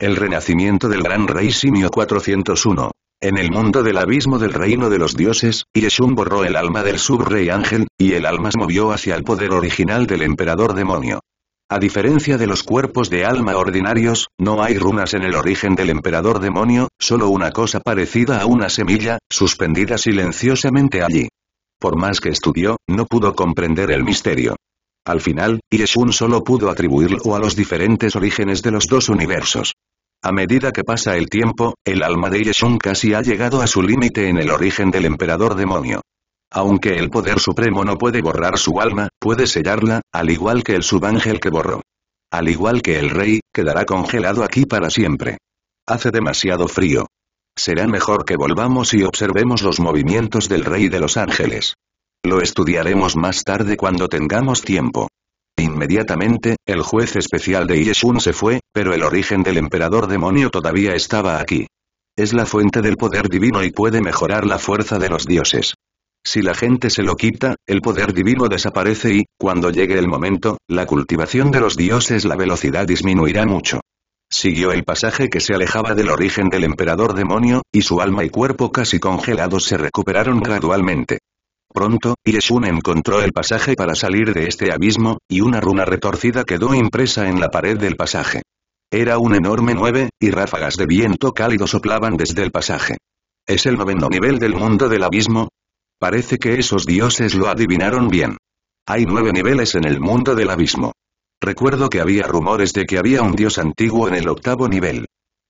El renacimiento del gran rey Simio 401. En el mundo del abismo del reino de los dioses, Yeshun borró el alma del subrey ángel, y el alma se movió hacia el poder original del emperador demonio. A diferencia de los cuerpos de alma ordinarios, no hay runas en el origen del emperador demonio, solo una cosa parecida a una semilla, suspendida silenciosamente allí. Por más que estudió, no pudo comprender el misterio. Al final, Yeshun solo pudo atribuirlo a los diferentes orígenes de los dos universos. A medida que pasa el tiempo, el alma de Yeshun casi ha llegado a su límite en el origen del emperador demonio. Aunque el poder supremo no puede borrar su alma, puede sellarla, al igual que el subángel que borró. Al igual que el rey, quedará congelado aquí para siempre. Hace demasiado frío. Será mejor que volvamos y observemos los movimientos del rey de los ángeles. Lo estudiaremos más tarde cuando tengamos tiempo. Inmediatamente, el juez especial de Yeshun se fue, pero el origen del emperador demonio todavía estaba aquí. Es la fuente del poder divino y puede mejorar la fuerza de los dioses. Si la gente se lo quita, el poder divino desaparece y, cuando llegue el momento, la cultivación de los dioses la velocidad disminuirá mucho. Siguió el pasaje que se alejaba del origen del emperador demonio, y su alma y cuerpo casi congelados se recuperaron gradualmente pronto, Yeshun encontró el pasaje para salir de este abismo, y una runa retorcida quedó impresa en la pared del pasaje. Era un enorme nueve, y ráfagas de viento cálido soplaban desde el pasaje. ¿Es el noveno nivel del mundo del abismo? Parece que esos dioses lo adivinaron bien. Hay nueve niveles en el mundo del abismo. Recuerdo que había rumores de que había un dios antiguo en el octavo nivel.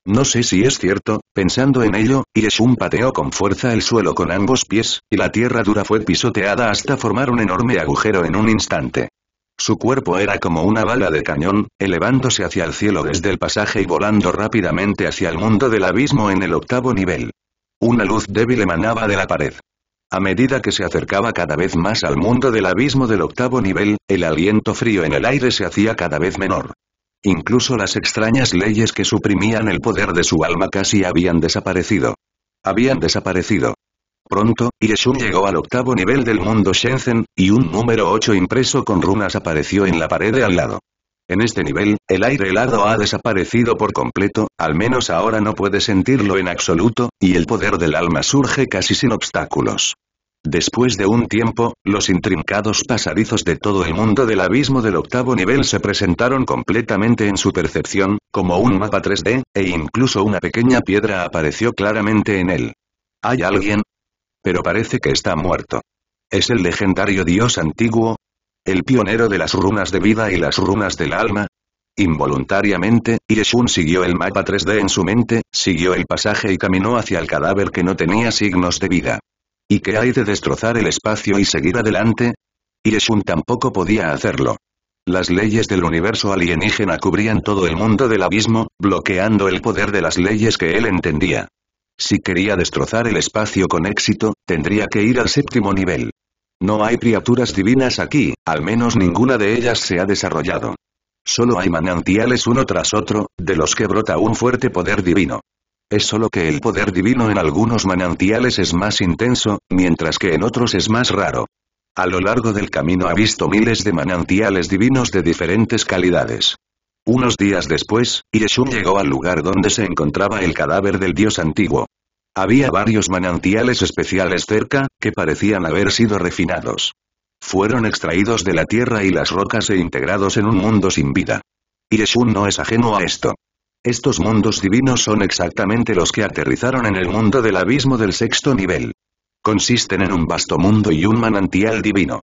No sé si es cierto, pensando en ello, y un pateó con fuerza el suelo con ambos pies, y la tierra dura fue pisoteada hasta formar un enorme agujero en un instante. Su cuerpo era como una bala de cañón, elevándose hacia el cielo desde el pasaje y volando rápidamente hacia el mundo del abismo en el octavo nivel. Una luz débil emanaba de la pared. A medida que se acercaba cada vez más al mundo del abismo del octavo nivel, el aliento frío en el aire se hacía cada vez menor. Incluso las extrañas leyes que suprimían el poder de su alma casi habían desaparecido. Habían desaparecido. Pronto, Ireshun llegó al octavo nivel del mundo Shenzhen, y un número 8 impreso con runas apareció en la pared al lado. En este nivel, el aire helado ha desaparecido por completo, al menos ahora no puede sentirlo en absoluto, y el poder del alma surge casi sin obstáculos. Después de un tiempo, los intrincados pasadizos de todo el mundo del abismo del octavo nivel se presentaron completamente en su percepción, como un mapa 3D, e incluso una pequeña piedra apareció claramente en él. ¿Hay alguien? Pero parece que está muerto. ¿Es el legendario dios antiguo? ¿El pionero de las runas de vida y las runas del alma? Involuntariamente, Ireshun siguió el mapa 3D en su mente, siguió el pasaje y caminó hacia el cadáver que no tenía signos de vida. ¿Y qué hay de destrozar el espacio y seguir adelante? un tampoco podía hacerlo. Las leyes del universo alienígena cubrían todo el mundo del abismo, bloqueando el poder de las leyes que él entendía. Si quería destrozar el espacio con éxito, tendría que ir al séptimo nivel. No hay criaturas divinas aquí, al menos ninguna de ellas se ha desarrollado. Solo hay manantiales uno tras otro, de los que brota un fuerte poder divino. Es solo que el poder divino en algunos manantiales es más intenso, mientras que en otros es más raro. A lo largo del camino ha visto miles de manantiales divinos de diferentes calidades. Unos días después, Ireshun llegó al lugar donde se encontraba el cadáver del dios antiguo. Había varios manantiales especiales cerca, que parecían haber sido refinados. Fueron extraídos de la tierra y las rocas e integrados en un mundo sin vida. Ireshun no es ajeno a esto. Estos mundos divinos son exactamente los que aterrizaron en el mundo del abismo del sexto nivel. Consisten en un vasto mundo y un manantial divino.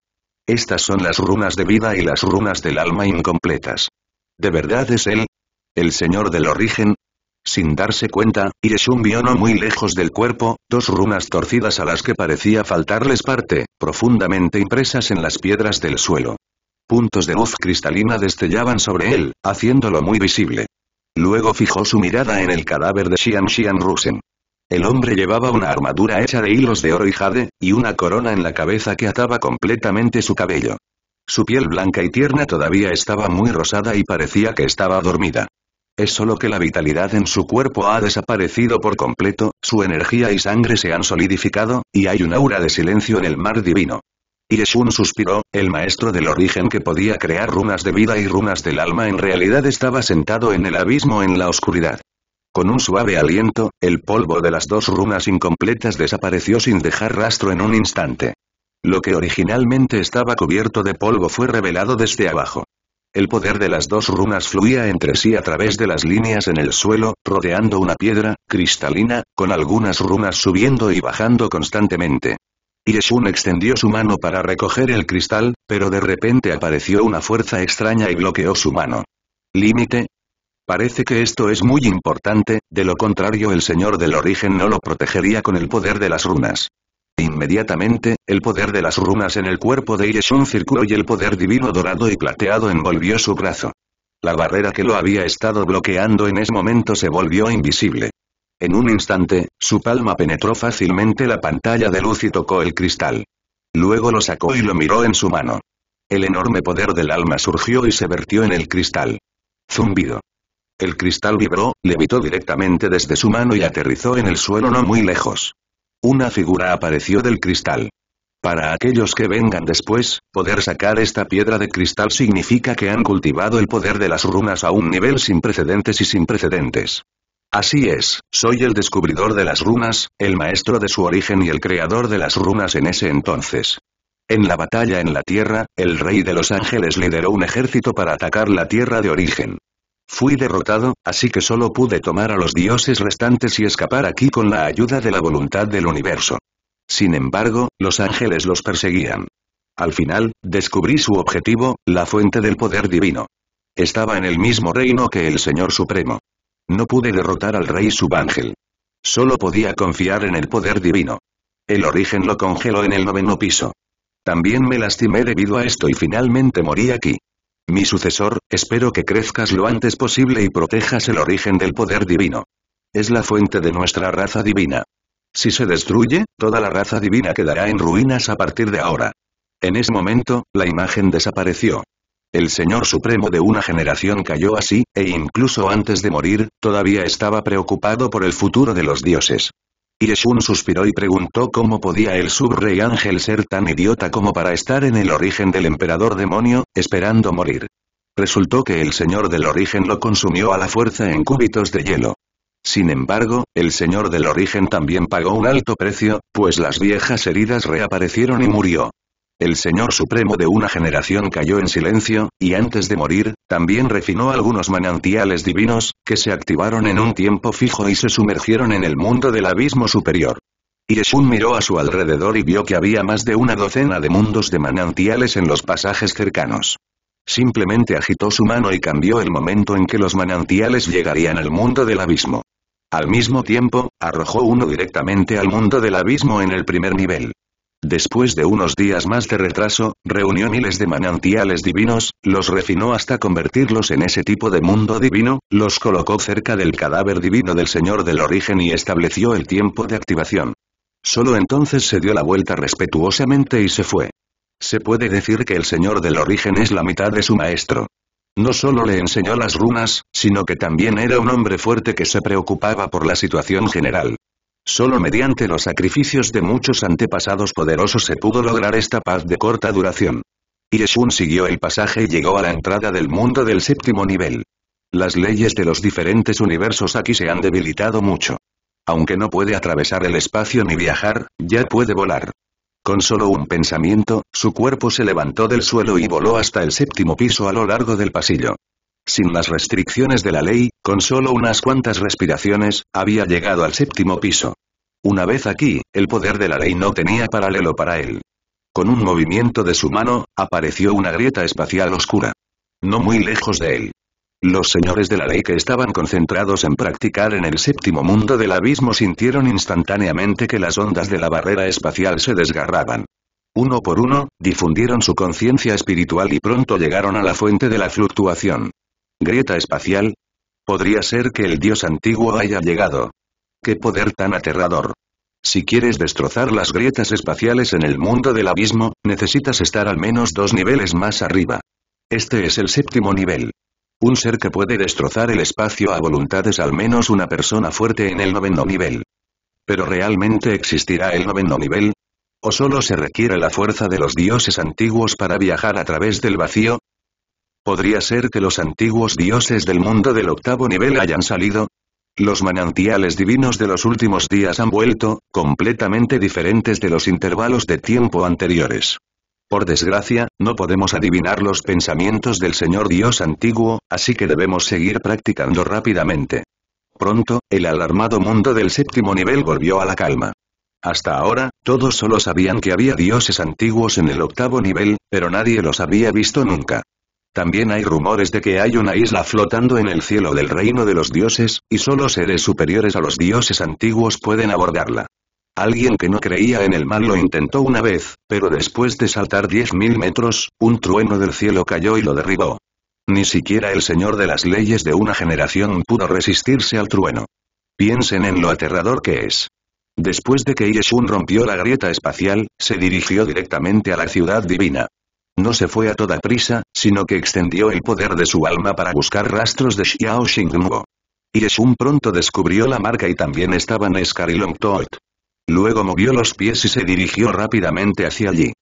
Estas son las runas de vida y las runas del alma incompletas. ¿De verdad es él? ¿El señor del origen? Sin darse cuenta, es vio no muy lejos del cuerpo, dos runas torcidas a las que parecía faltarles parte, profundamente impresas en las piedras del suelo. Puntos de luz cristalina destellaban sobre él, haciéndolo muy visible. Luego fijó su mirada en el cadáver de Xian Xian Rusen. El hombre llevaba una armadura hecha de hilos de oro y jade, y una corona en la cabeza que ataba completamente su cabello. Su piel blanca y tierna todavía estaba muy rosada y parecía que estaba dormida. Es solo que la vitalidad en su cuerpo ha desaparecido por completo, su energía y sangre se han solidificado, y hay un aura de silencio en el mar divino. Ireshun suspiró, el maestro del origen que podía crear runas de vida y runas del alma en realidad estaba sentado en el abismo en la oscuridad. Con un suave aliento, el polvo de las dos runas incompletas desapareció sin dejar rastro en un instante. Lo que originalmente estaba cubierto de polvo fue revelado desde abajo. El poder de las dos runas fluía entre sí a través de las líneas en el suelo, rodeando una piedra, cristalina, con algunas runas subiendo y bajando constantemente. Ireshun extendió su mano para recoger el cristal, pero de repente apareció una fuerza extraña y bloqueó su mano. ¿Límite? Parece que esto es muy importante, de lo contrario el señor del origen no lo protegería con el poder de las runas. Inmediatamente, el poder de las runas en el cuerpo de Ireshun circuló y el poder divino dorado y plateado envolvió su brazo. La barrera que lo había estado bloqueando en ese momento se volvió invisible. En un instante, su palma penetró fácilmente la pantalla de luz y tocó el cristal. Luego lo sacó y lo miró en su mano. El enorme poder del alma surgió y se vertió en el cristal. Zumbido. El cristal vibró, levitó directamente desde su mano y aterrizó en el suelo no muy lejos. Una figura apareció del cristal. Para aquellos que vengan después, poder sacar esta piedra de cristal significa que han cultivado el poder de las runas a un nivel sin precedentes y sin precedentes. Así es, soy el descubridor de las runas, el maestro de su origen y el creador de las runas en ese entonces. En la batalla en la Tierra, el rey de los ángeles lideró un ejército para atacar la Tierra de origen. Fui derrotado, así que solo pude tomar a los dioses restantes y escapar aquí con la ayuda de la voluntad del universo. Sin embargo, los ángeles los perseguían. Al final, descubrí su objetivo, la fuente del poder divino. Estaba en el mismo reino que el Señor Supremo. No pude derrotar al rey Subángel. Solo podía confiar en el poder divino. El origen lo congeló en el noveno piso. También me lastimé debido a esto y finalmente morí aquí. Mi sucesor, espero que crezcas lo antes posible y protejas el origen del poder divino. Es la fuente de nuestra raza divina. Si se destruye, toda la raza divina quedará en ruinas a partir de ahora. En ese momento, la imagen desapareció. El señor supremo de una generación cayó así, e incluso antes de morir, todavía estaba preocupado por el futuro de los dioses. Yeshun suspiró y preguntó cómo podía el subrey ángel ser tan idiota como para estar en el origen del emperador demonio, esperando morir. Resultó que el señor del origen lo consumió a la fuerza en cúbitos de hielo. Sin embargo, el señor del origen también pagó un alto precio, pues las viejas heridas reaparecieron y murió. El Señor Supremo de una generación cayó en silencio, y antes de morir, también refinó algunos manantiales divinos, que se activaron en un tiempo fijo y se sumergieron en el mundo del abismo superior. Yeshun miró a su alrededor y vio que había más de una docena de mundos de manantiales en los pasajes cercanos. Simplemente agitó su mano y cambió el momento en que los manantiales llegarían al mundo del abismo. Al mismo tiempo, arrojó uno directamente al mundo del abismo en el primer nivel. Después de unos días más de retraso, reunió miles de manantiales divinos, los refinó hasta convertirlos en ese tipo de mundo divino, los colocó cerca del cadáver divino del Señor del Origen y estableció el tiempo de activación. Solo entonces se dio la vuelta respetuosamente y se fue. Se puede decir que el Señor del Origen es la mitad de su maestro. No solo le enseñó las runas, sino que también era un hombre fuerte que se preocupaba por la situación general. Solo mediante los sacrificios de muchos antepasados poderosos se pudo lograr esta paz de corta duración. Yeshun siguió el pasaje y llegó a la entrada del mundo del séptimo nivel. Las leyes de los diferentes universos aquí se han debilitado mucho. Aunque no puede atravesar el espacio ni viajar, ya puede volar. Con solo un pensamiento, su cuerpo se levantó del suelo y voló hasta el séptimo piso a lo largo del pasillo. Sin las restricciones de la ley, con solo unas cuantas respiraciones, había llegado al séptimo piso. Una vez aquí, el poder de la ley no tenía paralelo para él. Con un movimiento de su mano, apareció una grieta espacial oscura. No muy lejos de él. Los señores de la ley que estaban concentrados en practicar en el séptimo mundo del abismo sintieron instantáneamente que las ondas de la barrera espacial se desgarraban. Uno por uno, difundieron su conciencia espiritual y pronto llegaron a la fuente de la fluctuación. ¿Grieta espacial? Podría ser que el dios antiguo haya llegado. ¡Qué poder tan aterrador! Si quieres destrozar las grietas espaciales en el mundo del abismo, necesitas estar al menos dos niveles más arriba. Este es el séptimo nivel. Un ser que puede destrozar el espacio a voluntad es al menos una persona fuerte en el noveno nivel. ¿Pero realmente existirá el noveno nivel? ¿O solo se requiere la fuerza de los dioses antiguos para viajar a través del vacío? ¿Podría ser que los antiguos dioses del mundo del octavo nivel hayan salido? Los manantiales divinos de los últimos días han vuelto, completamente diferentes de los intervalos de tiempo anteriores. Por desgracia, no podemos adivinar los pensamientos del Señor Dios antiguo, así que debemos seguir practicando rápidamente. Pronto, el alarmado mundo del séptimo nivel volvió a la calma. Hasta ahora, todos solo sabían que había dioses antiguos en el octavo nivel, pero nadie los había visto nunca. También hay rumores de que hay una isla flotando en el cielo del reino de los dioses, y solo seres superiores a los dioses antiguos pueden abordarla. Alguien que no creía en el mal lo intentó una vez, pero después de saltar 10.000 metros, un trueno del cielo cayó y lo derribó. Ni siquiera el señor de las leyes de una generación pudo resistirse al trueno. Piensen en lo aterrador que es. Después de que Yeshun rompió la grieta espacial, se dirigió directamente a la ciudad divina. No se fue a toda prisa, sino que extendió el poder de su alma para buscar rastros de Xiao Xingnuo. Y pronto descubrió la marca y también estaban Scarilong Luego movió los pies y se dirigió rápidamente hacia allí.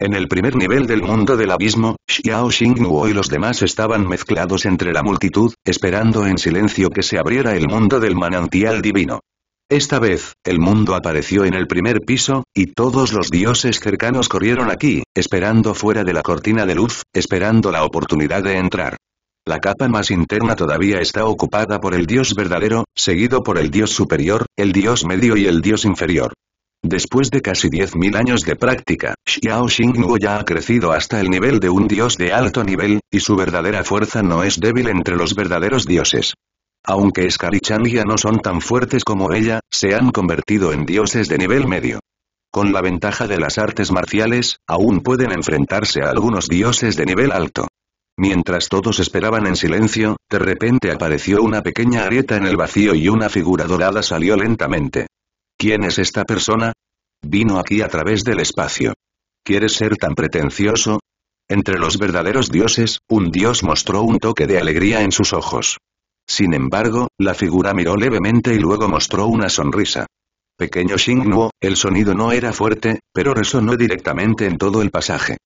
En el primer nivel del mundo del abismo, Xiao Xingnuo y los demás estaban mezclados entre la multitud, esperando en silencio que se abriera el mundo del manantial divino. Esta vez, el mundo apareció en el primer piso, y todos los dioses cercanos corrieron aquí, esperando fuera de la cortina de luz, esperando la oportunidad de entrar. La capa más interna todavía está ocupada por el dios verdadero, seguido por el dios superior, el dios medio y el dios inferior. Después de casi 10.000 años de práctica, Xiao Xingnuo ya ha crecido hasta el nivel de un dios de alto nivel, y su verdadera fuerza no es débil entre los verdaderos dioses. Aunque Skarichangia no son tan fuertes como ella, se han convertido en dioses de nivel medio. Con la ventaja de las artes marciales, aún pueden enfrentarse a algunos dioses de nivel alto. Mientras todos esperaban en silencio, de repente apareció una pequeña grieta en el vacío y una figura dorada salió lentamente. ¿Quién es esta persona? Vino aquí a través del espacio. ¿Quieres ser tan pretencioso? Entre los verdaderos dioses, un dios mostró un toque de alegría en sus ojos. Sin embargo, la figura miró levemente y luego mostró una sonrisa. Pequeño Xingnuo, el sonido no era fuerte, pero resonó directamente en todo el pasaje.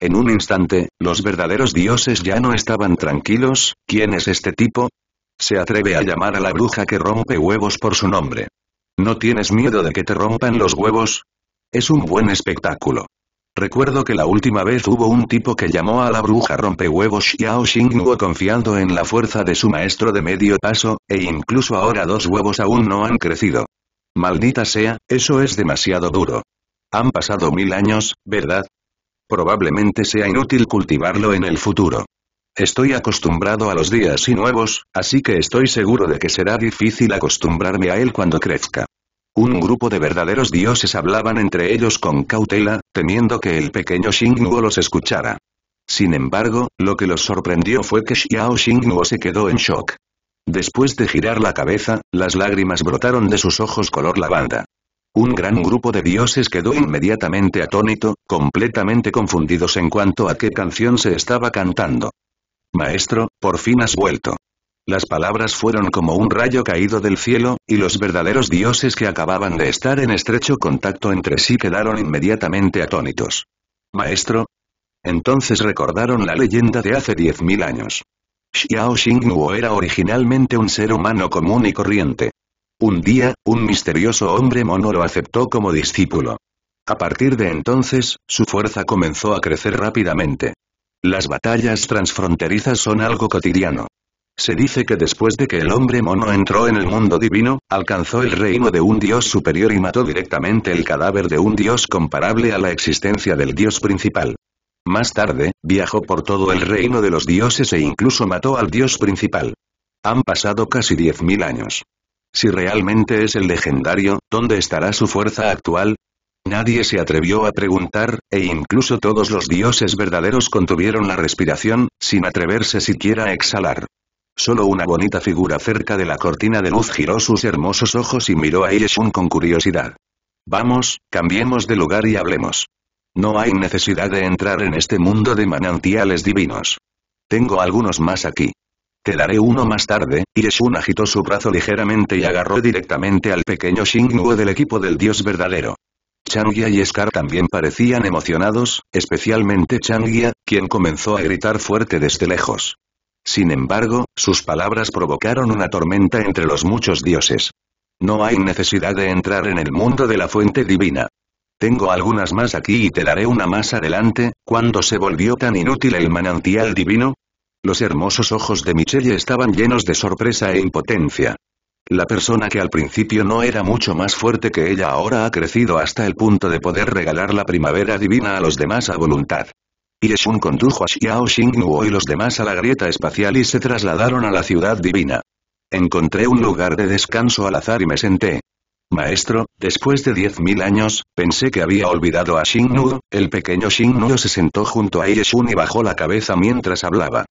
En un instante, los verdaderos dioses ya no estaban tranquilos, ¿quién es este tipo? Se atreve a llamar a la bruja que rompe huevos por su nombre. ¿No tienes miedo de que te rompan los huevos? Es un buen espectáculo. Recuerdo que la última vez hubo un tipo que llamó a la bruja rompehuevos Xiao hubo confiando en la fuerza de su maestro de medio paso, e incluso ahora dos huevos aún no han crecido. Maldita sea, eso es demasiado duro. Han pasado mil años, ¿verdad? Probablemente sea inútil cultivarlo en el futuro. Estoy acostumbrado a los días y nuevos, así que estoy seguro de que será difícil acostumbrarme a él cuando crezca. Un grupo de verdaderos dioses hablaban entre ellos con cautela, temiendo que el pequeño Xingnuo los escuchara. Sin embargo, lo que los sorprendió fue que Xiao Xingnuo se quedó en shock. Después de girar la cabeza, las lágrimas brotaron de sus ojos color lavanda. Un gran grupo de dioses quedó inmediatamente atónito, completamente confundidos en cuanto a qué canción se estaba cantando. Maestro, por fin has vuelto. Las palabras fueron como un rayo caído del cielo, y los verdaderos dioses que acababan de estar en estrecho contacto entre sí quedaron inmediatamente atónitos. Maestro. Entonces recordaron la leyenda de hace diez mil años. Xiao Xingnuo era originalmente un ser humano común y corriente. Un día, un misterioso hombre mono lo aceptó como discípulo. A partir de entonces, su fuerza comenzó a crecer rápidamente. Las batallas transfronterizas son algo cotidiano. Se dice que después de que el hombre mono entró en el mundo divino, alcanzó el reino de un dios superior y mató directamente el cadáver de un dios comparable a la existencia del dios principal. Más tarde, viajó por todo el reino de los dioses e incluso mató al dios principal. Han pasado casi 10.000 años. Si realmente es el legendario, ¿dónde estará su fuerza actual? Nadie se atrevió a preguntar, e incluso todos los dioses verdaderos contuvieron la respiración, sin atreverse siquiera a exhalar. Solo una bonita figura cerca de la cortina de luz giró sus hermosos ojos y miró a Yeshun con curiosidad. Vamos, cambiemos de lugar y hablemos. No hay necesidad de entrar en este mundo de manantiales divinos. Tengo algunos más aquí. Te daré uno más tarde, Yeshun agitó su brazo ligeramente y agarró directamente al pequeño Shinguo del equipo del dios verdadero. Changya y Scar también parecían emocionados, especialmente Changya, quien comenzó a gritar fuerte desde lejos. Sin embargo, sus palabras provocaron una tormenta entre los muchos dioses. No hay necesidad de entrar en el mundo de la fuente divina. Tengo algunas más aquí y te daré una más adelante, ¿cuándo se volvió tan inútil el manantial divino? Los hermosos ojos de Michelle estaban llenos de sorpresa e impotencia. La persona que al principio no era mucho más fuerte que ella ahora ha crecido hasta el punto de poder regalar la primavera divina a los demás a voluntad. Ireshun condujo a Xiao Xingnuo y los demás a la grieta espacial y se trasladaron a la ciudad divina. Encontré un lugar de descanso al azar y me senté. Maestro, después de diez mil años, pensé que había olvidado a Xingnuo, el pequeño Xingnuo se sentó junto a Yesun y bajó la cabeza mientras hablaba.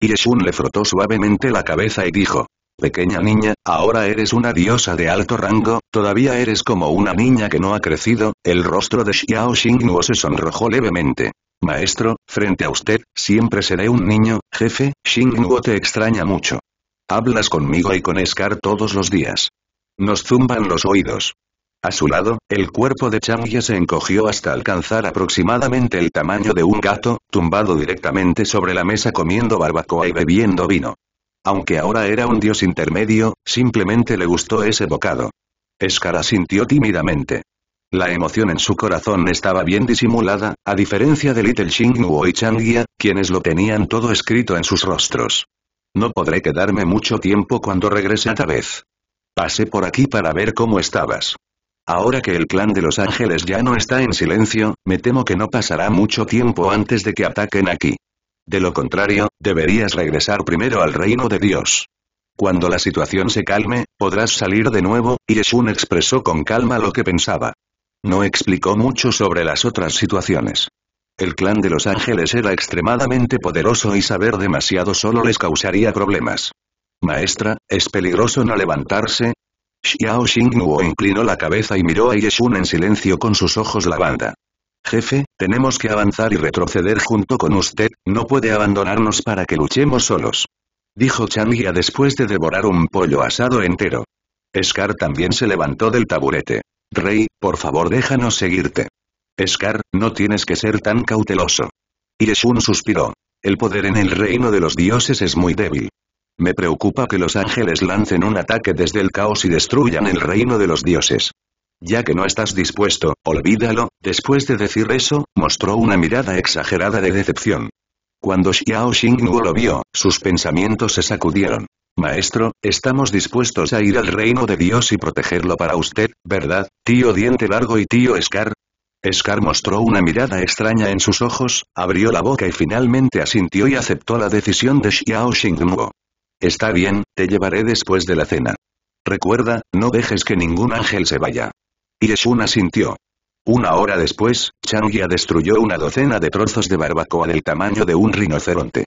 Yesun le frotó suavemente la cabeza y dijo, Pequeña niña, ahora eres una diosa de alto rango, todavía eres como una niña que no ha crecido, el rostro de Xiao Xingnuo se sonrojó levemente. Maestro, frente a usted, siempre seré un niño, jefe, Shingo te extraña mucho. Hablas conmigo y con Scar todos los días. Nos zumban los oídos. A su lado, el cuerpo de Changya se encogió hasta alcanzar aproximadamente el tamaño de un gato, tumbado directamente sobre la mesa comiendo barbacoa y bebiendo vino. Aunque ahora era un dios intermedio, simplemente le gustó ese bocado. Escara sintió tímidamente. La emoción en su corazón estaba bien disimulada, a diferencia de Little Xingnuo y Changia, quienes lo tenían todo escrito en sus rostros. No podré quedarme mucho tiempo cuando regrese a vez. Pasé por aquí para ver cómo estabas. Ahora que el clan de los ángeles ya no está en silencio, me temo que no pasará mucho tiempo antes de que ataquen aquí. De lo contrario, deberías regresar primero al reino de Dios. Cuando la situación se calme, podrás salir de nuevo, y un expresó con calma lo que pensaba. No explicó mucho sobre las otras situaciones. El clan de Los Ángeles era extremadamente poderoso y saber demasiado solo les causaría problemas. Maestra, ¿es peligroso no levantarse? Xiao Xingnuo inclinó la cabeza y miró a Yeshun en silencio con sus ojos lavanda. Jefe, tenemos que avanzar y retroceder junto con usted, no puede abandonarnos para que luchemos solos. Dijo Changia después de devorar un pollo asado entero. Scar también se levantó del taburete. Rey, por favor déjanos seguirte. Scar, no tienes que ser tan cauteloso. Shun suspiró. El poder en el reino de los dioses es muy débil. Me preocupa que los ángeles lancen un ataque desde el caos y destruyan el reino de los dioses. Ya que no estás dispuesto, olvídalo, después de decir eso, mostró una mirada exagerada de decepción. Cuando Xiao Xingguo lo vio, sus pensamientos se sacudieron. Maestro, estamos dispuestos a ir al reino de Dios y protegerlo para usted, ¿verdad, tío diente largo y tío Scar? Scar mostró una mirada extraña en sus ojos, abrió la boca y finalmente asintió y aceptó la decisión de Xiao Xingmu. Está bien, te llevaré después de la cena. Recuerda, no dejes que ningún ángel se vaya. Shun asintió. Una hora después, Changia destruyó una docena de trozos de barbacoa del tamaño de un rinoceronte.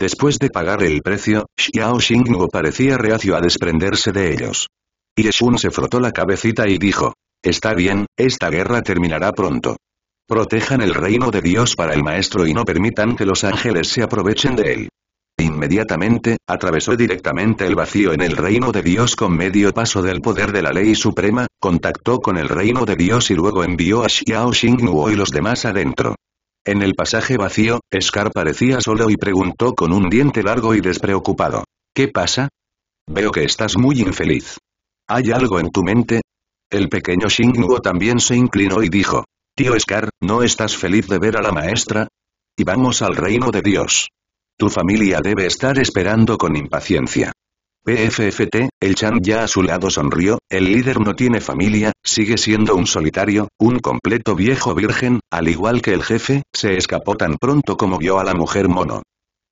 Después de pagar el precio, Xiao Xingnuo parecía reacio a desprenderse de ellos. Yeshun se frotó la cabecita y dijo, «Está bien, esta guerra terminará pronto. Protejan el reino de Dios para el maestro y no permitan que los ángeles se aprovechen de él». Inmediatamente, atravesó directamente el vacío en el reino de Dios con medio paso del poder de la ley suprema, contactó con el reino de Dios y luego envió a Xiao Xingnuo y los demás adentro. En el pasaje vacío, Scar parecía solo y preguntó con un diente largo y despreocupado. ¿Qué pasa? Veo que estás muy infeliz. ¿Hay algo en tu mente? El pequeño Shingo también se inclinó y dijo. Tío Scar, ¿no estás feliz de ver a la maestra? Y vamos al reino de Dios. Tu familia debe estar esperando con impaciencia. PFFT, el Chan ya a su lado sonrió, el líder no tiene familia, sigue siendo un solitario, un completo viejo virgen, al igual que el jefe, se escapó tan pronto como vio a la mujer mono.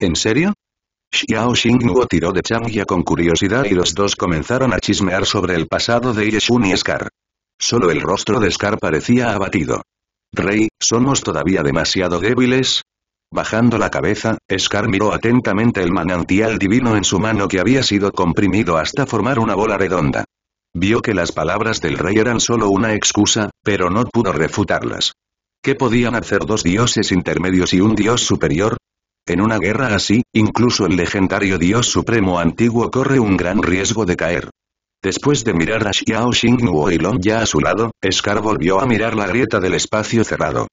¿En serio? Xiao Xingnuo tiró de Changya con curiosidad y los dos comenzaron a chismear sobre el pasado de Yeshun y Scar. Solo el rostro de Scar parecía abatido. Rey, somos todavía demasiado débiles, Bajando la cabeza, Scar miró atentamente el manantial divino en su mano que había sido comprimido hasta formar una bola redonda. Vio que las palabras del rey eran solo una excusa, pero no pudo refutarlas. ¿Qué podían hacer dos dioses intermedios y un dios superior? En una guerra así, incluso el legendario dios supremo antiguo corre un gran riesgo de caer. Después de mirar a Xiao Xingnuo y Long ya a su lado, Scar volvió a mirar la grieta del espacio cerrado.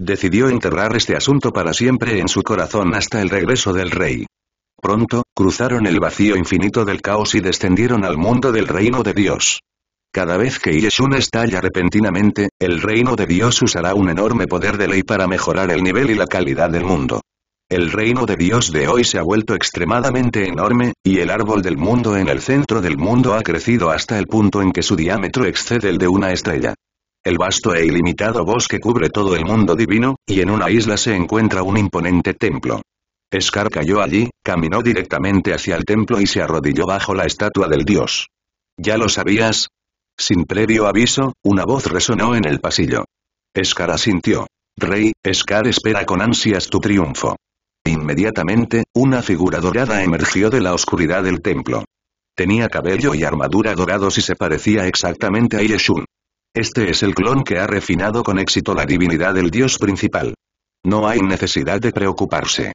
Decidió enterrar este asunto para siempre en su corazón hasta el regreso del rey. Pronto, cruzaron el vacío infinito del caos y descendieron al mundo del reino de Dios. Cada vez que Yeshun estalla repentinamente, el reino de Dios usará un enorme poder de ley para mejorar el nivel y la calidad del mundo. El reino de Dios de hoy se ha vuelto extremadamente enorme, y el árbol del mundo en el centro del mundo ha crecido hasta el punto en que su diámetro excede el de una estrella. El vasto e ilimitado bosque cubre todo el mundo divino, y en una isla se encuentra un imponente templo. Escar cayó allí, caminó directamente hacia el templo y se arrodilló bajo la estatua del dios. ¿Ya lo sabías? Sin previo aviso, una voz resonó en el pasillo. Escar asintió. Rey, Escar espera con ansias tu triunfo. Inmediatamente, una figura dorada emergió de la oscuridad del templo. Tenía cabello y armadura dorados y se parecía exactamente a Yeshun. Este es el clon que ha refinado con éxito la divinidad del dios principal. No hay necesidad de preocuparse.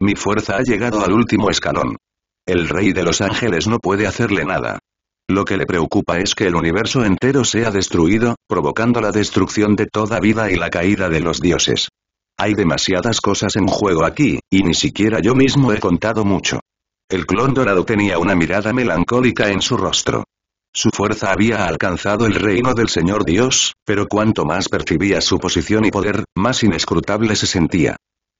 Mi fuerza ha llegado al último escalón. El rey de los ángeles no puede hacerle nada. Lo que le preocupa es que el universo entero sea destruido, provocando la destrucción de toda vida y la caída de los dioses. Hay demasiadas cosas en juego aquí, y ni siquiera yo mismo he contado mucho. El clon dorado tenía una mirada melancólica en su rostro. Su fuerza había alcanzado el reino del Señor Dios, pero cuanto más percibía su posición y poder, más inescrutable se sentía.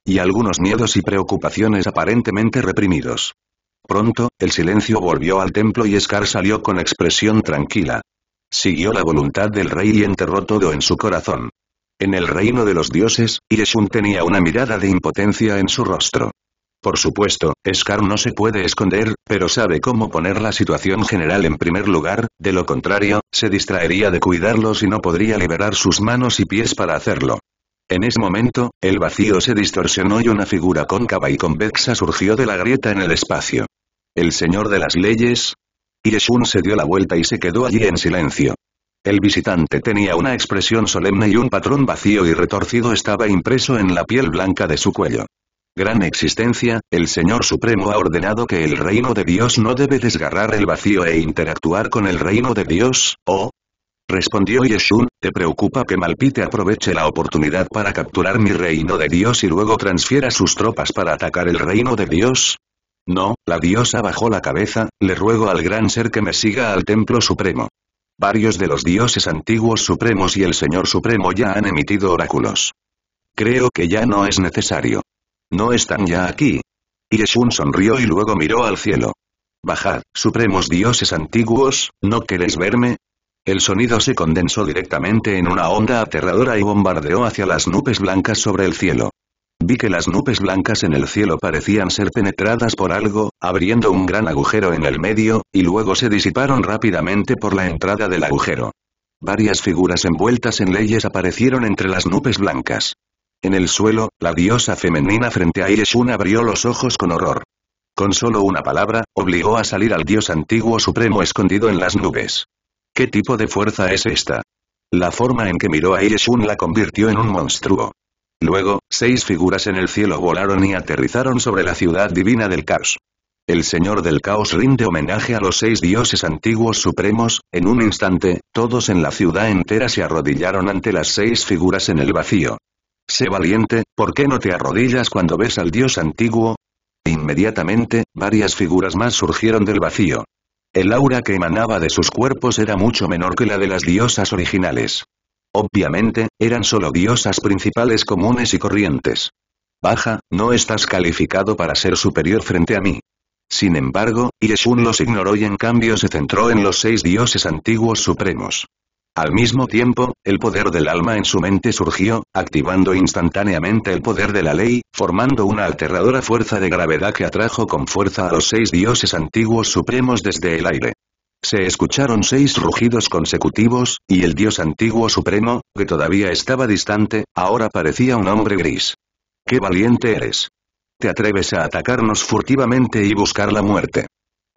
Y algunos miedos y preocupaciones aparentemente reprimidos. Pronto, el silencio volvió al templo y Scar salió con expresión tranquila. Siguió la voluntad del rey y enterró todo en su corazón. En el reino de los dioses, Yeshun tenía una mirada de impotencia en su rostro. Por supuesto, Scar no se puede esconder, pero sabe cómo poner la situación general en primer lugar, de lo contrario, se distraería de cuidarlos y no podría liberar sus manos y pies para hacerlo. En ese momento, el vacío se distorsionó y una figura cóncava y convexa surgió de la grieta en el espacio. ¿El señor de las leyes? Yeshun se dio la vuelta y se quedó allí en silencio. El visitante tenía una expresión solemne y un patrón vacío y retorcido estaba impreso en la piel blanca de su cuello gran existencia, el Señor Supremo ha ordenado que el reino de Dios no debe desgarrar el vacío e interactuar con el reino de Dios, o Respondió Yeshun, ¿te preocupa que Malpite aproveche la oportunidad para capturar mi reino de Dios y luego transfiera sus tropas para atacar el reino de Dios? No, la diosa bajó la cabeza, le ruego al gran ser que me siga al templo supremo. Varios de los dioses antiguos supremos y el Señor Supremo ya han emitido oráculos. Creo que ya no es necesario. ¿No están ya aquí? Yeshun sonrió y luego miró al cielo. Bajad, supremos dioses antiguos, ¿no queréis verme? El sonido se condensó directamente en una onda aterradora y bombardeó hacia las nubes blancas sobre el cielo. Vi que las nubes blancas en el cielo parecían ser penetradas por algo, abriendo un gran agujero en el medio, y luego se disiparon rápidamente por la entrada del agujero. Varias figuras envueltas en leyes aparecieron entre las nubes blancas. En el suelo, la diosa femenina frente a Ireshun abrió los ojos con horror. Con solo una palabra, obligó a salir al dios antiguo supremo escondido en las nubes. ¿Qué tipo de fuerza es esta? La forma en que miró a Ireshun la convirtió en un monstruo. Luego, seis figuras en el cielo volaron y aterrizaron sobre la ciudad divina del caos. El señor del caos rinde homenaje a los seis dioses antiguos supremos, en un instante, todos en la ciudad entera se arrodillaron ante las seis figuras en el vacío. Sé valiente, ¿por qué no te arrodillas cuando ves al dios antiguo? Inmediatamente, varias figuras más surgieron del vacío. El aura que emanaba de sus cuerpos era mucho menor que la de las diosas originales. Obviamente, eran solo diosas principales comunes y corrientes. Baja, no estás calificado para ser superior frente a mí. Sin embargo, Yeshun los ignoró y en cambio se centró en los seis dioses antiguos supremos. Al mismo tiempo, el poder del alma en su mente surgió, activando instantáneamente el poder de la ley, formando una aterradora fuerza de gravedad que atrajo con fuerza a los seis dioses antiguos supremos desde el aire. Se escucharon seis rugidos consecutivos, y el dios antiguo supremo, que todavía estaba distante, ahora parecía un hombre gris. ¡Qué valiente eres! Te atreves a atacarnos furtivamente y buscar la muerte.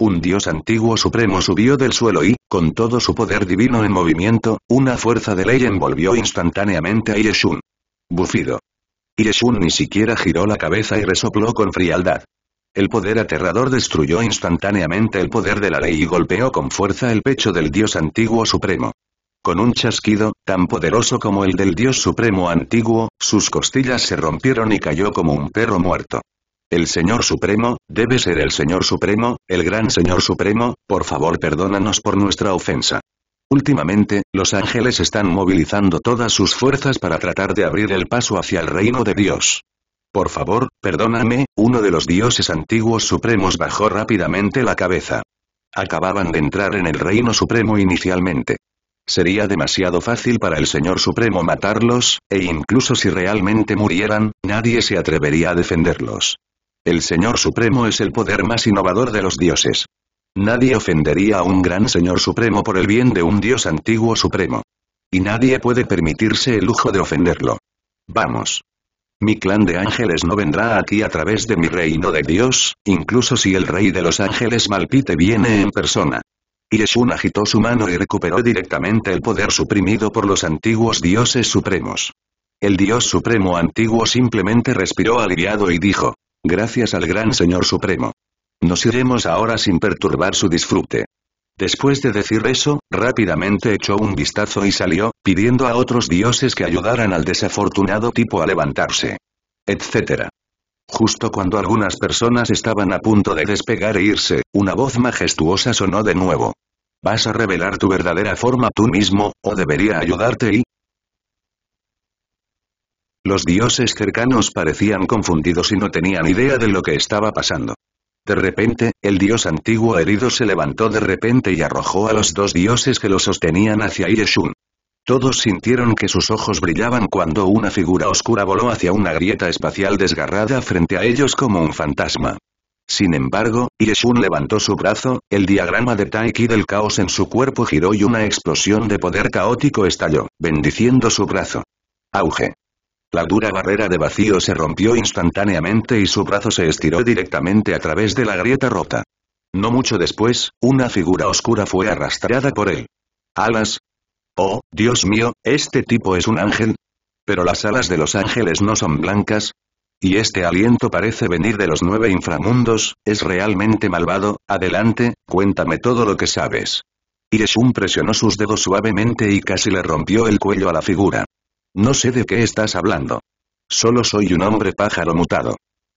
Un dios antiguo supremo subió del suelo y, con todo su poder divino en movimiento, una fuerza de ley envolvió instantáneamente a Yeshun. Bufido. Yeshun ni siquiera giró la cabeza y resopló con frialdad. El poder aterrador destruyó instantáneamente el poder de la ley y golpeó con fuerza el pecho del dios antiguo supremo. Con un chasquido, tan poderoso como el del dios supremo antiguo, sus costillas se rompieron y cayó como un perro muerto. El Señor Supremo, debe ser el Señor Supremo, el Gran Señor Supremo, por favor perdónanos por nuestra ofensa. Últimamente, los ángeles están movilizando todas sus fuerzas para tratar de abrir el paso hacia el reino de Dios. Por favor, perdóname, uno de los dioses antiguos supremos bajó rápidamente la cabeza. Acababan de entrar en el reino supremo inicialmente. Sería demasiado fácil para el Señor Supremo matarlos, e incluso si realmente murieran, nadie se atrevería a defenderlos. El Señor Supremo es el poder más innovador de los dioses. Nadie ofendería a un gran Señor Supremo por el bien de un Dios antiguo Supremo. Y nadie puede permitirse el lujo de ofenderlo. Vamos. Mi clan de ángeles no vendrá aquí a través de mi reino de Dios, incluso si el rey de los ángeles Malpite viene en persona. Yeshun agitó su mano y recuperó directamente el poder suprimido por los antiguos dioses supremos. El dios supremo antiguo simplemente respiró aliviado y dijo, Gracias al gran Señor Supremo. Nos iremos ahora sin perturbar su disfrute. Después de decir eso, rápidamente echó un vistazo y salió, pidiendo a otros dioses que ayudaran al desafortunado tipo a levantarse. Etcétera. Justo cuando algunas personas estaban a punto de despegar e irse, una voz majestuosa sonó de nuevo. ¿Vas a revelar tu verdadera forma tú mismo, o debería ayudarte y los dioses cercanos parecían confundidos y no tenían idea de lo que estaba pasando. De repente, el dios antiguo herido se levantó de repente y arrojó a los dos dioses que lo sostenían hacia Ieshun. Todos sintieron que sus ojos brillaban cuando una figura oscura voló hacia una grieta espacial desgarrada frente a ellos como un fantasma. Sin embargo, Ieshun levantó su brazo, el diagrama de Taiki del caos en su cuerpo giró y una explosión de poder caótico estalló, bendiciendo su brazo. Auge. La dura barrera de vacío se rompió instantáneamente y su brazo se estiró directamente a través de la grieta rota. No mucho después, una figura oscura fue arrastrada por él. ¿Alas? Oh, Dios mío, este tipo es un ángel. Pero las alas de los ángeles no son blancas, y este aliento parece venir de los nueve inframundos, es realmente malvado, adelante, cuéntame todo lo que sabes. Ireshun presionó sus dedos suavemente y casi le rompió el cuello a la figura. No sé de qué estás hablando. Solo soy un hombre pájaro mutado.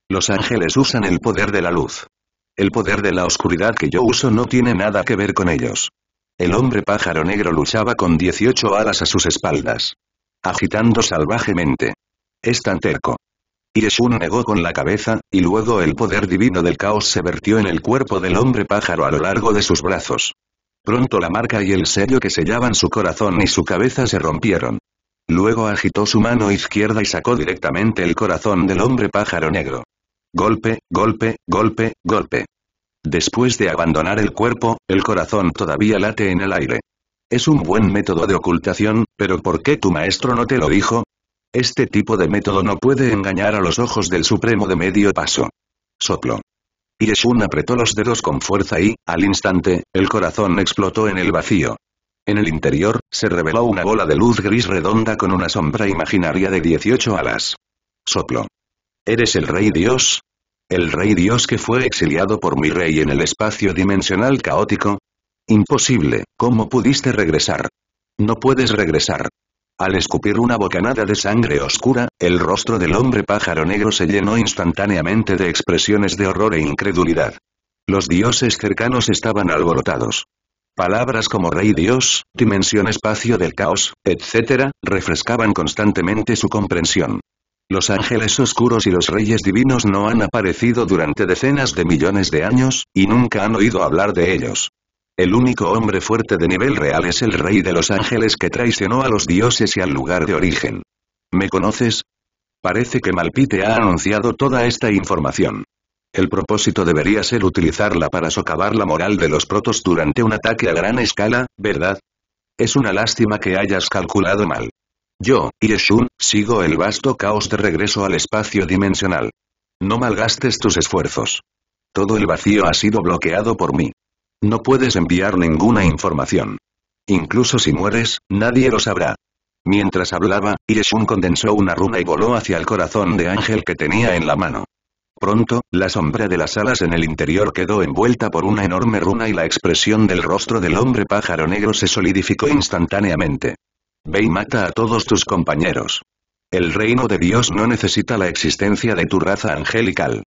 Los ángeles usan el poder de la luz. El poder de la oscuridad que yo uso no tiene nada que ver con ellos. El hombre pájaro negro luchaba con 18 alas a sus espaldas. Agitando salvajemente. Es tan terco. Ireshun negó con la cabeza, y luego el poder divino del caos se vertió en el cuerpo del hombre pájaro a lo largo de sus brazos. Pronto la marca y el sello que sellaban su corazón y su cabeza se rompieron. Luego agitó su mano izquierda y sacó directamente el corazón del hombre pájaro negro. Golpe, golpe, golpe, golpe. Después de abandonar el cuerpo, el corazón todavía late en el aire. Es un buen método de ocultación, pero ¿por qué tu maestro no te lo dijo? Este tipo de método no puede engañar a los ojos del supremo de medio paso. Soplo. Yeshun apretó los dedos con fuerza y, al instante, el corazón explotó en el vacío. En el interior, se reveló una bola de luz gris redonda con una sombra imaginaria de 18 alas. Soplo. ¿Eres el rey dios? ¿El rey dios que fue exiliado por mi rey en el espacio dimensional caótico? Imposible, ¿cómo pudiste regresar? No puedes regresar. Al escupir una bocanada de sangre oscura, el rostro del hombre pájaro negro se llenó instantáneamente de expresiones de horror e incredulidad. Los dioses cercanos estaban alborotados. Palabras como Rey Dios, Dimensión Espacio del Caos, etc., refrescaban constantemente su comprensión. Los ángeles oscuros y los reyes divinos no han aparecido durante decenas de millones de años, y nunca han oído hablar de ellos. El único hombre fuerte de nivel real es el rey de los ángeles que traicionó a los dioses y al lugar de origen. ¿Me conoces? Parece que Malpite ha anunciado toda esta información. El propósito debería ser utilizarla para socavar la moral de los protos durante un ataque a gran escala, ¿verdad? Es una lástima que hayas calculado mal. Yo, Ireshun, sigo el vasto caos de regreso al espacio dimensional. No malgastes tus esfuerzos. Todo el vacío ha sido bloqueado por mí. No puedes enviar ninguna información. Incluso si mueres, nadie lo sabrá. Mientras hablaba, Ireshun condensó una runa y voló hacia el corazón de Ángel que tenía en la mano. Pronto, la sombra de las alas en el interior quedó envuelta por una enorme runa y la expresión del rostro del hombre pájaro negro se solidificó instantáneamente. Ve y mata a todos tus compañeros. El reino de Dios no necesita la existencia de tu raza angelical.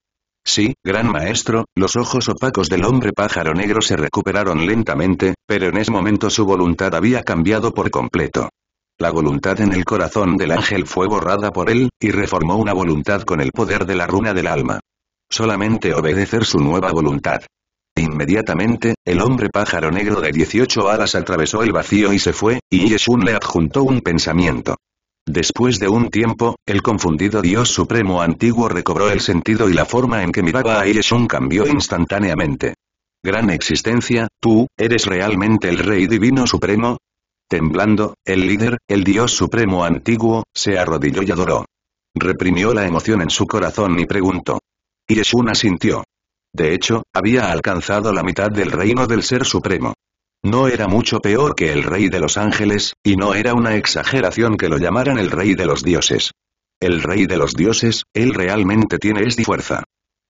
Sí, gran maestro, los ojos opacos del hombre pájaro negro se recuperaron lentamente, pero en ese momento su voluntad había cambiado por completo. La voluntad en el corazón del ángel fue borrada por él, y reformó una voluntad con el poder de la runa del alma. Solamente obedecer su nueva voluntad. Inmediatamente, el hombre pájaro negro de 18 alas atravesó el vacío y se fue, y Yeshun le adjuntó un pensamiento. Después de un tiempo, el confundido Dios Supremo antiguo recobró el sentido y la forma en que miraba a Yeshun cambió instantáneamente. Gran existencia, tú, eres realmente el Rey Divino Supremo, Temblando, el líder, el dios supremo antiguo, se arrodilló y adoró. Reprimió la emoción en su corazón y preguntó. una sintió. De hecho, había alcanzado la mitad del reino del Ser Supremo. No era mucho peor que el rey de los ángeles, y no era una exageración que lo llamaran el rey de los dioses. El rey de los dioses, él realmente tiene esta fuerza.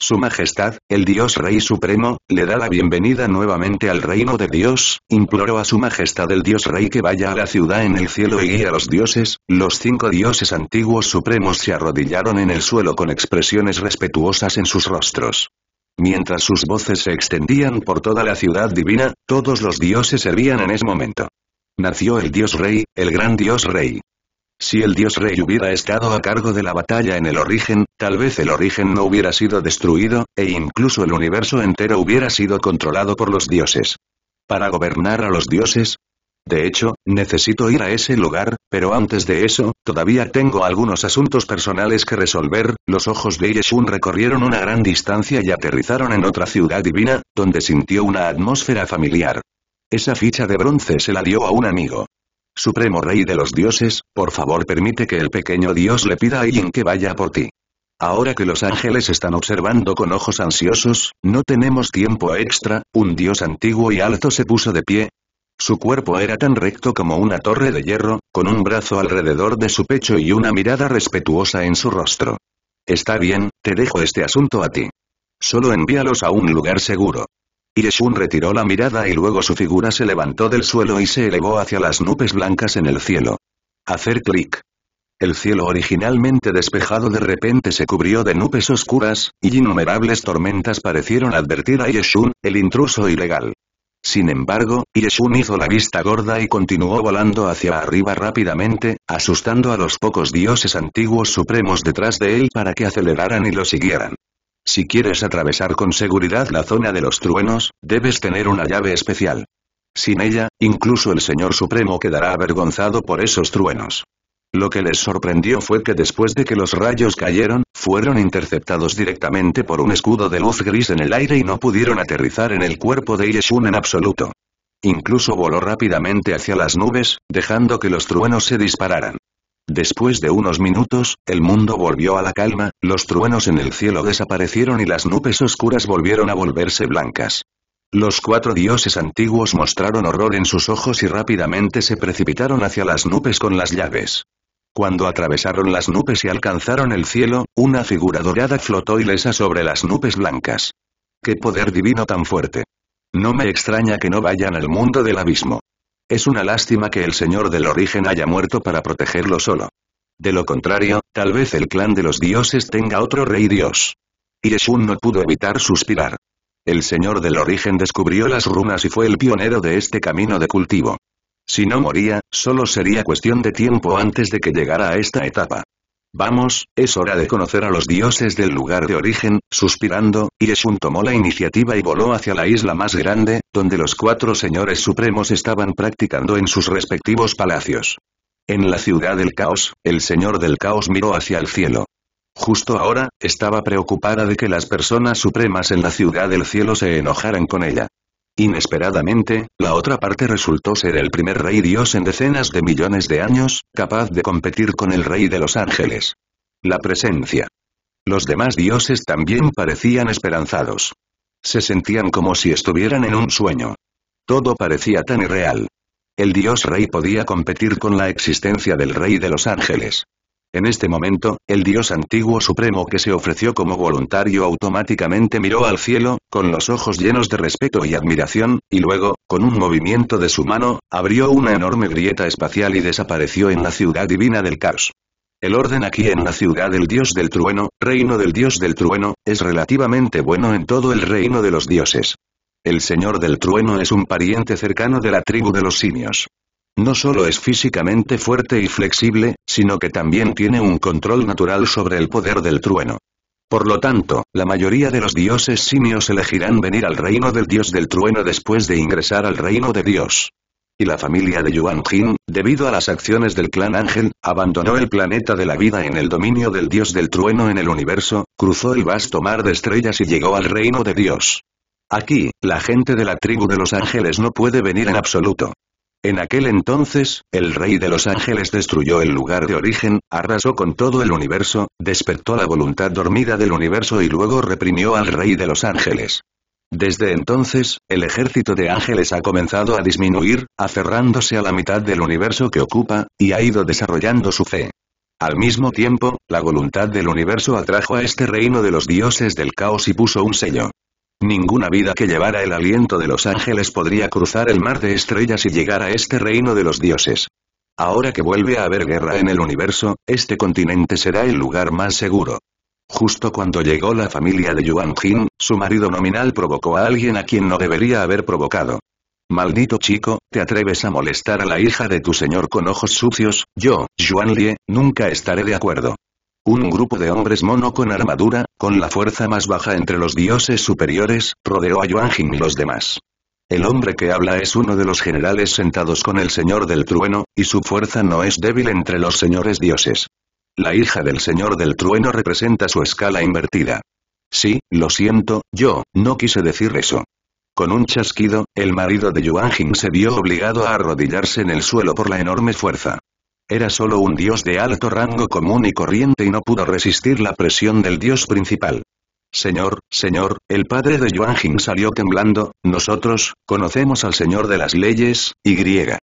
Su Majestad, el Dios Rey Supremo, le da la bienvenida nuevamente al reino de Dios, imploró a Su Majestad el Dios Rey que vaya a la ciudad en el cielo y guíe a los dioses, los cinco dioses antiguos supremos se arrodillaron en el suelo con expresiones respetuosas en sus rostros. Mientras sus voces se extendían por toda la ciudad divina, todos los dioses servían en ese momento. Nació el Dios Rey, el gran Dios Rey. Si el dios rey hubiera estado a cargo de la batalla en el origen, tal vez el origen no hubiera sido destruido, e incluso el universo entero hubiera sido controlado por los dioses. Para gobernar a los dioses, de hecho, necesito ir a ese lugar, pero antes de eso, todavía tengo algunos asuntos personales que resolver. Los ojos de Yeshun recorrieron una gran distancia y aterrizaron en otra ciudad divina, donde sintió una atmósfera familiar. Esa ficha de bronce se la dio a un amigo. Supremo Rey de los Dioses, por favor permite que el pequeño Dios le pida a alguien que vaya por ti. Ahora que los ángeles están observando con ojos ansiosos, no tenemos tiempo extra, un dios antiguo y alto se puso de pie. Su cuerpo era tan recto como una torre de hierro, con un brazo alrededor de su pecho y una mirada respetuosa en su rostro. Está bien, te dejo este asunto a ti. Solo envíalos a un lugar seguro. Ireshun retiró la mirada y luego su figura se levantó del suelo y se elevó hacia las nubes blancas en el cielo. Hacer clic. El cielo originalmente despejado de repente se cubrió de nubes oscuras, y innumerables tormentas parecieron advertir a Yeshun, el intruso ilegal. Sin embargo, Yeshun hizo la vista gorda y continuó volando hacia arriba rápidamente, asustando a los pocos dioses antiguos supremos detrás de él para que aceleraran y lo siguieran. Si quieres atravesar con seguridad la zona de los truenos, debes tener una llave especial. Sin ella, incluso el Señor Supremo quedará avergonzado por esos truenos. Lo que les sorprendió fue que después de que los rayos cayeron, fueron interceptados directamente por un escudo de luz gris en el aire y no pudieron aterrizar en el cuerpo de Yeshun en absoluto. Incluso voló rápidamente hacia las nubes, dejando que los truenos se dispararan. Después de unos minutos, el mundo volvió a la calma, los truenos en el cielo desaparecieron y las nubes oscuras volvieron a volverse blancas. Los cuatro dioses antiguos mostraron horror en sus ojos y rápidamente se precipitaron hacia las nubes con las llaves. Cuando atravesaron las nubes y alcanzaron el cielo, una figura dorada flotó ilesa sobre las nubes blancas. ¡Qué poder divino tan fuerte! No me extraña que no vayan al mundo del abismo. Es una lástima que el señor del origen haya muerto para protegerlo solo. De lo contrario, tal vez el clan de los dioses tenga otro rey dios. Ireshun no pudo evitar suspirar. El señor del origen descubrió las runas y fue el pionero de este camino de cultivo. Si no moría, solo sería cuestión de tiempo antes de que llegara a esta etapa. Vamos, es hora de conocer a los dioses del lugar de origen, suspirando, Ieshun tomó la iniciativa y voló hacia la isla más grande, donde los cuatro señores supremos estaban practicando en sus respectivos palacios. En la ciudad del caos, el señor del caos miró hacia el cielo. Justo ahora, estaba preocupada de que las personas supremas en la ciudad del cielo se enojaran con ella. Inesperadamente, la otra parte resultó ser el primer rey dios en decenas de millones de años, capaz de competir con el rey de los ángeles. La presencia. Los demás dioses también parecían esperanzados. Se sentían como si estuvieran en un sueño. Todo parecía tan irreal. El dios rey podía competir con la existencia del rey de los ángeles. En este momento, el dios antiguo supremo que se ofreció como voluntario automáticamente miró al cielo, con los ojos llenos de respeto y admiración, y luego, con un movimiento de su mano, abrió una enorme grieta espacial y desapareció en la ciudad divina del caos. El orden aquí en la ciudad del dios del trueno, reino del dios del trueno, es relativamente bueno en todo el reino de los dioses. El señor del trueno es un pariente cercano de la tribu de los simios. No solo es físicamente fuerte y flexible, sino que también tiene un control natural sobre el poder del trueno. Por lo tanto, la mayoría de los dioses simios elegirán venir al reino del dios del trueno después de ingresar al reino de Dios. Y la familia de Yuan Jin, debido a las acciones del clan Ángel, abandonó el planeta de la vida en el dominio del dios del trueno en el universo, cruzó el vasto mar de estrellas y llegó al reino de Dios. Aquí, la gente de la tribu de los ángeles no puede venir en absoluto. En aquel entonces, el rey de los ángeles destruyó el lugar de origen, arrasó con todo el universo, despertó la voluntad dormida del universo y luego reprimió al rey de los ángeles. Desde entonces, el ejército de ángeles ha comenzado a disminuir, aferrándose a la mitad del universo que ocupa, y ha ido desarrollando su fe. Al mismo tiempo, la voluntad del universo atrajo a este reino de los dioses del caos y puso un sello. Ninguna vida que llevara el aliento de los ángeles podría cruzar el mar de estrellas y llegar a este reino de los dioses. Ahora que vuelve a haber guerra en el universo, este continente será el lugar más seguro. Justo cuando llegó la familia de Yuan Jin, su marido nominal provocó a alguien a quien no debería haber provocado. Maldito chico, ¿te atreves a molestar a la hija de tu señor con ojos sucios? Yo, Yuan Lie, nunca estaré de acuerdo. Un grupo de hombres mono con armadura, con la fuerza más baja entre los dioses superiores, rodeó a Yuan y los demás. El hombre que habla es uno de los generales sentados con el señor del trueno, y su fuerza no es débil entre los señores dioses. La hija del señor del trueno representa su escala invertida. Sí, lo siento, yo, no quise decir eso. Con un chasquido, el marido de Yuan se vio obligado a arrodillarse en el suelo por la enorme fuerza. Era solo un dios de alto rango común y corriente y no pudo resistir la presión del dios principal. Señor, señor, el padre de Yuan Jing salió temblando, nosotros, conocemos al señor de las leyes, y griega.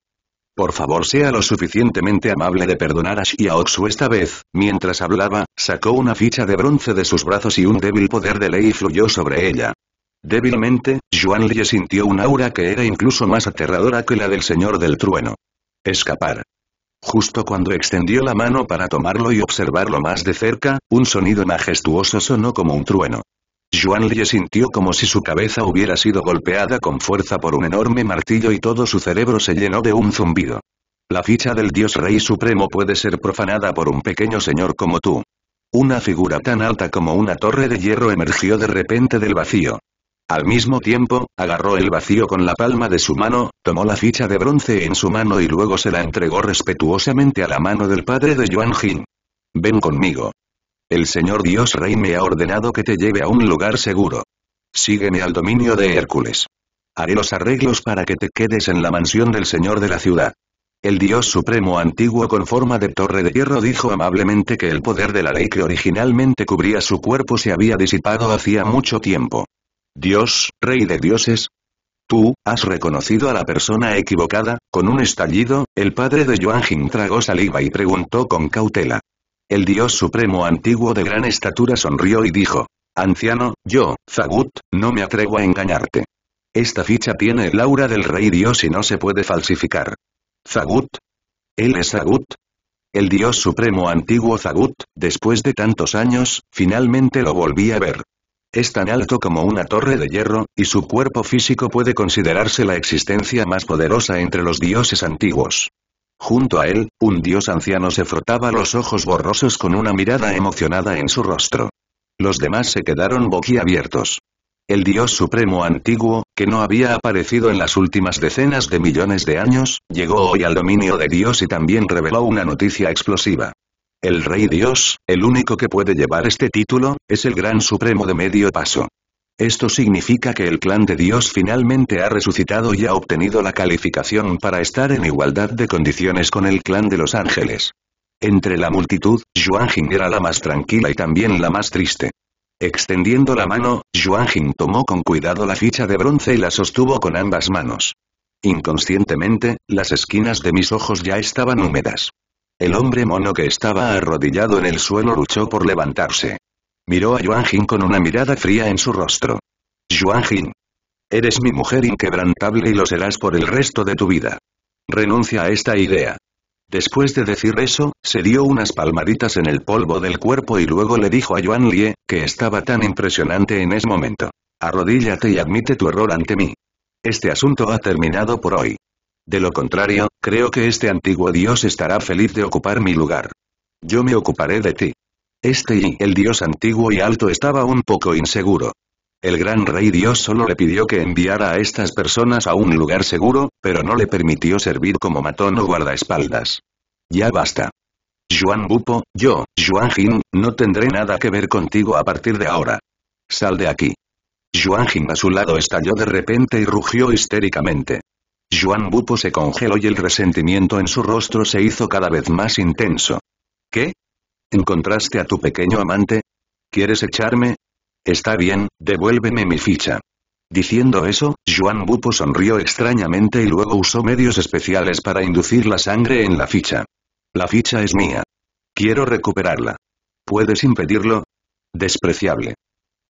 Por favor sea lo suficientemente amable de perdonar a Xiaoxu esta vez, mientras hablaba, sacó una ficha de bronce de sus brazos y un débil poder de ley fluyó sobre ella. Débilmente, Yuan Li sintió un aura que era incluso más aterradora que la del señor del trueno. Escapar. Justo cuando extendió la mano para tomarlo y observarlo más de cerca, un sonido majestuoso sonó como un trueno. Juan Li sintió como si su cabeza hubiera sido golpeada con fuerza por un enorme martillo y todo su cerebro se llenó de un zumbido. La ficha del Dios Rey Supremo puede ser profanada por un pequeño señor como tú. Una figura tan alta como una torre de hierro emergió de repente del vacío. Al mismo tiempo, agarró el vacío con la palma de su mano, tomó la ficha de bronce en su mano y luego se la entregó respetuosamente a la mano del padre de Yuan Jin. Ven conmigo. El señor Dios Rey me ha ordenado que te lleve a un lugar seguro. Sígueme al dominio de Hércules. Haré los arreglos para que te quedes en la mansión del señor de la ciudad. El dios supremo antiguo con forma de torre de hierro dijo amablemente que el poder de la ley que originalmente cubría su cuerpo se había disipado hacía mucho tiempo. Dios, Rey de Dioses. Tú, has reconocido a la persona equivocada, con un estallido, el padre de Joan Jing tragó saliva y preguntó con cautela. El Dios Supremo antiguo de gran estatura sonrió y dijo, Anciano, yo, Zagut, no me atrevo a engañarte. Esta ficha tiene el aura del Rey Dios y no se puede falsificar. Zagut. Él es Zagut, el dios supremo antiguo Zagut, después de tantos años, finalmente lo volví a ver. Es tan alto como una torre de hierro, y su cuerpo físico puede considerarse la existencia más poderosa entre los dioses antiguos. Junto a él, un dios anciano se frotaba los ojos borrosos con una mirada emocionada en su rostro. Los demás se quedaron boquiabiertos. El dios supremo antiguo, que no había aparecido en las últimas decenas de millones de años, llegó hoy al dominio de Dios y también reveló una noticia explosiva. El Rey Dios, el único que puede llevar este título, es el Gran Supremo de Medio Paso. Esto significa que el clan de Dios finalmente ha resucitado y ha obtenido la calificación para estar en igualdad de condiciones con el clan de los ángeles. Entre la multitud, Yuan Jing era la más tranquila y también la más triste. Extendiendo la mano, Yuan Jing tomó con cuidado la ficha de bronce y la sostuvo con ambas manos. Inconscientemente, las esquinas de mis ojos ya estaban húmedas. El hombre mono que estaba arrodillado en el suelo luchó por levantarse. Miró a Yuan Jin con una mirada fría en su rostro. Yuan Jin. Eres mi mujer inquebrantable y lo serás por el resto de tu vida. Renuncia a esta idea. Después de decir eso, se dio unas palmaditas en el polvo del cuerpo y luego le dijo a Yuan Lie, que estaba tan impresionante en ese momento. Arrodíllate y admite tu error ante mí. Este asunto ha terminado por hoy. De lo contrario, creo que este antiguo dios estará feliz de ocupar mi lugar. Yo me ocuparé de ti. Este y el dios antiguo y alto estaba un poco inseguro. El gran rey dios solo le pidió que enviara a estas personas a un lugar seguro, pero no le permitió servir como matón o guardaespaldas. Ya basta. Juan Bupo, yo, Juan Jin, no tendré nada que ver contigo a partir de ahora. Sal de aquí. Juan Jin a su lado estalló de repente y rugió histéricamente. Juan Bupo se congeló y el resentimiento en su rostro se hizo cada vez más intenso. ¿Qué? ¿Encontraste a tu pequeño amante? ¿Quieres echarme? Está bien, devuélveme mi ficha. Diciendo eso, Juan Bupo sonrió extrañamente y luego usó medios especiales para inducir la sangre en la ficha. La ficha es mía. Quiero recuperarla. ¿Puedes impedirlo? Despreciable.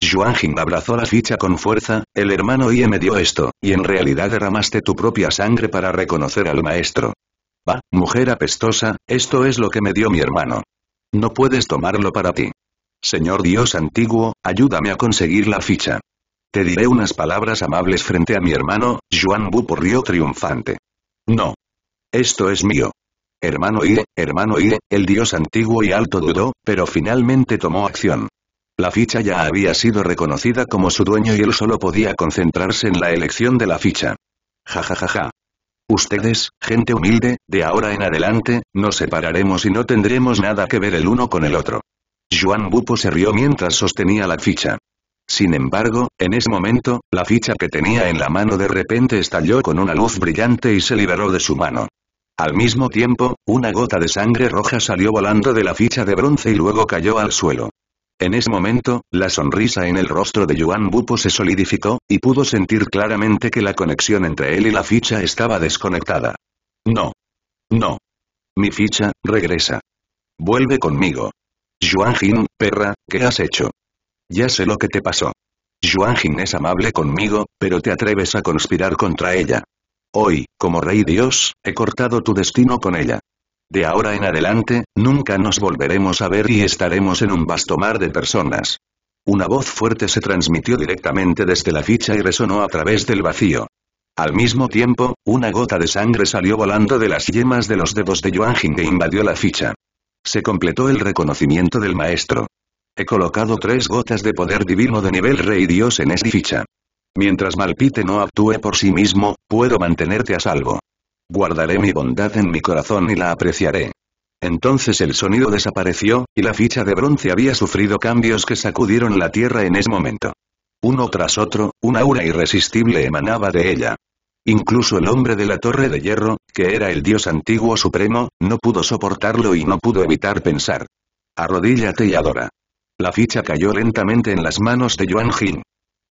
Yuanjing abrazó la ficha con fuerza, el hermano Ie me dio esto, y en realidad derramaste tu propia sangre para reconocer al maestro. Va, mujer apestosa, esto es lo que me dio mi hermano. No puedes tomarlo para ti. Señor Dios antiguo, ayúdame a conseguir la ficha. Te diré unas palabras amables frente a mi hermano, Yuan Bu porrió triunfante. No. Esto es mío. Hermano Ie, hermano Ie, el dios antiguo y alto dudó, pero finalmente tomó acción. La ficha ya había sido reconocida como su dueño y él solo podía concentrarse en la elección de la ficha. Ja ja ja Ustedes, gente humilde, de ahora en adelante, nos separaremos y no tendremos nada que ver el uno con el otro. Juan Bupo se rió mientras sostenía la ficha. Sin embargo, en ese momento, la ficha que tenía en la mano de repente estalló con una luz brillante y se liberó de su mano. Al mismo tiempo, una gota de sangre roja salió volando de la ficha de bronce y luego cayó al suelo. En ese momento, la sonrisa en el rostro de Yuan Bupo se solidificó, y pudo sentir claramente que la conexión entre él y la ficha estaba desconectada. No. No. Mi ficha, regresa. Vuelve conmigo. Yuan Jin, perra, ¿qué has hecho? Ya sé lo que te pasó. Yuan Jin es amable conmigo, pero te atreves a conspirar contra ella. Hoy, como rey Dios, he cortado tu destino con ella. De ahora en adelante, nunca nos volveremos a ver y estaremos en un vasto mar de personas. Una voz fuerte se transmitió directamente desde la ficha y resonó a través del vacío. Al mismo tiempo, una gota de sangre salió volando de las yemas de los dedos de Jing e invadió la ficha. Se completó el reconocimiento del maestro. He colocado tres gotas de poder divino de nivel rey dios en esta ficha. Mientras Malpite no actúe por sí mismo, puedo mantenerte a salvo. Guardaré mi bondad en mi corazón y la apreciaré. Entonces el sonido desapareció, y la ficha de bronce había sufrido cambios que sacudieron la tierra en ese momento. Uno tras otro, un aura irresistible emanaba de ella. Incluso el hombre de la torre de hierro, que era el dios antiguo supremo, no pudo soportarlo y no pudo evitar pensar. Arrodíllate y adora. La ficha cayó lentamente en las manos de Yuan Jin.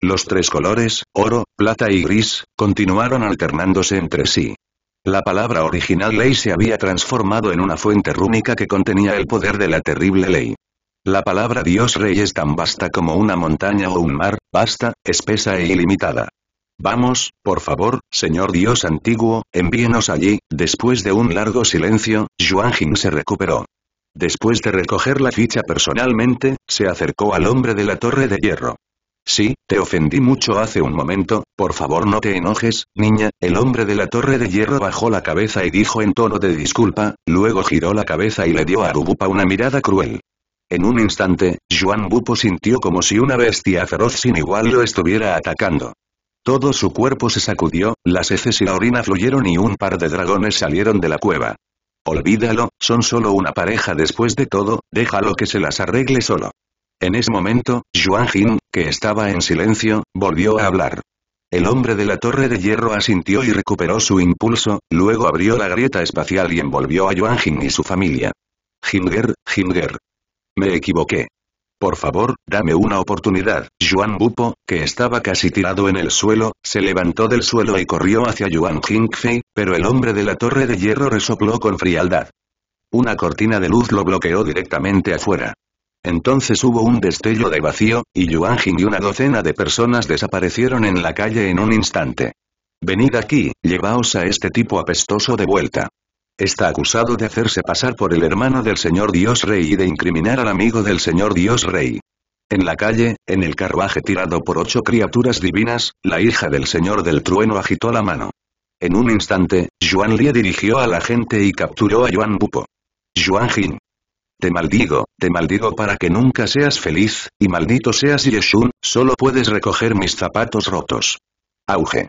Los tres colores, oro, plata y gris, continuaron alternándose entre sí. La palabra original ley se había transformado en una fuente rúnica que contenía el poder de la terrible ley. La palabra Dios Rey es tan vasta como una montaña o un mar, vasta, espesa e ilimitada. Vamos, por favor, señor Dios antiguo, envíenos allí. Después de un largo silencio, Yuan se recuperó. Después de recoger la ficha personalmente, se acercó al hombre de la torre de hierro. Sí, te ofendí mucho hace un momento, por favor no te enojes, niña, el hombre de la torre de hierro bajó la cabeza y dijo en tono de disculpa, luego giró la cabeza y le dio a Arubupa una mirada cruel. En un instante, Juan Bupo sintió como si una bestia feroz sin igual lo estuviera atacando. Todo su cuerpo se sacudió, las heces y la orina fluyeron y un par de dragones salieron de la cueva. Olvídalo, son solo una pareja después de todo, déjalo que se las arregle solo. En ese momento, Yuan Jin, que estaba en silencio, volvió a hablar. El hombre de la torre de hierro asintió y recuperó su impulso, luego abrió la grieta espacial y envolvió a Yuan Jin y su familia. Jinger, Jinger. Me equivoqué. Por favor, dame una oportunidad. Yuan Bupo, que estaba casi tirado en el suelo, se levantó del suelo y corrió hacia Yuan Jingfei, pero el hombre de la torre de hierro resopló con frialdad. Una cortina de luz lo bloqueó directamente afuera. Entonces hubo un destello de vacío, y Yuan Jing y una docena de personas desaparecieron en la calle en un instante. Venid aquí, llevaos a este tipo apestoso de vuelta. Está acusado de hacerse pasar por el hermano del señor Dios Rey y de incriminar al amigo del señor Dios Rey. En la calle, en el carruaje tirado por ocho criaturas divinas, la hija del señor del trueno agitó la mano. En un instante, Yuan Lie dirigió a la gente y capturó a Yuan Bupo. Yuan Jin, te maldigo, te maldigo para que nunca seas feliz, y maldito seas Yeshun, solo puedes recoger mis zapatos rotos. Auge.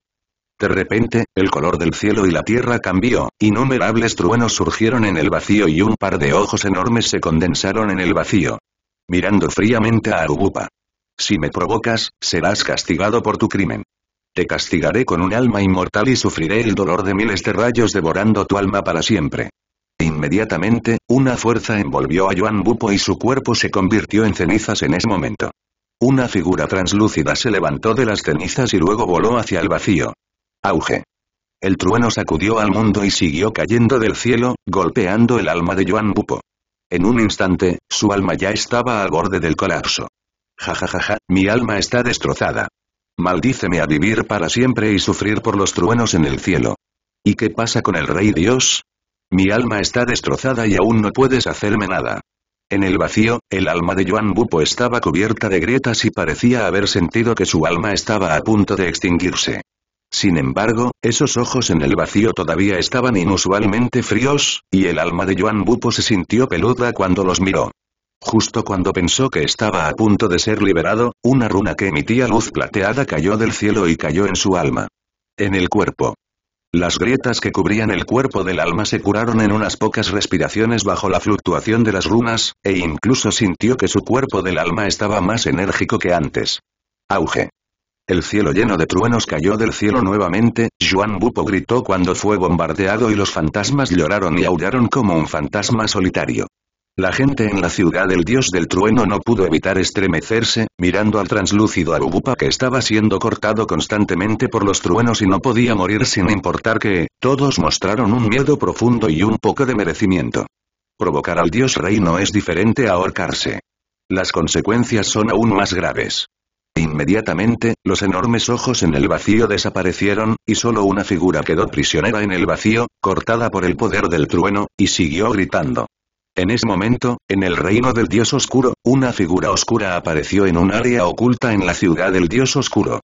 De repente, el color del cielo y la tierra cambió, innumerables truenos surgieron en el vacío y un par de ojos enormes se condensaron en el vacío. Mirando fríamente a Ugupa. Si me provocas, serás castigado por tu crimen. Te castigaré con un alma inmortal y sufriré el dolor de miles de rayos devorando tu alma para siempre. Inmediatamente, una fuerza envolvió a Joan Bupo y su cuerpo se convirtió en cenizas en ese momento. Una figura translúcida se levantó de las cenizas y luego voló hacia el vacío. Auge. El trueno sacudió al mundo y siguió cayendo del cielo, golpeando el alma de Joan Bupo. En un instante, su alma ya estaba al borde del colapso. Ja ja ja ja, mi alma está destrozada. Maldíceme a vivir para siempre y sufrir por los truenos en el cielo. ¿Y qué pasa con el Rey Dios? Mi alma está destrozada y aún no puedes hacerme nada. En el vacío, el alma de Joan Bupo estaba cubierta de grietas y parecía haber sentido que su alma estaba a punto de extinguirse. Sin embargo, esos ojos en el vacío todavía estaban inusualmente fríos, y el alma de Joan Bupo se sintió peluda cuando los miró. Justo cuando pensó que estaba a punto de ser liberado, una runa que emitía luz plateada cayó del cielo y cayó en su alma. En el cuerpo. Las grietas que cubrían el cuerpo del alma se curaron en unas pocas respiraciones bajo la fluctuación de las runas, e incluso sintió que su cuerpo del alma estaba más enérgico que antes. Auge. El cielo lleno de truenos cayó del cielo nuevamente, Juan Bupo gritó cuando fue bombardeado y los fantasmas lloraron y aullaron como un fantasma solitario. La gente en la ciudad del dios del trueno no pudo evitar estremecerse, mirando al translúcido Arubupa que estaba siendo cortado constantemente por los truenos y no podía morir sin importar que, todos mostraron un miedo profundo y un poco de merecimiento. Provocar al dios rey no es diferente a ahorcarse. Las consecuencias son aún más graves. Inmediatamente, los enormes ojos en el vacío desaparecieron, y solo una figura quedó prisionera en el vacío, cortada por el poder del trueno, y siguió gritando. En ese momento, en el reino del dios oscuro, una figura oscura apareció en un área oculta en la ciudad del dios oscuro.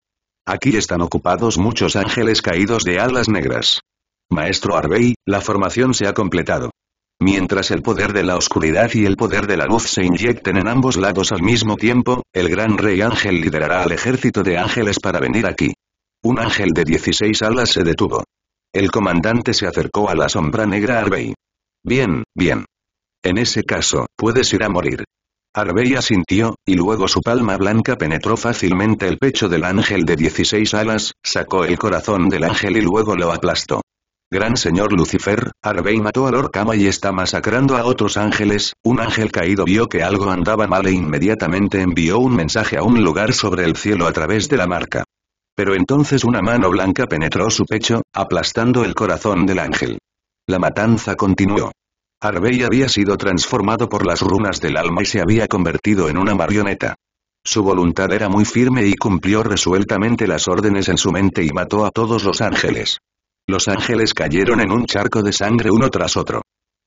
Aquí están ocupados muchos ángeles caídos de alas negras. Maestro Arbey, la formación se ha completado. Mientras el poder de la oscuridad y el poder de la luz se inyecten en ambos lados al mismo tiempo, el gran rey ángel liderará al ejército de ángeles para venir aquí. Un ángel de 16 alas se detuvo. El comandante se acercó a la sombra negra Arbey. Bien, bien. En ese caso, puedes ir a morir. Arbey asintió, y luego su palma blanca penetró fácilmente el pecho del ángel de 16 alas, sacó el corazón del ángel y luego lo aplastó. Gran señor Lucifer, Arbey mató a Lord y está masacrando a otros ángeles, un ángel caído vio que algo andaba mal e inmediatamente envió un mensaje a un lugar sobre el cielo a través de la marca. Pero entonces una mano blanca penetró su pecho, aplastando el corazón del ángel. La matanza continuó. Arvey había sido transformado por las runas del alma y se había convertido en una marioneta. Su voluntad era muy firme y cumplió resueltamente las órdenes en su mente y mató a todos los ángeles. Los ángeles cayeron en un charco de sangre uno tras otro.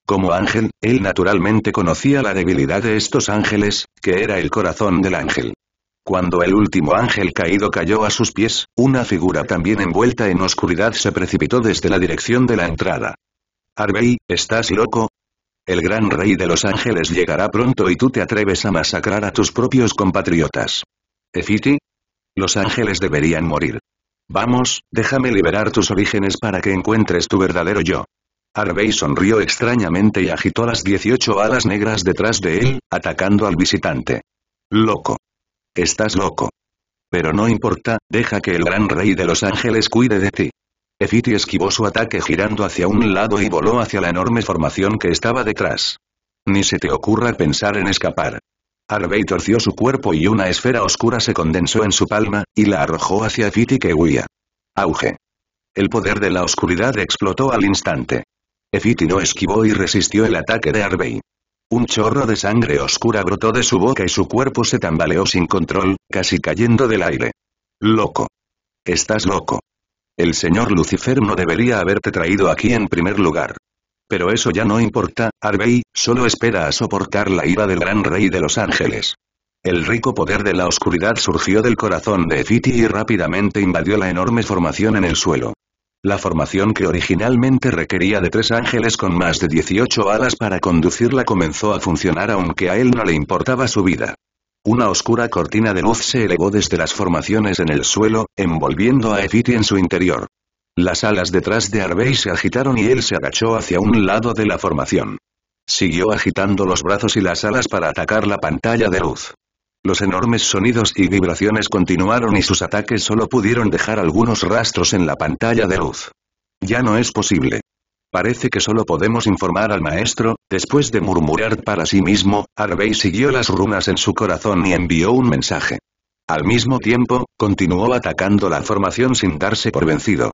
Como ángel, él naturalmente conocía la debilidad de estos ángeles, que era el corazón del ángel. Cuando el último ángel caído cayó a sus pies, una figura también envuelta en oscuridad se precipitó desde la dirección de la entrada. Arvey, ¿estás loco? El gran rey de los ángeles llegará pronto y tú te atreves a masacrar a tus propios compatriotas. Efiti. Los ángeles deberían morir. Vamos, déjame liberar tus orígenes para que encuentres tu verdadero yo. Harvey sonrió extrañamente y agitó las 18 alas negras detrás de él, atacando al visitante. Loco. Estás loco. Pero no importa, deja que el gran rey de los ángeles cuide de ti. Efiti esquivó su ataque girando hacia un lado y voló hacia la enorme formación que estaba detrás. Ni se te ocurra pensar en escapar. Arvey torció su cuerpo y una esfera oscura se condensó en su palma, y la arrojó hacia Efiti que huía. Auge. El poder de la oscuridad explotó al instante. Efiti no esquivó y resistió el ataque de Arvey. Un chorro de sangre oscura brotó de su boca y su cuerpo se tambaleó sin control, casi cayendo del aire. Loco. Estás loco. El señor Lucifer no debería haberte traído aquí en primer lugar. Pero eso ya no importa, Harvey, solo espera a soportar la ira del gran rey de los ángeles. El rico poder de la oscuridad surgió del corazón de Fiti y rápidamente invadió la enorme formación en el suelo. La formación que originalmente requería de tres ángeles con más de 18 alas para conducirla comenzó a funcionar aunque a él no le importaba su vida. Una oscura cortina de luz se elevó desde las formaciones en el suelo, envolviendo a Efiti en su interior. Las alas detrás de Arvey se agitaron y él se agachó hacia un lado de la formación. Siguió agitando los brazos y las alas para atacar la pantalla de luz. Los enormes sonidos y vibraciones continuaron y sus ataques solo pudieron dejar algunos rastros en la pantalla de luz. Ya no es posible. Parece que solo podemos informar al maestro, después de murmurar para sí mismo, Arvey siguió las runas en su corazón y envió un mensaje. Al mismo tiempo, continuó atacando la formación sin darse por vencido.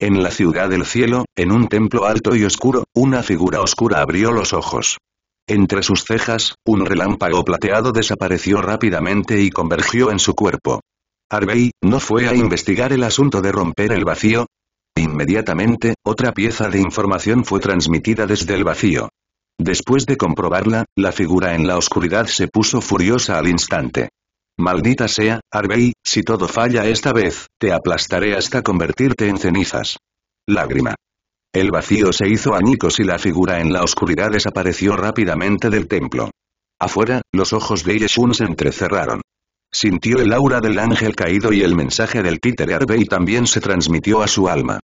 En la ciudad del cielo, en un templo alto y oscuro, una figura oscura abrió los ojos. Entre sus cejas, un relámpago plateado desapareció rápidamente y convergió en su cuerpo. Arvey, ¿no fue a investigar el asunto de romper el vacío? Inmediatamente, otra pieza de información fue transmitida desde el vacío. Después de comprobarla, la figura en la oscuridad se puso furiosa al instante. Maldita sea, Arbey, si todo falla esta vez, te aplastaré hasta convertirte en cenizas. Lágrima. El vacío se hizo añicos y la figura en la oscuridad desapareció rápidamente del templo. Afuera, los ojos de Yeshun se entrecerraron. Sintió el aura del ángel caído y el mensaje del títere Arbey también se transmitió a su alma.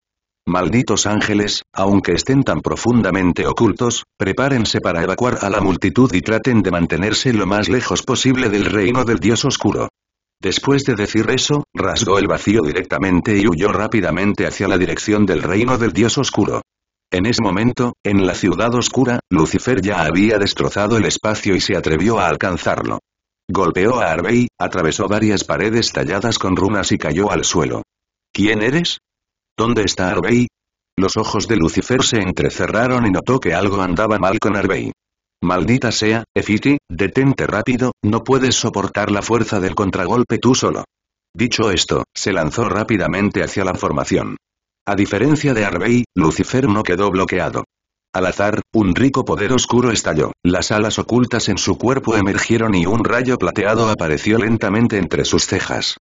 Malditos ángeles, aunque estén tan profundamente ocultos, prepárense para evacuar a la multitud y traten de mantenerse lo más lejos posible del reino del dios oscuro. Después de decir eso, rasgó el vacío directamente y huyó rápidamente hacia la dirección del reino del dios oscuro. En ese momento, en la ciudad oscura, Lucifer ya había destrozado el espacio y se atrevió a alcanzarlo. Golpeó a Arvey, atravesó varias paredes talladas con runas y cayó al suelo. ¿Quién eres? ¿Dónde está Arvey? Los ojos de Lucifer se entrecerraron y notó que algo andaba mal con Arvey. Maldita sea, Efiti, detente rápido, no puedes soportar la fuerza del contragolpe tú solo. Dicho esto, se lanzó rápidamente hacia la formación. A diferencia de Arbey, Lucifer no quedó bloqueado. Al azar, un rico poder oscuro estalló, las alas ocultas en su cuerpo emergieron y un rayo plateado apareció lentamente entre sus cejas.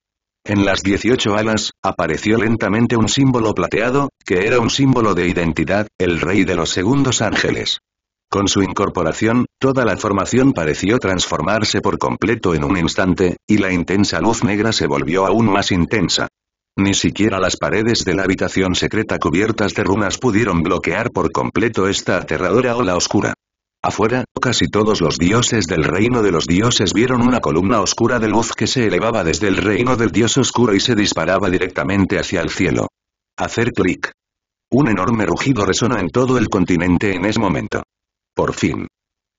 En las 18 alas, apareció lentamente un símbolo plateado, que era un símbolo de identidad, el rey de los segundos ángeles. Con su incorporación, toda la formación pareció transformarse por completo en un instante, y la intensa luz negra se volvió aún más intensa. Ni siquiera las paredes de la habitación secreta cubiertas de runas pudieron bloquear por completo esta aterradora ola oscura. Afuera, casi todos los dioses del reino de los dioses vieron una columna oscura de luz que se elevaba desde el reino del dios oscuro y se disparaba directamente hacia el cielo. Hacer clic. Un enorme rugido resonó en todo el continente en ese momento. Por fin.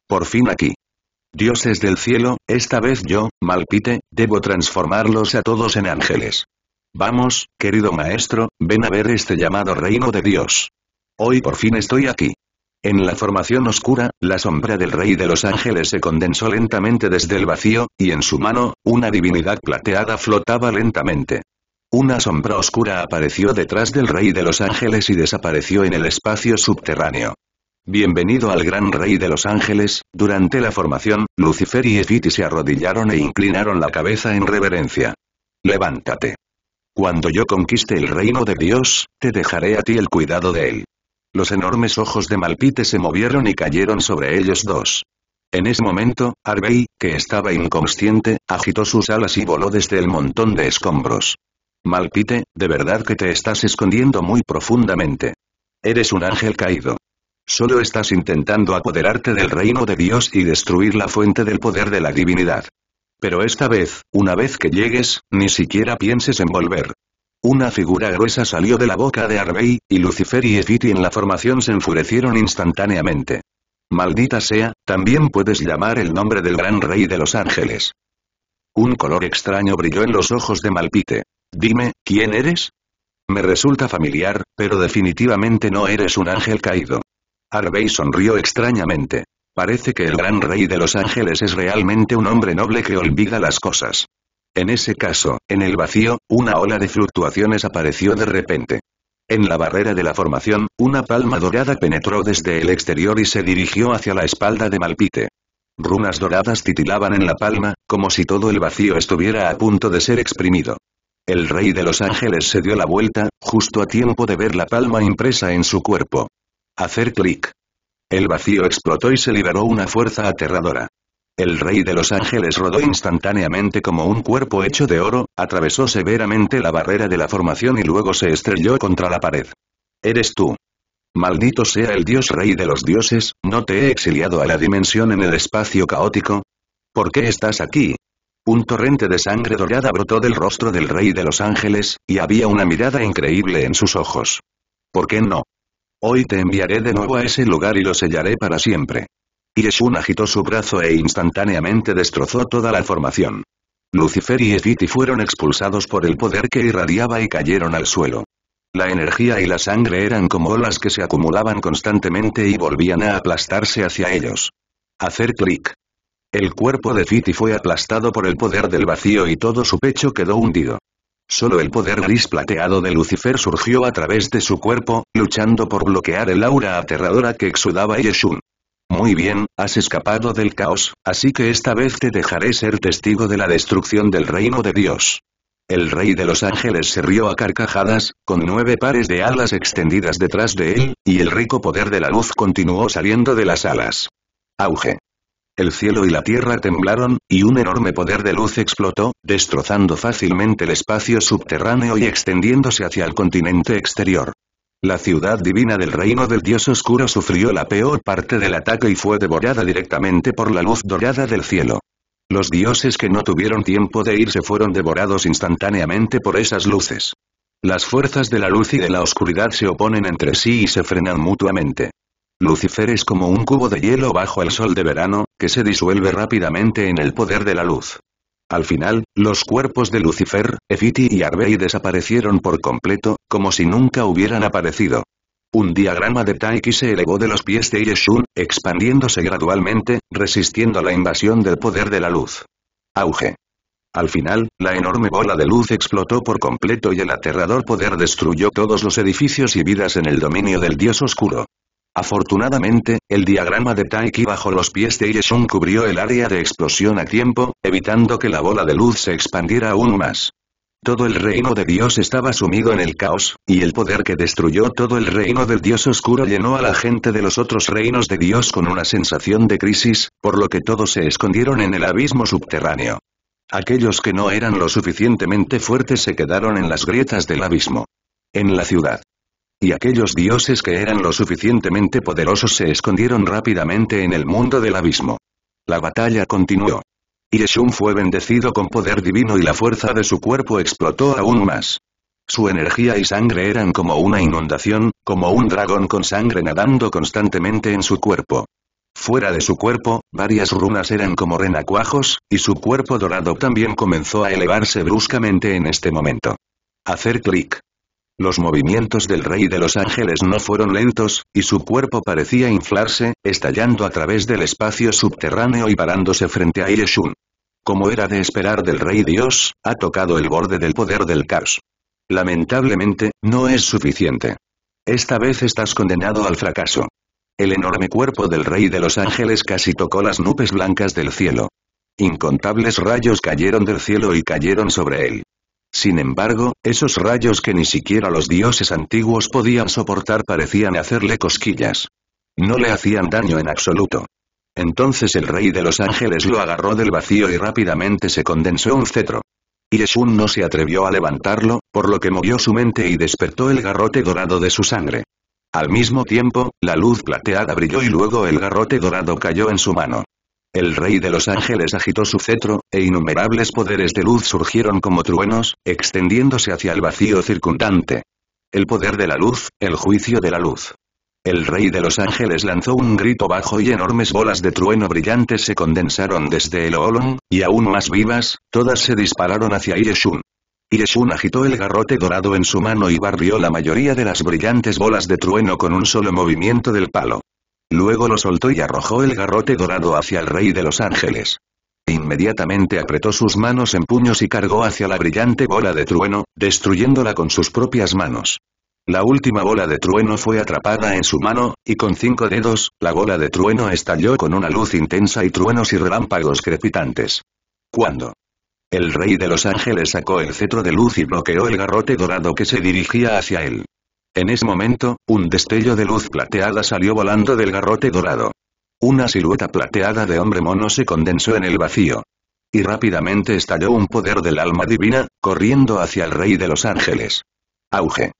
Por fin aquí. Dioses del cielo, esta vez yo, Malpite, debo transformarlos a todos en ángeles. Vamos, querido maestro, ven a ver este llamado reino de Dios. Hoy por fin estoy aquí. En la formación oscura, la sombra del rey de los ángeles se condensó lentamente desde el vacío, y en su mano, una divinidad plateada flotaba lentamente. Una sombra oscura apareció detrás del rey de los ángeles y desapareció en el espacio subterráneo. Bienvenido al gran rey de los ángeles, durante la formación, Lucifer y Efiti se arrodillaron e inclinaron la cabeza en reverencia. Levántate. Cuando yo conquiste el reino de Dios, te dejaré a ti el cuidado de él. Los enormes ojos de Malpite se movieron y cayeron sobre ellos dos. En ese momento, Arbey, que estaba inconsciente, agitó sus alas y voló desde el montón de escombros. Malpite, de verdad que te estás escondiendo muy profundamente. Eres un ángel caído. Solo estás intentando apoderarte del reino de Dios y destruir la fuente del poder de la divinidad. Pero esta vez, una vez que llegues, ni siquiera pienses en volver. Una figura gruesa salió de la boca de Arvey y Lucifer y Efiti en la formación se enfurecieron instantáneamente. Maldita sea, también puedes llamar el nombre del gran rey de los ángeles. Un color extraño brilló en los ojos de Malpite. Dime, ¿quién eres? Me resulta familiar, pero definitivamente no eres un ángel caído. Arvey sonrió extrañamente. Parece que el gran rey de los ángeles es realmente un hombre noble que olvida las cosas. En ese caso, en el vacío, una ola de fluctuaciones apareció de repente. En la barrera de la formación, una palma dorada penetró desde el exterior y se dirigió hacia la espalda de Malpite. Runas doradas titilaban en la palma, como si todo el vacío estuviera a punto de ser exprimido. El rey de los ángeles se dio la vuelta, justo a tiempo de ver la palma impresa en su cuerpo. Hacer clic. El vacío explotó y se liberó una fuerza aterradora. El rey de los ángeles rodó instantáneamente como un cuerpo hecho de oro, atravesó severamente la barrera de la formación y luego se estrelló contra la pared. Eres tú. Maldito sea el dios rey de los dioses, ¿no te he exiliado a la dimensión en el espacio caótico? ¿Por qué estás aquí? Un torrente de sangre dorada brotó del rostro del rey de los ángeles, y había una mirada increíble en sus ojos. ¿Por qué no? Hoy te enviaré de nuevo a ese lugar y lo sellaré para siempre. Yeshun agitó su brazo e instantáneamente destrozó toda la formación. Lucifer y Efiti fueron expulsados por el poder que irradiaba y cayeron al suelo. La energía y la sangre eran como olas que se acumulaban constantemente y volvían a aplastarse hacia ellos. Hacer clic. El cuerpo de Fiti fue aplastado por el poder del vacío y todo su pecho quedó hundido. Solo el poder gris plateado de Lucifer surgió a través de su cuerpo, luchando por bloquear el aura aterradora que exudaba Yeshun. Muy bien, has escapado del caos, así que esta vez te dejaré ser testigo de la destrucción del reino de Dios. El rey de los ángeles se rió a carcajadas, con nueve pares de alas extendidas detrás de él, y el rico poder de la luz continuó saliendo de las alas. Auge el cielo y la tierra temblaron, y un enorme poder de luz explotó, destrozando fácilmente el espacio subterráneo y extendiéndose hacia el continente exterior. La ciudad divina del reino del dios oscuro sufrió la peor parte del ataque y fue devorada directamente por la luz dorada del cielo. Los dioses que no tuvieron tiempo de irse fueron devorados instantáneamente por esas luces. Las fuerzas de la luz y de la oscuridad se oponen entre sí y se frenan mutuamente. Lucifer es como un cubo de hielo bajo el sol de verano, que se disuelve rápidamente en el poder de la luz. Al final, los cuerpos de Lucifer, Efiti y Arbei desaparecieron por completo, como si nunca hubieran aparecido. Un diagrama de Taiki se elevó de los pies de Yeshun, expandiéndose gradualmente, resistiendo la invasión del poder de la luz. Auge. Al final, la enorme bola de luz explotó por completo y el aterrador poder destruyó todos los edificios y vidas en el dominio del dios oscuro. Afortunadamente, el diagrama de Taiki bajo los pies de Jason cubrió el área de explosión a tiempo, evitando que la bola de luz se expandiera aún más. Todo el reino de Dios estaba sumido en el caos, y el poder que destruyó todo el reino del Dios oscuro llenó a la gente de los otros reinos de Dios con una sensación de crisis, por lo que todos se escondieron en el abismo subterráneo. Aquellos que no eran lo suficientemente fuertes se quedaron en las grietas del abismo. En la ciudad, y aquellos dioses que eran lo suficientemente poderosos se escondieron rápidamente en el mundo del abismo. La batalla continuó. Iresun fue bendecido con poder divino y la fuerza de su cuerpo explotó aún más. Su energía y sangre eran como una inundación, como un dragón con sangre nadando constantemente en su cuerpo. Fuera de su cuerpo, varias runas eran como renacuajos, y su cuerpo dorado también comenzó a elevarse bruscamente en este momento. Hacer clic. Los movimientos del rey de los ángeles no fueron lentos, y su cuerpo parecía inflarse, estallando a través del espacio subterráneo y parándose frente a Yeshun. Como era de esperar del rey Dios, ha tocado el borde del poder del caos. Lamentablemente, no es suficiente. Esta vez estás condenado al fracaso. El enorme cuerpo del rey de los ángeles casi tocó las nubes blancas del cielo. Incontables rayos cayeron del cielo y cayeron sobre él. Sin embargo, esos rayos que ni siquiera los dioses antiguos podían soportar parecían hacerle cosquillas. No le hacían daño en absoluto. Entonces el rey de los ángeles lo agarró del vacío y rápidamente se condensó un cetro. Yeshun no se atrevió a levantarlo, por lo que movió su mente y despertó el garrote dorado de su sangre. Al mismo tiempo, la luz plateada brilló y luego el garrote dorado cayó en su mano. El rey de los ángeles agitó su cetro, e innumerables poderes de luz surgieron como truenos, extendiéndose hacia el vacío circundante. El poder de la luz, el juicio de la luz. El rey de los ángeles lanzó un grito bajo y enormes bolas de trueno brillantes se condensaron desde el Oolong, y aún más vivas, todas se dispararon hacia Ireshun. Ireshun agitó el garrote dorado en su mano y barrió la mayoría de las brillantes bolas de trueno con un solo movimiento del palo. Luego lo soltó y arrojó el garrote dorado hacia el rey de los ángeles. Inmediatamente apretó sus manos en puños y cargó hacia la brillante bola de trueno, destruyéndola con sus propias manos. La última bola de trueno fue atrapada en su mano, y con cinco dedos, la bola de trueno estalló con una luz intensa y truenos y relámpagos crepitantes. Cuando el rey de los ángeles sacó el cetro de luz y bloqueó el garrote dorado que se dirigía hacia él. En ese momento, un destello de luz plateada salió volando del garrote dorado. Una silueta plateada de hombre mono se condensó en el vacío. Y rápidamente estalló un poder del alma divina, corriendo hacia el rey de los ángeles. Auge.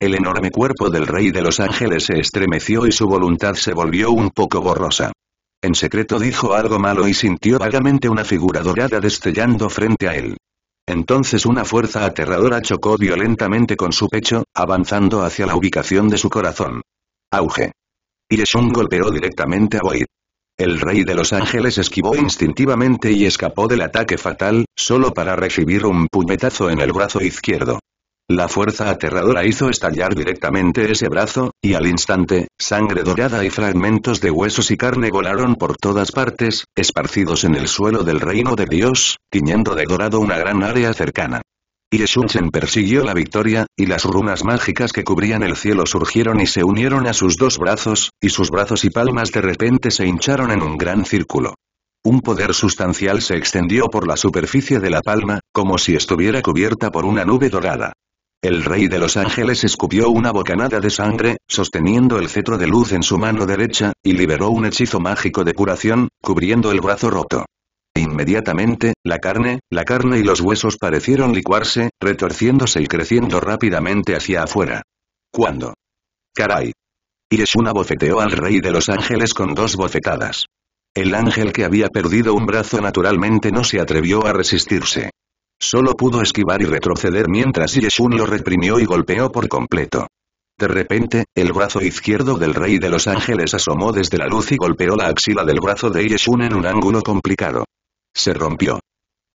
El enorme cuerpo del rey de los ángeles se estremeció y su voluntad se volvió un poco borrosa. En secreto dijo algo malo y sintió vagamente una figura dorada destellando frente a él. Entonces una fuerza aterradora chocó violentamente con su pecho, avanzando hacia la ubicación de su corazón. Auge. Iresun golpeó directamente a Boyd. El rey de Los Ángeles esquivó instintivamente y escapó del ataque fatal, solo para recibir un puñetazo en el brazo izquierdo. La fuerza aterradora hizo estallar directamente ese brazo, y al instante, sangre dorada y fragmentos de huesos y carne volaron por todas partes, esparcidos en el suelo del reino de Dios, tiñendo de dorado una gran área cercana. Y Yeshunchen persiguió la victoria, y las runas mágicas que cubrían el cielo surgieron y se unieron a sus dos brazos, y sus brazos y palmas de repente se hincharon en un gran círculo. Un poder sustancial se extendió por la superficie de la palma, como si estuviera cubierta por una nube dorada. El rey de los ángeles escupió una bocanada de sangre, sosteniendo el cetro de luz en su mano derecha, y liberó un hechizo mágico de curación, cubriendo el brazo roto. Inmediatamente, la carne, la carne y los huesos parecieron licuarse, retorciéndose y creciendo rápidamente hacia afuera. ¿Cuándo? ¡Caray! Ireshuna bofeteó al rey de los ángeles con dos bofetadas. El ángel que había perdido un brazo naturalmente no se atrevió a resistirse. Solo pudo esquivar y retroceder mientras Yeshun lo reprimió y golpeó por completo. De repente, el brazo izquierdo del rey de los ángeles asomó desde la luz y golpeó la axila del brazo de Yeshun en un ángulo complicado. Se rompió.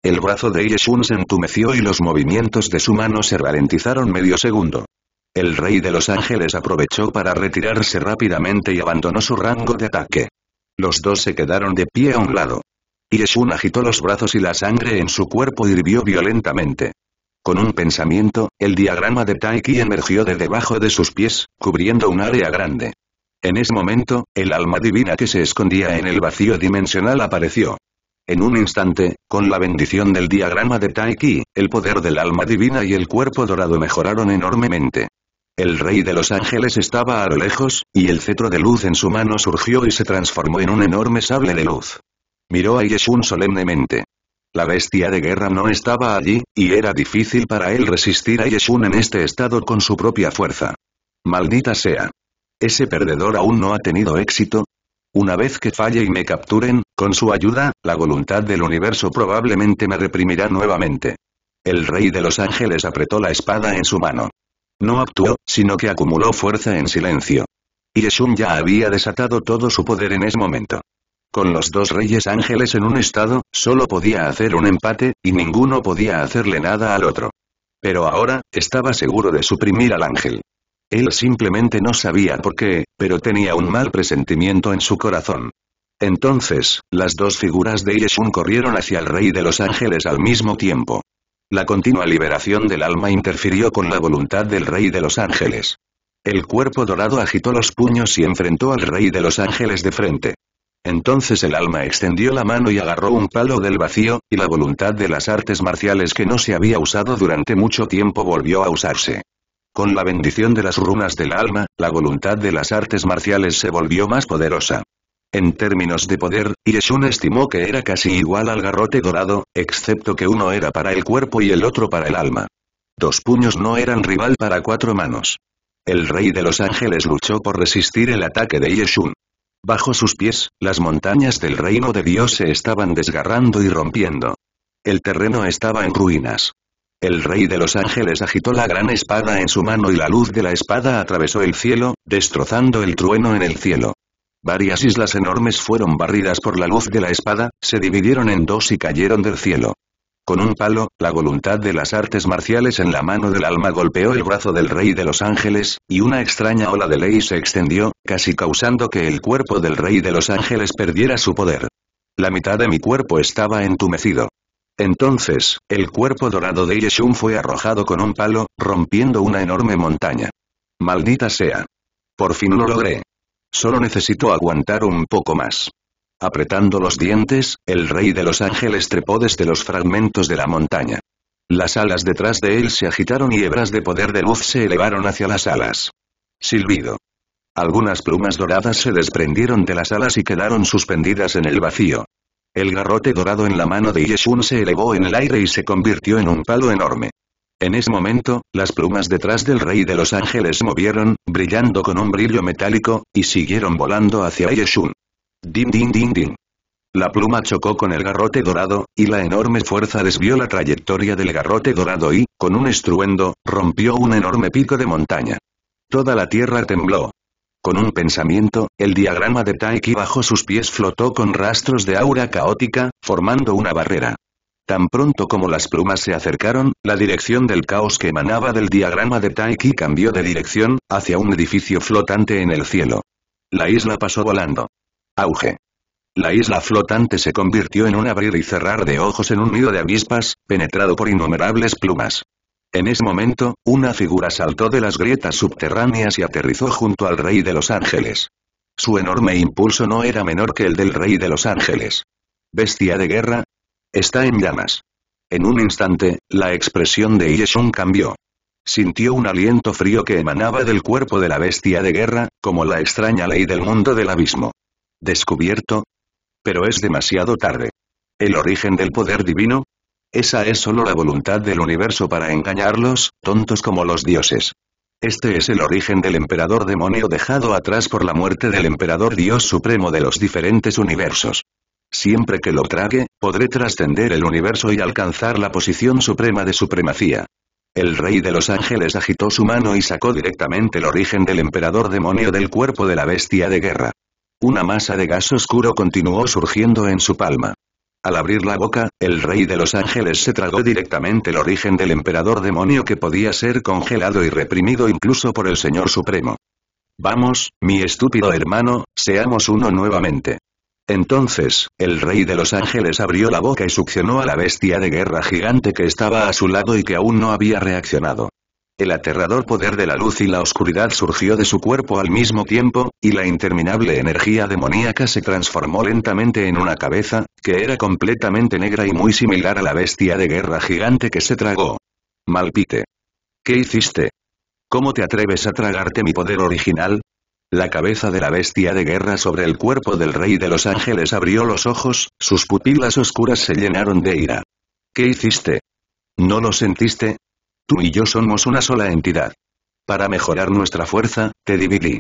El brazo de Yeshun se entumeció y los movimientos de su mano se ralentizaron medio segundo. El rey de los ángeles aprovechó para retirarse rápidamente y abandonó su rango de ataque. Los dos se quedaron de pie a un lado. Yeshun agitó los brazos y la sangre en su cuerpo hirvió violentamente. Con un pensamiento, el diagrama de Taiki emergió de debajo de sus pies, cubriendo un área grande. En ese momento, el alma divina que se escondía en el vacío dimensional apareció. En un instante, con la bendición del diagrama de Taiki, el poder del alma divina y el cuerpo dorado mejoraron enormemente. El rey de los ángeles estaba a lo lejos, y el cetro de luz en su mano surgió y se transformó en un enorme sable de luz. Miró a Yeshun solemnemente. La bestia de guerra no estaba allí, y era difícil para él resistir a Yeshun en este estado con su propia fuerza. Maldita sea. Ese perdedor aún no ha tenido éxito, una vez que falle y me capturen, con su ayuda, la voluntad del universo probablemente me reprimirá nuevamente. El rey de los ángeles apretó la espada en su mano. No actuó, sino que acumuló fuerza en silencio. Yeshun ya había desatado todo su poder en ese momento. Con los dos reyes ángeles en un estado, solo podía hacer un empate, y ninguno podía hacerle nada al otro. Pero ahora, estaba seguro de suprimir al ángel. Él simplemente no sabía por qué, pero tenía un mal presentimiento en su corazón. Entonces, las dos figuras de Ireshun corrieron hacia el rey de los ángeles al mismo tiempo. La continua liberación del alma interfirió con la voluntad del rey de los ángeles. El cuerpo dorado agitó los puños y enfrentó al rey de los ángeles de frente. Entonces el alma extendió la mano y agarró un palo del vacío, y la voluntad de las artes marciales que no se había usado durante mucho tiempo volvió a usarse. Con la bendición de las runas del alma, la voluntad de las artes marciales se volvió más poderosa. En términos de poder, Yeshun estimó que era casi igual al garrote dorado, excepto que uno era para el cuerpo y el otro para el alma. Dos puños no eran rival para cuatro manos. El rey de los ángeles luchó por resistir el ataque de Yeshun. Bajo sus pies, las montañas del reino de Dios se estaban desgarrando y rompiendo. El terreno estaba en ruinas. El rey de los ángeles agitó la gran espada en su mano y la luz de la espada atravesó el cielo, destrozando el trueno en el cielo. Varias islas enormes fueron barridas por la luz de la espada, se dividieron en dos y cayeron del cielo. Con un palo, la voluntad de las artes marciales en la mano del alma golpeó el brazo del rey de los ángeles, y una extraña ola de ley se extendió, casi causando que el cuerpo del rey de los ángeles perdiera su poder. La mitad de mi cuerpo estaba entumecido. Entonces, el cuerpo dorado de Yeshun fue arrojado con un palo, rompiendo una enorme montaña. Maldita sea. Por fin lo logré. Solo necesito aguantar un poco más. Apretando los dientes, el rey de los ángeles trepó desde los fragmentos de la montaña. Las alas detrás de él se agitaron y hebras de poder de luz se elevaron hacia las alas. Silbido. Algunas plumas doradas se desprendieron de las alas y quedaron suspendidas en el vacío. El garrote dorado en la mano de Yeshun se elevó en el aire y se convirtió en un palo enorme. En ese momento, las plumas detrás del rey de los ángeles movieron, brillando con un brillo metálico, y siguieron volando hacia Yeshun. Din din din din. La pluma chocó con el garrote dorado, y la enorme fuerza desvió la trayectoria del garrote dorado y, con un estruendo, rompió un enorme pico de montaña. Toda la tierra tembló. Con un pensamiento, el diagrama de Taiki bajo sus pies flotó con rastros de aura caótica, formando una barrera. Tan pronto como las plumas se acercaron, la dirección del caos que emanaba del diagrama de Taiki cambió de dirección, hacia un edificio flotante en el cielo. La isla pasó volando. Auge. La isla flotante se convirtió en un abrir y cerrar de ojos en un nido de avispas, penetrado por innumerables plumas. En ese momento, una figura saltó de las grietas subterráneas y aterrizó junto al rey de los ángeles. Su enorme impulso no era menor que el del rey de los ángeles. Bestia de guerra. Está en llamas. En un instante, la expresión de Yeshun cambió. Sintió un aliento frío que emanaba del cuerpo de la bestia de guerra, como la extraña ley del mundo del abismo descubierto. Pero es demasiado tarde. El origen del poder divino, esa es solo la voluntad del universo para engañarlos, tontos como los dioses. Este es el origen del emperador demonio dejado atrás por la muerte del emperador dios supremo de los diferentes universos. Siempre que lo trague, podré trascender el universo y alcanzar la posición suprema de supremacía. El rey de los ángeles agitó su mano y sacó directamente el origen del emperador demonio del cuerpo de la bestia de guerra. Una masa de gas oscuro continuó surgiendo en su palma. Al abrir la boca, el rey de los ángeles se tragó directamente el origen del emperador demonio que podía ser congelado y reprimido incluso por el Señor Supremo. Vamos, mi estúpido hermano, seamos uno nuevamente. Entonces, el rey de los ángeles abrió la boca y succionó a la bestia de guerra gigante que estaba a su lado y que aún no había reaccionado. El aterrador poder de la luz y la oscuridad surgió de su cuerpo al mismo tiempo, y la interminable energía demoníaca se transformó lentamente en una cabeza, que era completamente negra y muy similar a la bestia de guerra gigante que se tragó. Malpite. ¿Qué hiciste? ¿Cómo te atreves a tragarte mi poder original? La cabeza de la bestia de guerra sobre el cuerpo del rey de los ángeles abrió los ojos, sus pupilas oscuras se llenaron de ira. ¿Qué hiciste? ¿No lo sentiste? Tú y yo somos una sola entidad. Para mejorar nuestra fuerza, te dividí.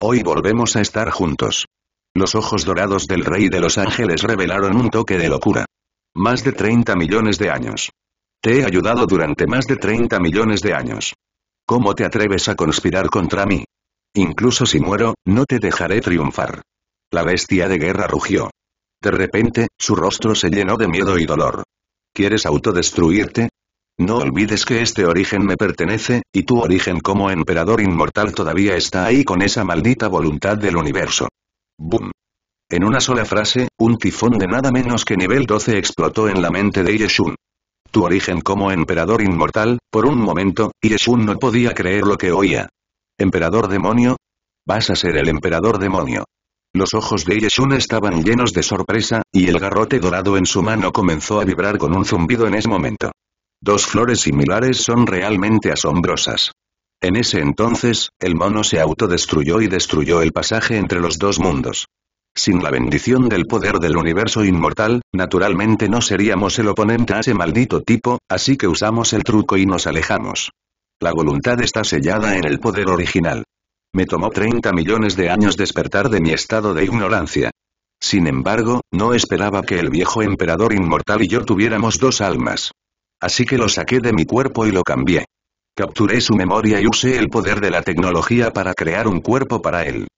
Hoy volvemos a estar juntos. Los ojos dorados del rey de los ángeles revelaron un toque de locura. Más de 30 millones de años. Te he ayudado durante más de 30 millones de años. ¿Cómo te atreves a conspirar contra mí? Incluso si muero, no te dejaré triunfar. La bestia de guerra rugió. De repente, su rostro se llenó de miedo y dolor. ¿Quieres autodestruirte? No olvides que este origen me pertenece, y tu origen como emperador inmortal todavía está ahí con esa maldita voluntad del universo. Boom. En una sola frase, un tifón de nada menos que nivel 12 explotó en la mente de Yeshun. Tu origen como emperador inmortal, por un momento, Yeshun no podía creer lo que oía. ¿Emperador demonio? Vas a ser el emperador demonio. Los ojos de Yeshun estaban llenos de sorpresa, y el garrote dorado en su mano comenzó a vibrar con un zumbido en ese momento. Dos flores similares son realmente asombrosas. En ese entonces, el mono se autodestruyó y destruyó el pasaje entre los dos mundos. Sin la bendición del poder del universo inmortal, naturalmente no seríamos el oponente a ese maldito tipo, así que usamos el truco y nos alejamos. La voluntad está sellada en el poder original. Me tomó 30 millones de años despertar de mi estado de ignorancia. Sin embargo, no esperaba que el viejo emperador inmortal y yo tuviéramos dos almas. Así que lo saqué de mi cuerpo y lo cambié. Capturé su memoria y usé el poder de la tecnología para crear un cuerpo para él.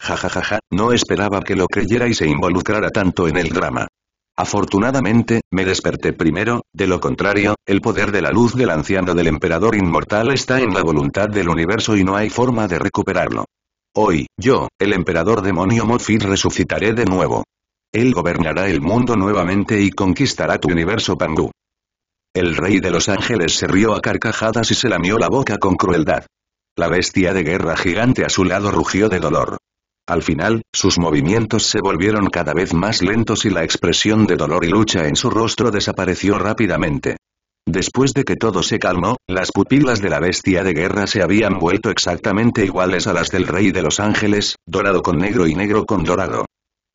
Jajajaja, no esperaba que lo creyera y se involucrara tanto en el drama. Afortunadamente, me desperté primero, de lo contrario, el poder de la luz del anciano del emperador inmortal está en la voluntad del universo y no hay forma de recuperarlo. Hoy, yo, el emperador demonio Motfit resucitaré de nuevo. Él gobernará el mundo nuevamente y conquistará tu universo Pangu. El rey de los ángeles se rió a carcajadas y se lamió la boca con crueldad. La bestia de guerra gigante a su lado rugió de dolor. Al final, sus movimientos se volvieron cada vez más lentos y la expresión de dolor y lucha en su rostro desapareció rápidamente. Después de que todo se calmó, las pupilas de la bestia de guerra se habían vuelto exactamente iguales a las del rey de los ángeles, dorado con negro y negro con dorado.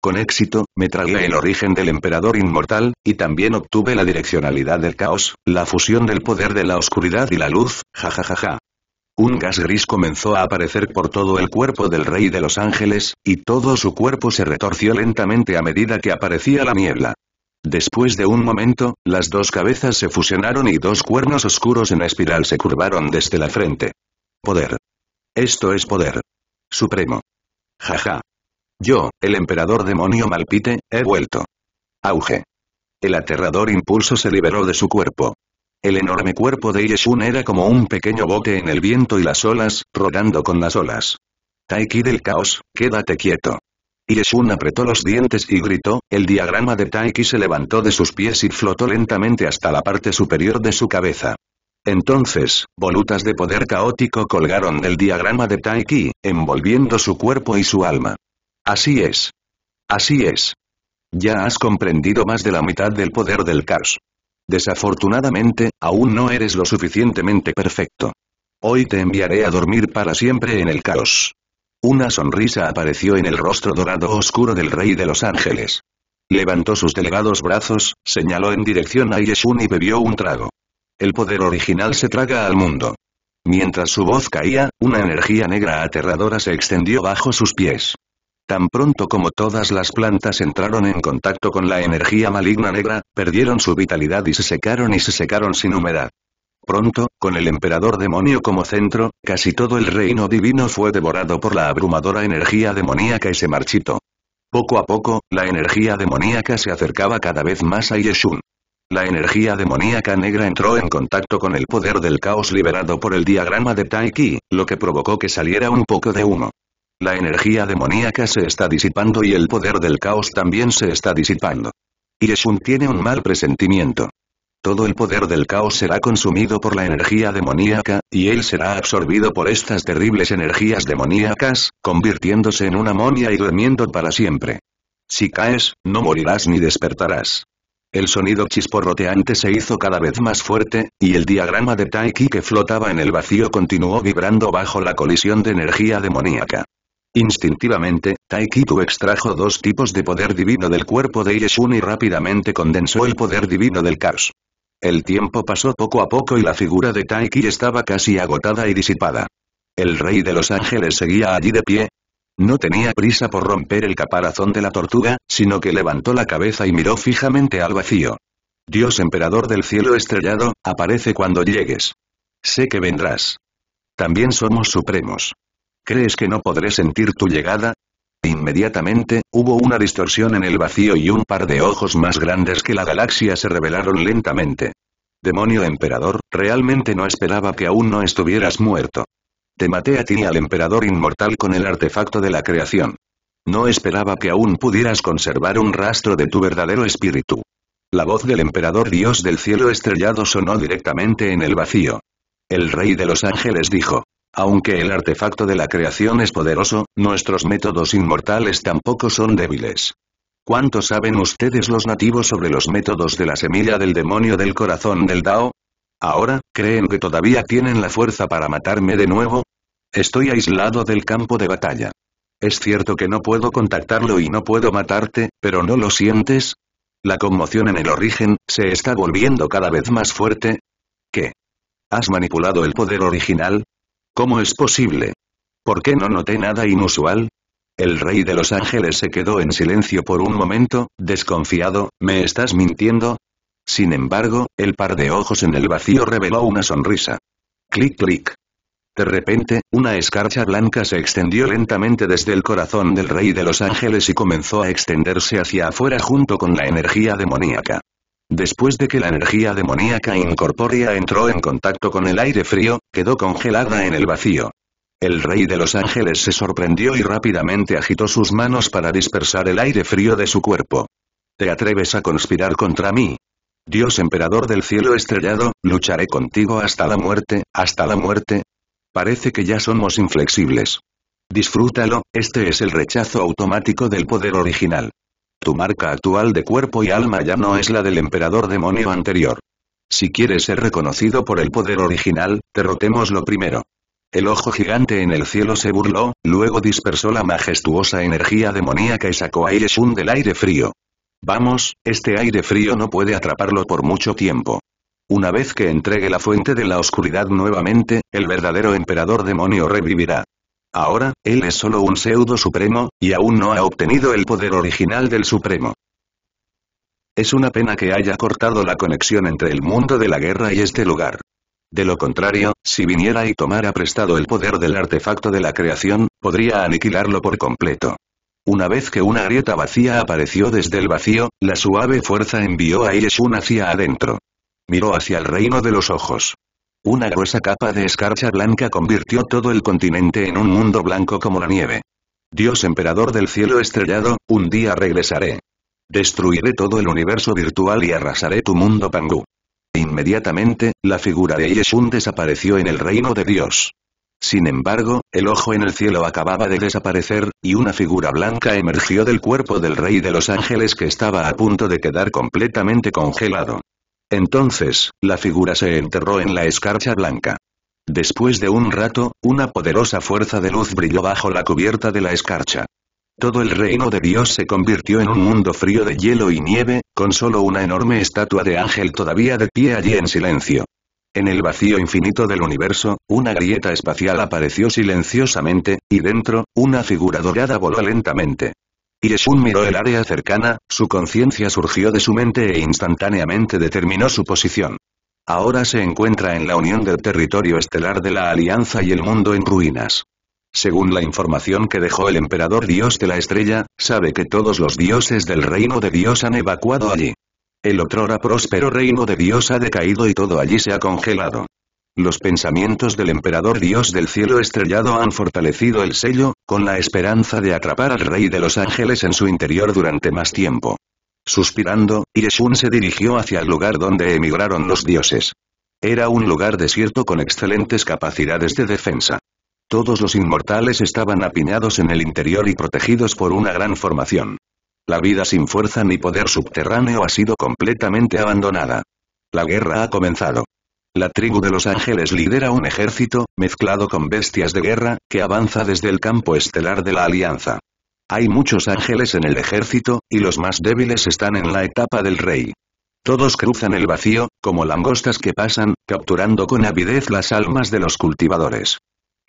Con éxito, me tragué el origen del emperador inmortal, y también obtuve la direccionalidad del caos, la fusión del poder de la oscuridad y la luz, jajajaja. Un gas gris comenzó a aparecer por todo el cuerpo del rey de los ángeles, y todo su cuerpo se retorció lentamente a medida que aparecía la niebla. Después de un momento, las dos cabezas se fusionaron y dos cuernos oscuros en espiral se curvaron desde la frente. Poder. Esto es poder. Supremo. Jaja. Yo, el emperador demonio Malpite, he vuelto. Auge. El aterrador impulso se liberó de su cuerpo. El enorme cuerpo de Yeshun era como un pequeño bote en el viento y las olas, rodando con las olas. Taiki del caos, quédate quieto. Yeshun apretó los dientes y gritó, el diagrama de Taiki se levantó de sus pies y flotó lentamente hasta la parte superior de su cabeza. Entonces, volutas de poder caótico colgaron del diagrama de Taiki, envolviendo su cuerpo y su alma. Así es. Así es. Ya has comprendido más de la mitad del poder del caos. Desafortunadamente, aún no eres lo suficientemente perfecto. Hoy te enviaré a dormir para siempre en el caos. Una sonrisa apareció en el rostro dorado oscuro del rey de los ángeles. Levantó sus delegados brazos, señaló en dirección a Yeshun y bebió un trago. El poder original se traga al mundo. Mientras su voz caía, una energía negra aterradora se extendió bajo sus pies. Tan pronto como todas las plantas entraron en contacto con la energía maligna negra, perdieron su vitalidad y se secaron y se secaron sin humedad. Pronto, con el emperador demonio como centro, casi todo el reino divino fue devorado por la abrumadora energía demoníaca y se marchitó. Poco a poco, la energía demoníaca se acercaba cada vez más a Yeshun. La energía demoníaca negra entró en contacto con el poder del caos liberado por el diagrama de Taiki, lo que provocó que saliera un poco de humo. La energía demoníaca se está disipando y el poder del caos también se está disipando. Y Yeshun tiene un mal presentimiento. Todo el poder del caos será consumido por la energía demoníaca, y él será absorbido por estas terribles energías demoníacas, convirtiéndose en una momia y durmiendo para siempre. Si caes, no morirás ni despertarás. El sonido chisporroteante se hizo cada vez más fuerte, y el diagrama de Taiki que flotaba en el vacío continuó vibrando bajo la colisión de energía demoníaca. Instintivamente, tu extrajo dos tipos de poder divino del cuerpo de Yeshun y rápidamente condensó el poder divino del caos. El tiempo pasó poco a poco y la figura de Taiki estaba casi agotada y disipada. El rey de los ángeles seguía allí de pie. No tenía prisa por romper el caparazón de la tortuga, sino que levantó la cabeza y miró fijamente al vacío. Dios emperador del cielo estrellado, aparece cuando llegues. Sé que vendrás. También somos supremos. ¿Crees que no podré sentir tu llegada? Inmediatamente, hubo una distorsión en el vacío y un par de ojos más grandes que la galaxia se revelaron lentamente. Demonio emperador, realmente no esperaba que aún no estuvieras muerto. Te maté a ti y al emperador inmortal con el artefacto de la creación. No esperaba que aún pudieras conservar un rastro de tu verdadero espíritu. La voz del emperador dios del cielo estrellado sonó directamente en el vacío. El rey de los ángeles dijo, aunque el artefacto de la creación es poderoso, nuestros métodos inmortales tampoco son débiles. ¿Cuánto saben ustedes los nativos sobre los métodos de la semilla del demonio del corazón del Dao? Ahora, ¿creen que todavía tienen la fuerza para matarme de nuevo? Estoy aislado del campo de batalla. Es cierto que no puedo contactarlo y no puedo matarte, pero ¿no lo sientes? La conmoción en el origen, se está volviendo cada vez más fuerte. ¿Qué? ¿Has manipulado el poder original? ¿Cómo es posible? ¿Por qué no noté nada inusual? El rey de los ángeles se quedó en silencio por un momento, desconfiado, ¿me estás mintiendo? Sin embargo, el par de ojos en el vacío reveló una sonrisa. Clic clic. De repente, una escarcha blanca se extendió lentamente desde el corazón del rey de los ángeles y comenzó a extenderse hacia afuera junto con la energía demoníaca. Después de que la energía demoníaca incorpórea entró en contacto con el aire frío, quedó congelada en el vacío. El rey de los ángeles se sorprendió y rápidamente agitó sus manos para dispersar el aire frío de su cuerpo. ¿Te atreves a conspirar contra mí? Dios emperador del cielo estrellado, lucharé contigo hasta la muerte, hasta la muerte. Parece que ya somos inflexibles. Disfrútalo, este es el rechazo automático del poder original. Tu marca actual de cuerpo y alma ya no es la del emperador demonio anterior. Si quieres ser reconocido por el poder original, derrotémoslo primero. El ojo gigante en el cielo se burló, luego dispersó la majestuosa energía demoníaca y sacó a Ireshun del aire frío. Vamos, este aire frío no puede atraparlo por mucho tiempo. Una vez que entregue la fuente de la oscuridad nuevamente, el verdadero emperador demonio revivirá. Ahora, él es solo un pseudo supremo, y aún no ha obtenido el poder original del supremo. Es una pena que haya cortado la conexión entre el mundo de la guerra y este lugar. De lo contrario, si viniera y tomara prestado el poder del artefacto de la creación, podría aniquilarlo por completo. Una vez que una grieta vacía apareció desde el vacío, la suave fuerza envió a un hacia adentro. Miró hacia el reino de los ojos. Una gruesa capa de escarcha blanca convirtió todo el continente en un mundo blanco como la nieve. Dios emperador del cielo estrellado, un día regresaré. Destruiré todo el universo virtual y arrasaré tu mundo Pangu. Inmediatamente, la figura de Yeshun desapareció en el reino de Dios. Sin embargo, el ojo en el cielo acababa de desaparecer, y una figura blanca emergió del cuerpo del rey de los ángeles que estaba a punto de quedar completamente congelado. Entonces, la figura se enterró en la escarcha blanca. Después de un rato, una poderosa fuerza de luz brilló bajo la cubierta de la escarcha. Todo el reino de Dios se convirtió en un mundo frío de hielo y nieve, con solo una enorme estatua de ángel todavía de pie allí en silencio. En el vacío infinito del universo, una grieta espacial apareció silenciosamente, y dentro, una figura dorada voló lentamente. Ireshun miró el área cercana, su conciencia surgió de su mente e instantáneamente determinó su posición. Ahora se encuentra en la unión del territorio estelar de la Alianza y el mundo en ruinas. Según la información que dejó el emperador dios de la estrella, sabe que todos los dioses del reino de Dios han evacuado allí. El otrora próspero reino de Dios ha decaído y todo allí se ha congelado. Los pensamientos del emperador dios del cielo estrellado han fortalecido el sello, con la esperanza de atrapar al rey de los ángeles en su interior durante más tiempo. Suspirando, Ireshun se dirigió hacia el lugar donde emigraron los dioses. Era un lugar desierto con excelentes capacidades de defensa. Todos los inmortales estaban apiñados en el interior y protegidos por una gran formación. La vida sin fuerza ni poder subterráneo ha sido completamente abandonada. La guerra ha comenzado. La tribu de los ángeles lidera un ejército, mezclado con bestias de guerra, que avanza desde el campo estelar de la Alianza. Hay muchos ángeles en el ejército, y los más débiles están en la etapa del rey. Todos cruzan el vacío, como langostas que pasan, capturando con avidez las almas de los cultivadores.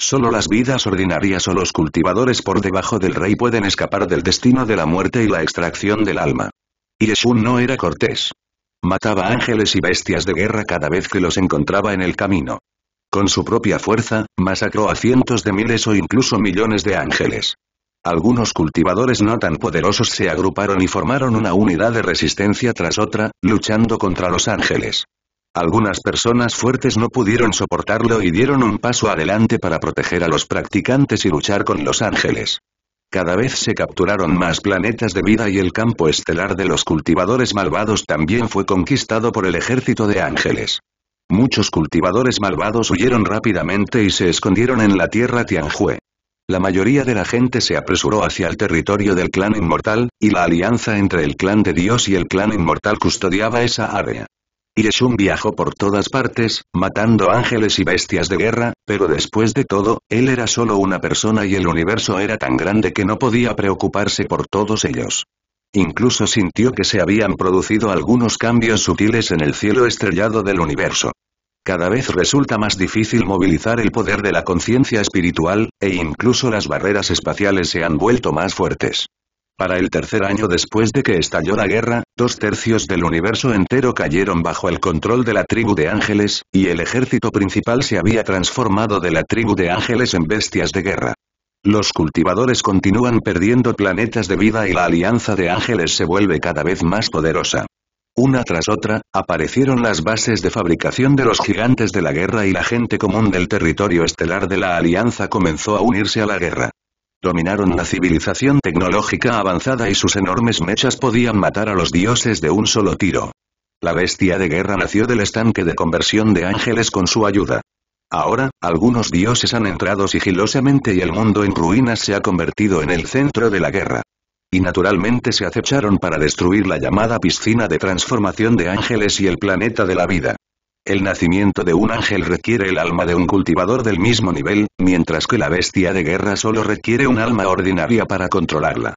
Solo las vidas ordinarias o los cultivadores por debajo del rey pueden escapar del destino de la muerte y la extracción del alma. Y no era cortés. Mataba ángeles y bestias de guerra cada vez que los encontraba en el camino. Con su propia fuerza, masacró a cientos de miles o incluso millones de ángeles. Algunos cultivadores no tan poderosos se agruparon y formaron una unidad de resistencia tras otra, luchando contra los ángeles. Algunas personas fuertes no pudieron soportarlo y dieron un paso adelante para proteger a los practicantes y luchar con los ángeles. Cada vez se capturaron más planetas de vida y el campo estelar de los cultivadores malvados también fue conquistado por el ejército de ángeles. Muchos cultivadores malvados huyeron rápidamente y se escondieron en la tierra Tianjue. La mayoría de la gente se apresuró hacia el territorio del clan inmortal, y la alianza entre el clan de Dios y el clan inmortal custodiaba esa área. Ireshun viajó por todas partes, matando ángeles y bestias de guerra, pero después de todo, él era solo una persona y el universo era tan grande que no podía preocuparse por todos ellos. Incluso sintió que se habían producido algunos cambios sutiles en el cielo estrellado del universo. Cada vez resulta más difícil movilizar el poder de la conciencia espiritual, e incluso las barreras espaciales se han vuelto más fuertes. Para el tercer año después de que estalló la guerra, dos tercios del universo entero cayeron bajo el control de la tribu de ángeles, y el ejército principal se había transformado de la tribu de ángeles en bestias de guerra. Los cultivadores continúan perdiendo planetas de vida y la alianza de ángeles se vuelve cada vez más poderosa. Una tras otra, aparecieron las bases de fabricación de los gigantes de la guerra y la gente común del territorio estelar de la alianza comenzó a unirse a la guerra. Dominaron la civilización tecnológica avanzada y sus enormes mechas podían matar a los dioses de un solo tiro. La bestia de guerra nació del estanque de conversión de ángeles con su ayuda. Ahora, algunos dioses han entrado sigilosamente y el mundo en ruinas se ha convertido en el centro de la guerra. Y naturalmente se acecharon para destruir la llamada piscina de transformación de ángeles y el planeta de la vida. El nacimiento de un ángel requiere el alma de un cultivador del mismo nivel, mientras que la bestia de guerra solo requiere un alma ordinaria para controlarla.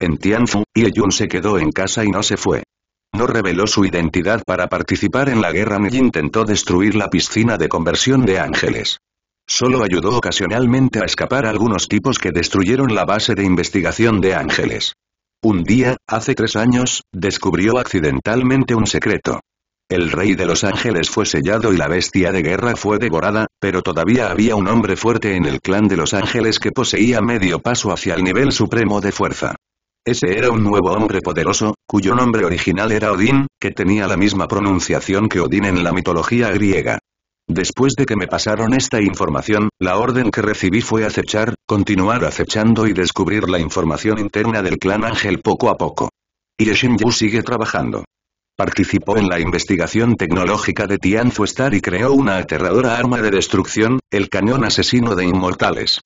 En Tianfu, Yun se quedó en casa y no se fue. No reveló su identidad para participar en la guerra ni intentó destruir la piscina de conversión de ángeles. Solo ayudó ocasionalmente a escapar a algunos tipos que destruyeron la base de investigación de ángeles. Un día, hace tres años, descubrió accidentalmente un secreto. El rey de los ángeles fue sellado y la bestia de guerra fue devorada, pero todavía había un hombre fuerte en el clan de los ángeles que poseía medio paso hacia el nivel supremo de fuerza. Ese era un nuevo hombre poderoso, cuyo nombre original era Odín, que tenía la misma pronunciación que Odín en la mitología griega. Después de que me pasaron esta información, la orden que recibí fue acechar, continuar acechando y descubrir la información interna del clan Ángel poco a poco. Y Yu sigue trabajando. Participó en la investigación tecnológica de Tianzu Star y creó una aterradora arma de destrucción, el cañón asesino de inmortales.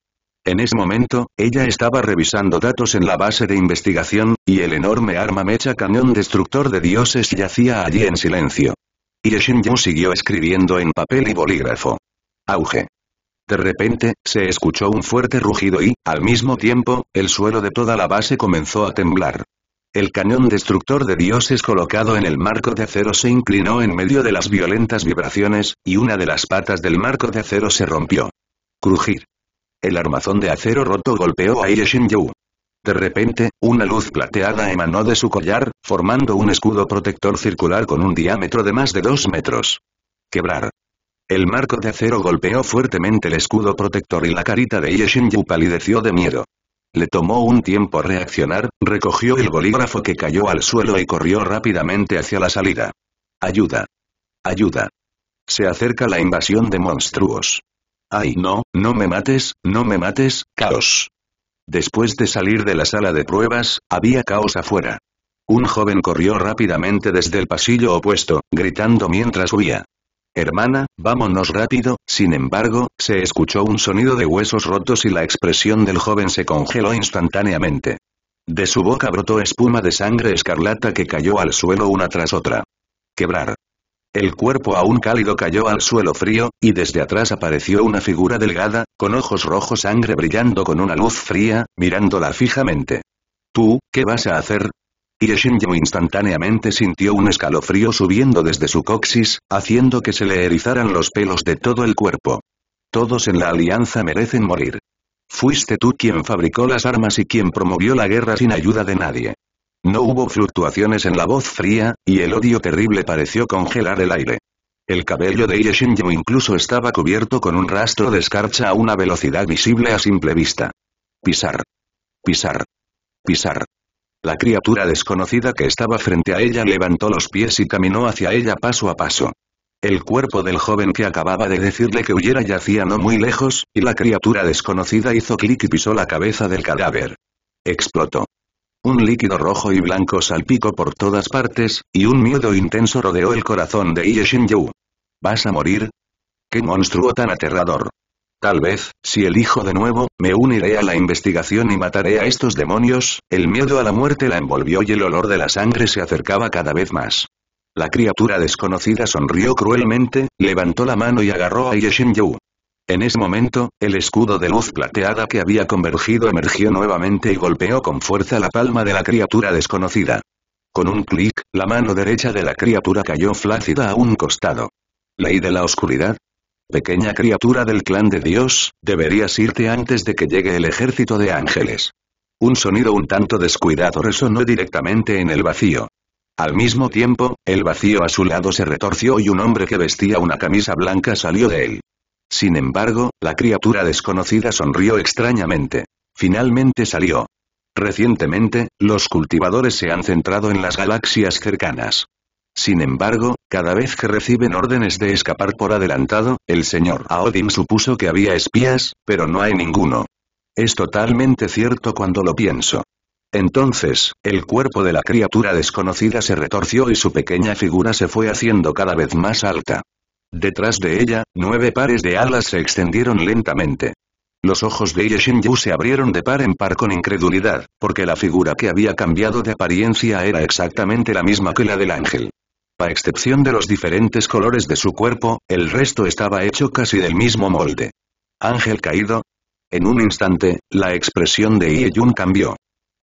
En ese momento, ella estaba revisando datos en la base de investigación, y el enorme arma mecha cañón destructor de dioses yacía allí en silencio. Y Shinju siguió escribiendo en papel y bolígrafo. Auge. De repente, se escuchó un fuerte rugido y, al mismo tiempo, el suelo de toda la base comenzó a temblar. El cañón destructor de dioses colocado en el marco de acero se inclinó en medio de las violentas vibraciones, y una de las patas del marco de acero se rompió. Crujir. El armazón de acero roto golpeó a Shinju. De repente, una luz plateada emanó de su collar, formando un escudo protector circular con un diámetro de más de dos metros. Quebrar. El marco de acero golpeó fuertemente el escudo protector y la carita de Yeshinju palideció de miedo. Le tomó un tiempo reaccionar, recogió el bolígrafo que cayó al suelo y corrió rápidamente hacia la salida. Ayuda. Ayuda. Se acerca la invasión de monstruos. Ay, no, no me mates, no me mates, caos. Después de salir de la sala de pruebas, había caos afuera. Un joven corrió rápidamente desde el pasillo opuesto, gritando mientras huía. Hermana, vámonos rápido, sin embargo, se escuchó un sonido de huesos rotos y la expresión del joven se congeló instantáneamente. De su boca brotó espuma de sangre escarlata que cayó al suelo una tras otra. Quebrar. El cuerpo aún cálido cayó al suelo frío, y desde atrás apareció una figura delgada, con ojos rojos sangre brillando con una luz fría, mirándola fijamente. Tú, ¿qué vas a hacer? Y instantáneamente sintió un escalofrío subiendo desde su coxis, haciendo que se le erizaran los pelos de todo el cuerpo. Todos en la alianza merecen morir. Fuiste tú quien fabricó las armas y quien promovió la guerra sin ayuda de nadie. No hubo fluctuaciones en la voz fría, y el odio terrible pareció congelar el aire. El cabello de Iye incluso estaba cubierto con un rastro de escarcha a una velocidad visible a simple vista. Pisar. Pisar. Pisar. La criatura desconocida que estaba frente a ella levantó los pies y caminó hacia ella paso a paso. El cuerpo del joven que acababa de decirle que huyera yacía no muy lejos, y la criatura desconocida hizo clic y pisó la cabeza del cadáver. Explotó. Un líquido rojo y blanco salpicó por todas partes, y un miedo intenso rodeó el corazón de Ye Yu. ¿Vas a morir? ¡Qué monstruo tan aterrador! Tal vez, si elijo de nuevo, me uniré a la investigación y mataré a estos demonios, el miedo a la muerte la envolvió y el olor de la sangre se acercaba cada vez más. La criatura desconocida sonrió cruelmente, levantó la mano y agarró a Yeshin Yu. En ese momento, el escudo de luz plateada que había convergido emergió nuevamente y golpeó con fuerza la palma de la criatura desconocida. Con un clic, la mano derecha de la criatura cayó flácida a un costado. Ley de la oscuridad, Pequeña criatura del clan de Dios, deberías irte antes de que llegue el ejército de ángeles. Un sonido un tanto descuidado resonó directamente en el vacío. Al mismo tiempo, el vacío a su lado se retorció y un hombre que vestía una camisa blanca salió de él. Sin embargo, la criatura desconocida sonrió extrañamente. Finalmente salió. Recientemente, los cultivadores se han centrado en las galaxias cercanas. Sin embargo, cada vez que reciben órdenes de escapar por adelantado, el señor Aodin supuso que había espías, pero no hay ninguno. Es totalmente cierto cuando lo pienso. Entonces, el cuerpo de la criatura desconocida se retorció y su pequeña figura se fue haciendo cada vez más alta. Detrás de ella, nueve pares de alas se extendieron lentamente. Los ojos de Yeshinju se abrieron de par en par con incredulidad, porque la figura que había cambiado de apariencia era exactamente la misma que la del ángel a excepción de los diferentes colores de su cuerpo, el resto estaba hecho casi del mismo molde. Ángel caído. En un instante, la expresión de Ieyun cambió.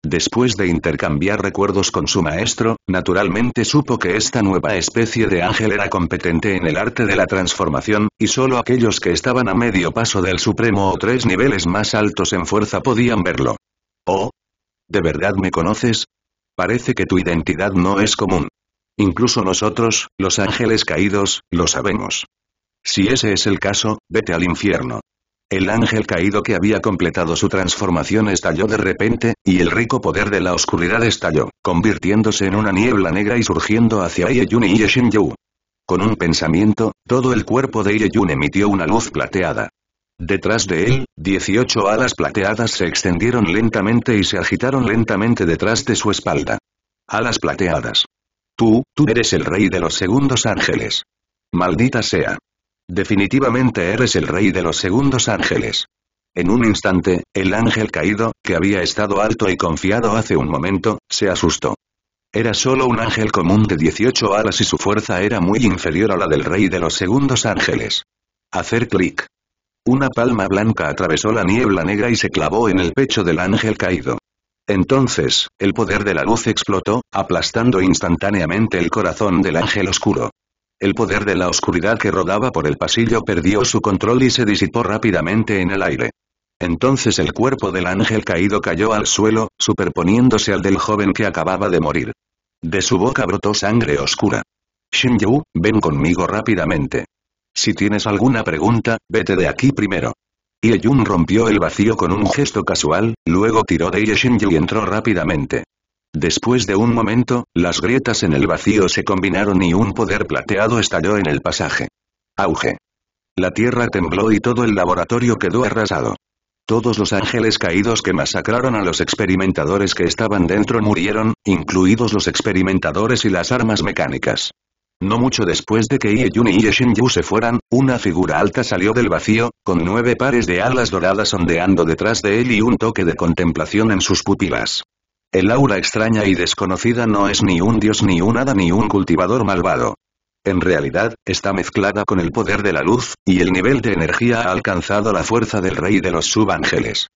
Después de intercambiar recuerdos con su maestro, naturalmente supo que esta nueva especie de ángel era competente en el arte de la transformación, y solo aquellos que estaban a medio paso del supremo o tres niveles más altos en fuerza podían verlo. Oh. ¿De verdad me conoces? Parece que tu identidad no es común. Incluso nosotros, los ángeles caídos, lo sabemos. Si ese es el caso, vete al infierno. El ángel caído que había completado su transformación estalló de repente, y el rico poder de la oscuridad estalló, convirtiéndose en una niebla negra y surgiendo hacia Ieyun y Yu. Con un pensamiento, todo el cuerpo de Ieyun emitió una luz plateada. Detrás de él, 18 alas plateadas se extendieron lentamente y se agitaron lentamente detrás de su espalda. Alas plateadas. Tú, tú eres el rey de los segundos ángeles. Maldita sea. Definitivamente eres el rey de los segundos ángeles. En un instante, el ángel caído, que había estado alto y confiado hace un momento, se asustó. Era solo un ángel común de 18 alas y su fuerza era muy inferior a la del rey de los segundos ángeles. Hacer clic. Una palma blanca atravesó la niebla negra y se clavó en el pecho del ángel caído. Entonces, el poder de la luz explotó, aplastando instantáneamente el corazón del ángel oscuro. El poder de la oscuridad que rodaba por el pasillo perdió su control y se disipó rápidamente en el aire. Entonces el cuerpo del ángel caído cayó al suelo, superponiéndose al del joven que acababa de morir. De su boca brotó sangre oscura. Shinju, ven conmigo rápidamente. Si tienes alguna pregunta, vete de aquí primero. Ye-jun rompió el vacío con un gesto casual, luego tiró de Ye-Shin-Yu y entró rápidamente. Después de un momento, las grietas en el vacío se combinaron y un poder plateado estalló en el pasaje. Auge. La tierra tembló y todo el laboratorio quedó arrasado. Todos los ángeles caídos que masacraron a los experimentadores que estaban dentro murieron, incluidos los experimentadores y las armas mecánicas. No mucho después de que Ieyun y Shinju se fueran, una figura alta salió del vacío, con nueve pares de alas doradas ondeando detrás de él y un toque de contemplación en sus pupilas. El aura extraña y desconocida no es ni un dios ni un hada ni un cultivador malvado. En realidad, está mezclada con el poder de la luz, y el nivel de energía ha alcanzado la fuerza del rey de los subángeles.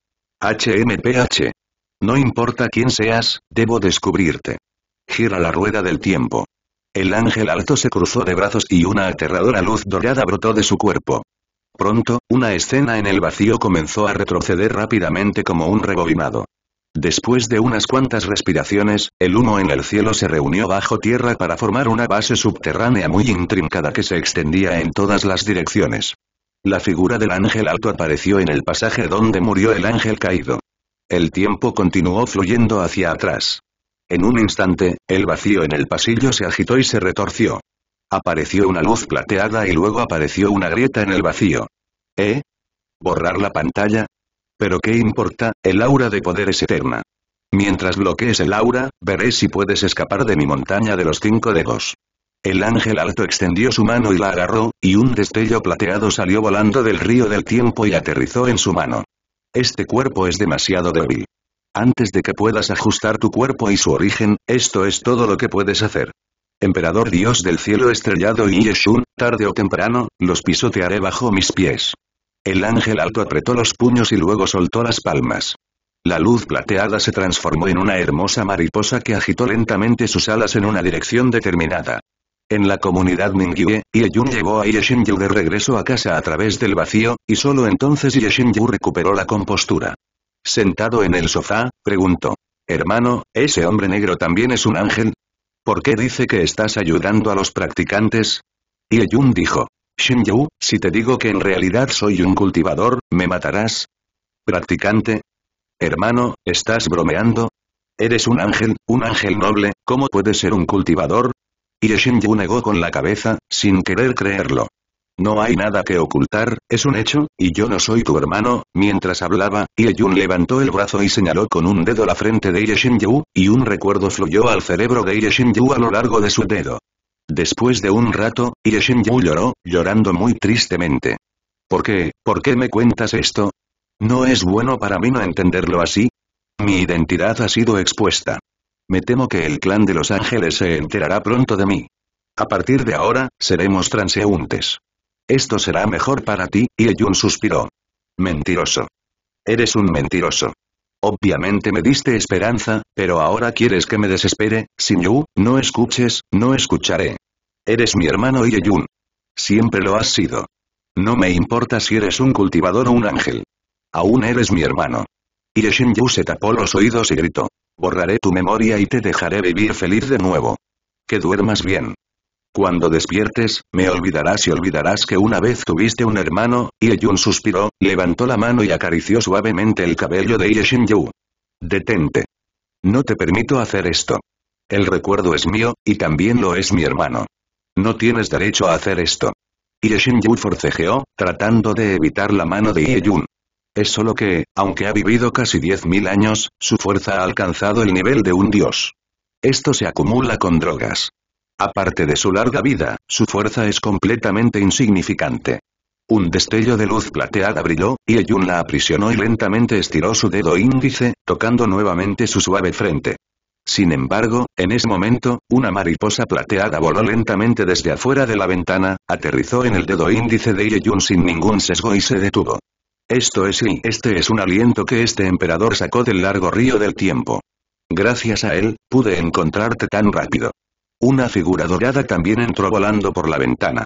HMPH. No importa quién seas, debo descubrirte. Gira la rueda del tiempo. El ángel alto se cruzó de brazos y una aterradora luz dorada brotó de su cuerpo. Pronto, una escena en el vacío comenzó a retroceder rápidamente como un rebobinado. Después de unas cuantas respiraciones, el humo en el cielo se reunió bajo tierra para formar una base subterránea muy intrincada que se extendía en todas las direcciones. La figura del ángel alto apareció en el pasaje donde murió el ángel caído. El tiempo continuó fluyendo hacia atrás. En un instante, el vacío en el pasillo se agitó y se retorció. Apareció una luz plateada y luego apareció una grieta en el vacío. ¿Eh? ¿Borrar la pantalla? Pero qué importa, el aura de poder es eterna. Mientras bloquees el aura, veré si puedes escapar de mi montaña de los cinco dedos. El ángel alto extendió su mano y la agarró, y un destello plateado salió volando del río del tiempo y aterrizó en su mano. Este cuerpo es demasiado débil. Antes de que puedas ajustar tu cuerpo y su origen, esto es todo lo que puedes hacer. Emperador Dios del cielo estrellado y Yeshun, tarde o temprano, los pisotearé bajo mis pies. El ángel alto apretó los puños y luego soltó las palmas. La luz plateada se transformó en una hermosa mariposa que agitó lentamente sus alas en una dirección determinada. En la comunidad Ningyue, Yeyun llegó a Yeshenyu de regreso a casa a través del vacío, y solo entonces Yeshinju recuperó la compostura sentado en el sofá, preguntó. Hermano, ¿ese hombre negro también es un ángel? ¿Por qué dice que estás ayudando a los practicantes? Y Yun dijo. Shinju, si te digo que en realidad soy un cultivador, ¿me matarás? ¿Practicante? Hermano, ¿estás bromeando? Eres un ángel, un ángel noble, ¿cómo puedes ser un cultivador? Y Shinju negó con la cabeza, sin querer creerlo. No hay nada que ocultar, es un hecho, y yo no soy tu hermano. Mientras hablaba, Ye-jun levantó el brazo y señaló con un dedo la frente de Ye Shin-yu, y un recuerdo fluyó al cerebro de Ye Shin-yu a lo largo de su dedo. Después de un rato, Ye Shin-yu lloró, llorando muy tristemente. ¿Por qué, por qué me cuentas esto? No es bueno para mí no entenderlo así. Mi identidad ha sido expuesta. Me temo que el clan de Los Ángeles se enterará pronto de mí. A partir de ahora, seremos transeúntes. Esto será mejor para ti, y Yun suspiró. Mentiroso. Eres un mentiroso. Obviamente me diste esperanza, pero ahora quieres que me desespere, Yu, no escuches, no escucharé. Eres mi hermano Yeyun. Siempre lo has sido. No me importa si eres un cultivador o un ángel. Aún eres mi hermano. Y Yu se tapó los oídos y gritó. Borraré tu memoria y te dejaré vivir feliz de nuevo. Que duermas bien. Cuando despiertes, me olvidarás y olvidarás que una vez tuviste un hermano, y Jun suspiró, levantó la mano y acarició suavemente el cabello de Ye Yu. Detente. No te permito hacer esto. El recuerdo es mío, y también lo es mi hermano. No tienes derecho a hacer esto. Ye Yu forcejeó, tratando de evitar la mano de Ye Jun. Es solo que, aunque ha vivido casi 10.000 años, su fuerza ha alcanzado el nivel de un dios. Esto se acumula con drogas. Aparte de su larga vida, su fuerza es completamente insignificante. Un destello de luz plateada brilló, y Eyun la aprisionó y lentamente estiró su dedo índice, tocando nuevamente su suave frente. Sin embargo, en ese momento, una mariposa plateada voló lentamente desde afuera de la ventana, aterrizó en el dedo índice de Yeyun sin ningún sesgo y se detuvo. Esto es y este es un aliento que este emperador sacó del largo río del tiempo. Gracias a él, pude encontrarte tan rápido. Una figura dorada también entró volando por la ventana.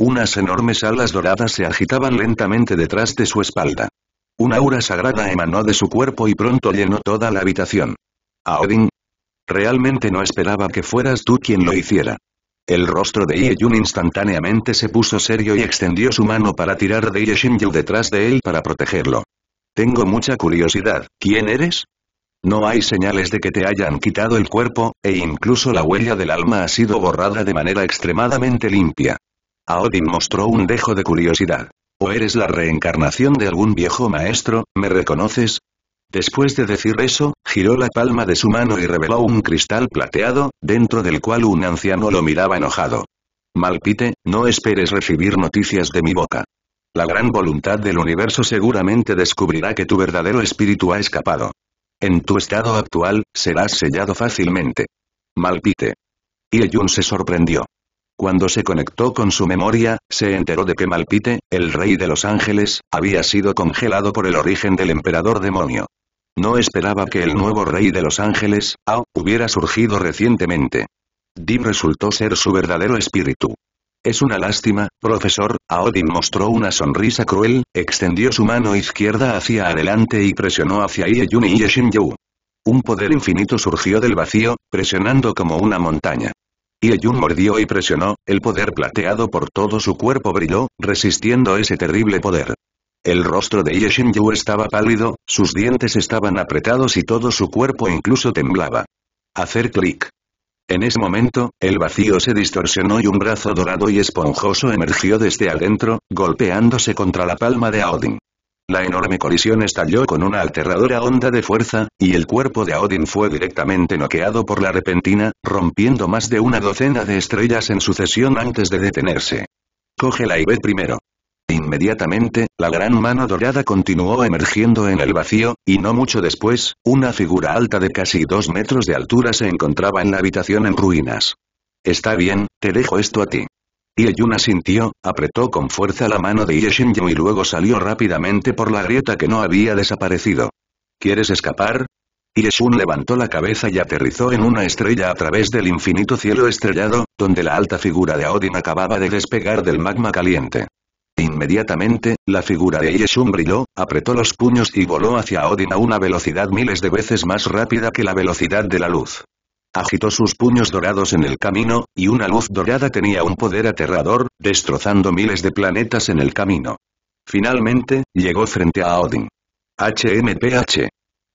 Unas enormes alas doradas se agitaban lentamente detrás de su espalda. Una aura sagrada emanó de su cuerpo y pronto llenó toda la habitación. A Odin. Realmente no esperaba que fueras tú quien lo hiciera. El rostro de Ye instantáneamente se puso serio y extendió su mano para tirar de Ye detrás de él para protegerlo. Tengo mucha curiosidad, ¿quién eres? No hay señales de que te hayan quitado el cuerpo, e incluso la huella del alma ha sido borrada de manera extremadamente limpia. a odin mostró un dejo de curiosidad. ¿O eres la reencarnación de algún viejo maestro, me reconoces? Después de decir eso, giró la palma de su mano y reveló un cristal plateado, dentro del cual un anciano lo miraba enojado. Malpite, no esperes recibir noticias de mi boca. La gran voluntad del universo seguramente descubrirá que tu verdadero espíritu ha escapado. En tu estado actual, serás sellado fácilmente. Malpite. Yun se sorprendió. Cuando se conectó con su memoria, se enteró de que Malpite, el rey de los ángeles, había sido congelado por el origen del emperador demonio. No esperaba que el nuevo rey de los ángeles, Ao, hubiera surgido recientemente. Dim resultó ser su verdadero espíritu. Es una lástima, profesor, Odin mostró una sonrisa cruel, extendió su mano izquierda hacia adelante y presionó hacia Ieyun y Yeshinyu. Un poder infinito surgió del vacío, presionando como una montaña. Ieyun mordió y presionó, el poder plateado por todo su cuerpo brilló, resistiendo ese terrible poder. El rostro de Ye estaba pálido, sus dientes estaban apretados y todo su cuerpo incluso temblaba. Hacer clic. En ese momento, el vacío se distorsionó y un brazo dorado y esponjoso emergió desde adentro, golpeándose contra la palma de Odin. La enorme colisión estalló con una aterradora onda de fuerza, y el cuerpo de Odin fue directamente noqueado por la repentina, rompiendo más de una docena de estrellas en sucesión antes de detenerse. Cógela y ve primero. Inmediatamente, la gran mano dorada continuó emergiendo en el vacío, y no mucho después, una figura alta de casi dos metros de altura se encontraba en la habitación en ruinas. Está bien, te dejo esto a ti. Y asintió, sintió, apretó con fuerza la mano de Yeshinjo y luego salió rápidamente por la grieta que no había desaparecido. ¿Quieres escapar? Yeshun levantó la cabeza y aterrizó en una estrella a través del infinito cielo estrellado, donde la alta figura de Odin acababa de despegar del magma caliente. Inmediatamente, la figura de Yeshun brilló, apretó los puños y voló hacia Odin a una velocidad miles de veces más rápida que la velocidad de la luz. Agitó sus puños dorados en el camino, y una luz dorada tenía un poder aterrador, destrozando miles de planetas en el camino. Finalmente, llegó frente a Odin. HMPH.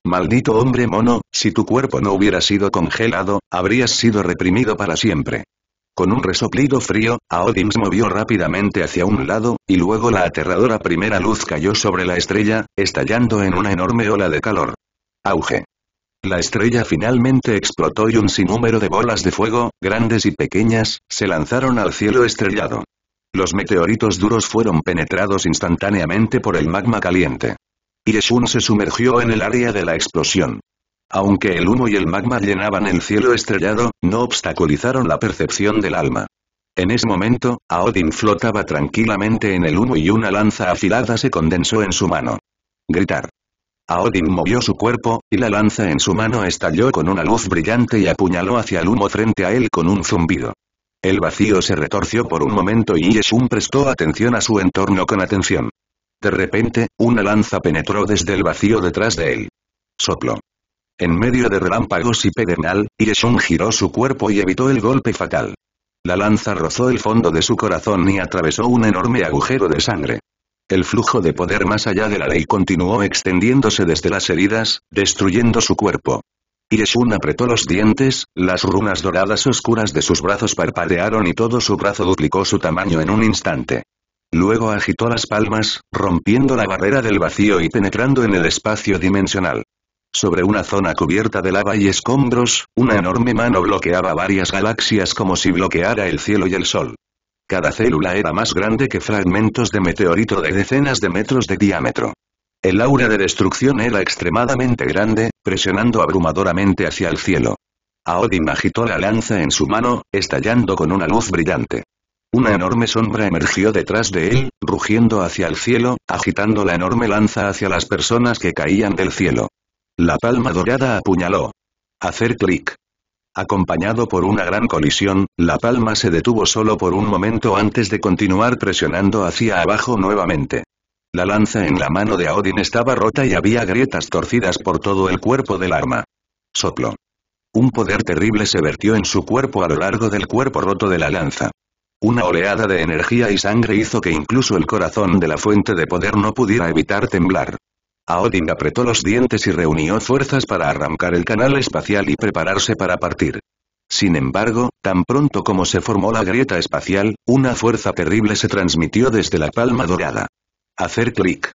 Maldito hombre mono, si tu cuerpo no hubiera sido congelado, habrías sido reprimido para siempre. Con un resoplido frío, se movió rápidamente hacia un lado, y luego la aterradora primera luz cayó sobre la estrella, estallando en una enorme ola de calor. Auge. La estrella finalmente explotó y un sinnúmero de bolas de fuego, grandes y pequeñas, se lanzaron al cielo estrellado. Los meteoritos duros fueron penetrados instantáneamente por el magma caliente. Ireshun se sumergió en el área de la explosión. Aunque el humo y el magma llenaban el cielo estrellado, no obstaculizaron la percepción del alma. En ese momento, Aodin flotaba tranquilamente en el humo y una lanza afilada se condensó en su mano. Gritar. Aodin movió su cuerpo, y la lanza en su mano estalló con una luz brillante y apuñaló hacia el humo frente a él con un zumbido. El vacío se retorció por un momento y Yeshun prestó atención a su entorno con atención. De repente, una lanza penetró desde el vacío detrás de él. Soplo. En medio de relámpagos y pedernal, Ireshun giró su cuerpo y evitó el golpe fatal. La lanza rozó el fondo de su corazón y atravesó un enorme agujero de sangre. El flujo de poder más allá de la ley continuó extendiéndose desde las heridas, destruyendo su cuerpo. Ireshun apretó los dientes, las runas doradas oscuras de sus brazos parpadearon y todo su brazo duplicó su tamaño en un instante. Luego agitó las palmas, rompiendo la barrera del vacío y penetrando en el espacio dimensional. Sobre una zona cubierta de lava y escombros, una enorme mano bloqueaba varias galaxias como si bloqueara el cielo y el sol. Cada célula era más grande que fragmentos de meteorito de decenas de metros de diámetro. El aura de destrucción era extremadamente grande, presionando abrumadoramente hacia el cielo. Aodin agitó la lanza en su mano, estallando con una luz brillante. Una enorme sombra emergió detrás de él, rugiendo hacia el cielo, agitando la enorme lanza hacia las personas que caían del cielo. La palma dorada apuñaló. Hacer clic. Acompañado por una gran colisión, la palma se detuvo solo por un momento antes de continuar presionando hacia abajo nuevamente. La lanza en la mano de Odin estaba rota y había grietas torcidas por todo el cuerpo del arma. Soplo. Un poder terrible se vertió en su cuerpo a lo largo del cuerpo roto de la lanza. Una oleada de energía y sangre hizo que incluso el corazón de la fuente de poder no pudiera evitar temblar. Aodin apretó los dientes y reunió fuerzas para arrancar el canal espacial y prepararse para partir. Sin embargo, tan pronto como se formó la grieta espacial, una fuerza terrible se transmitió desde la palma dorada. Hacer clic.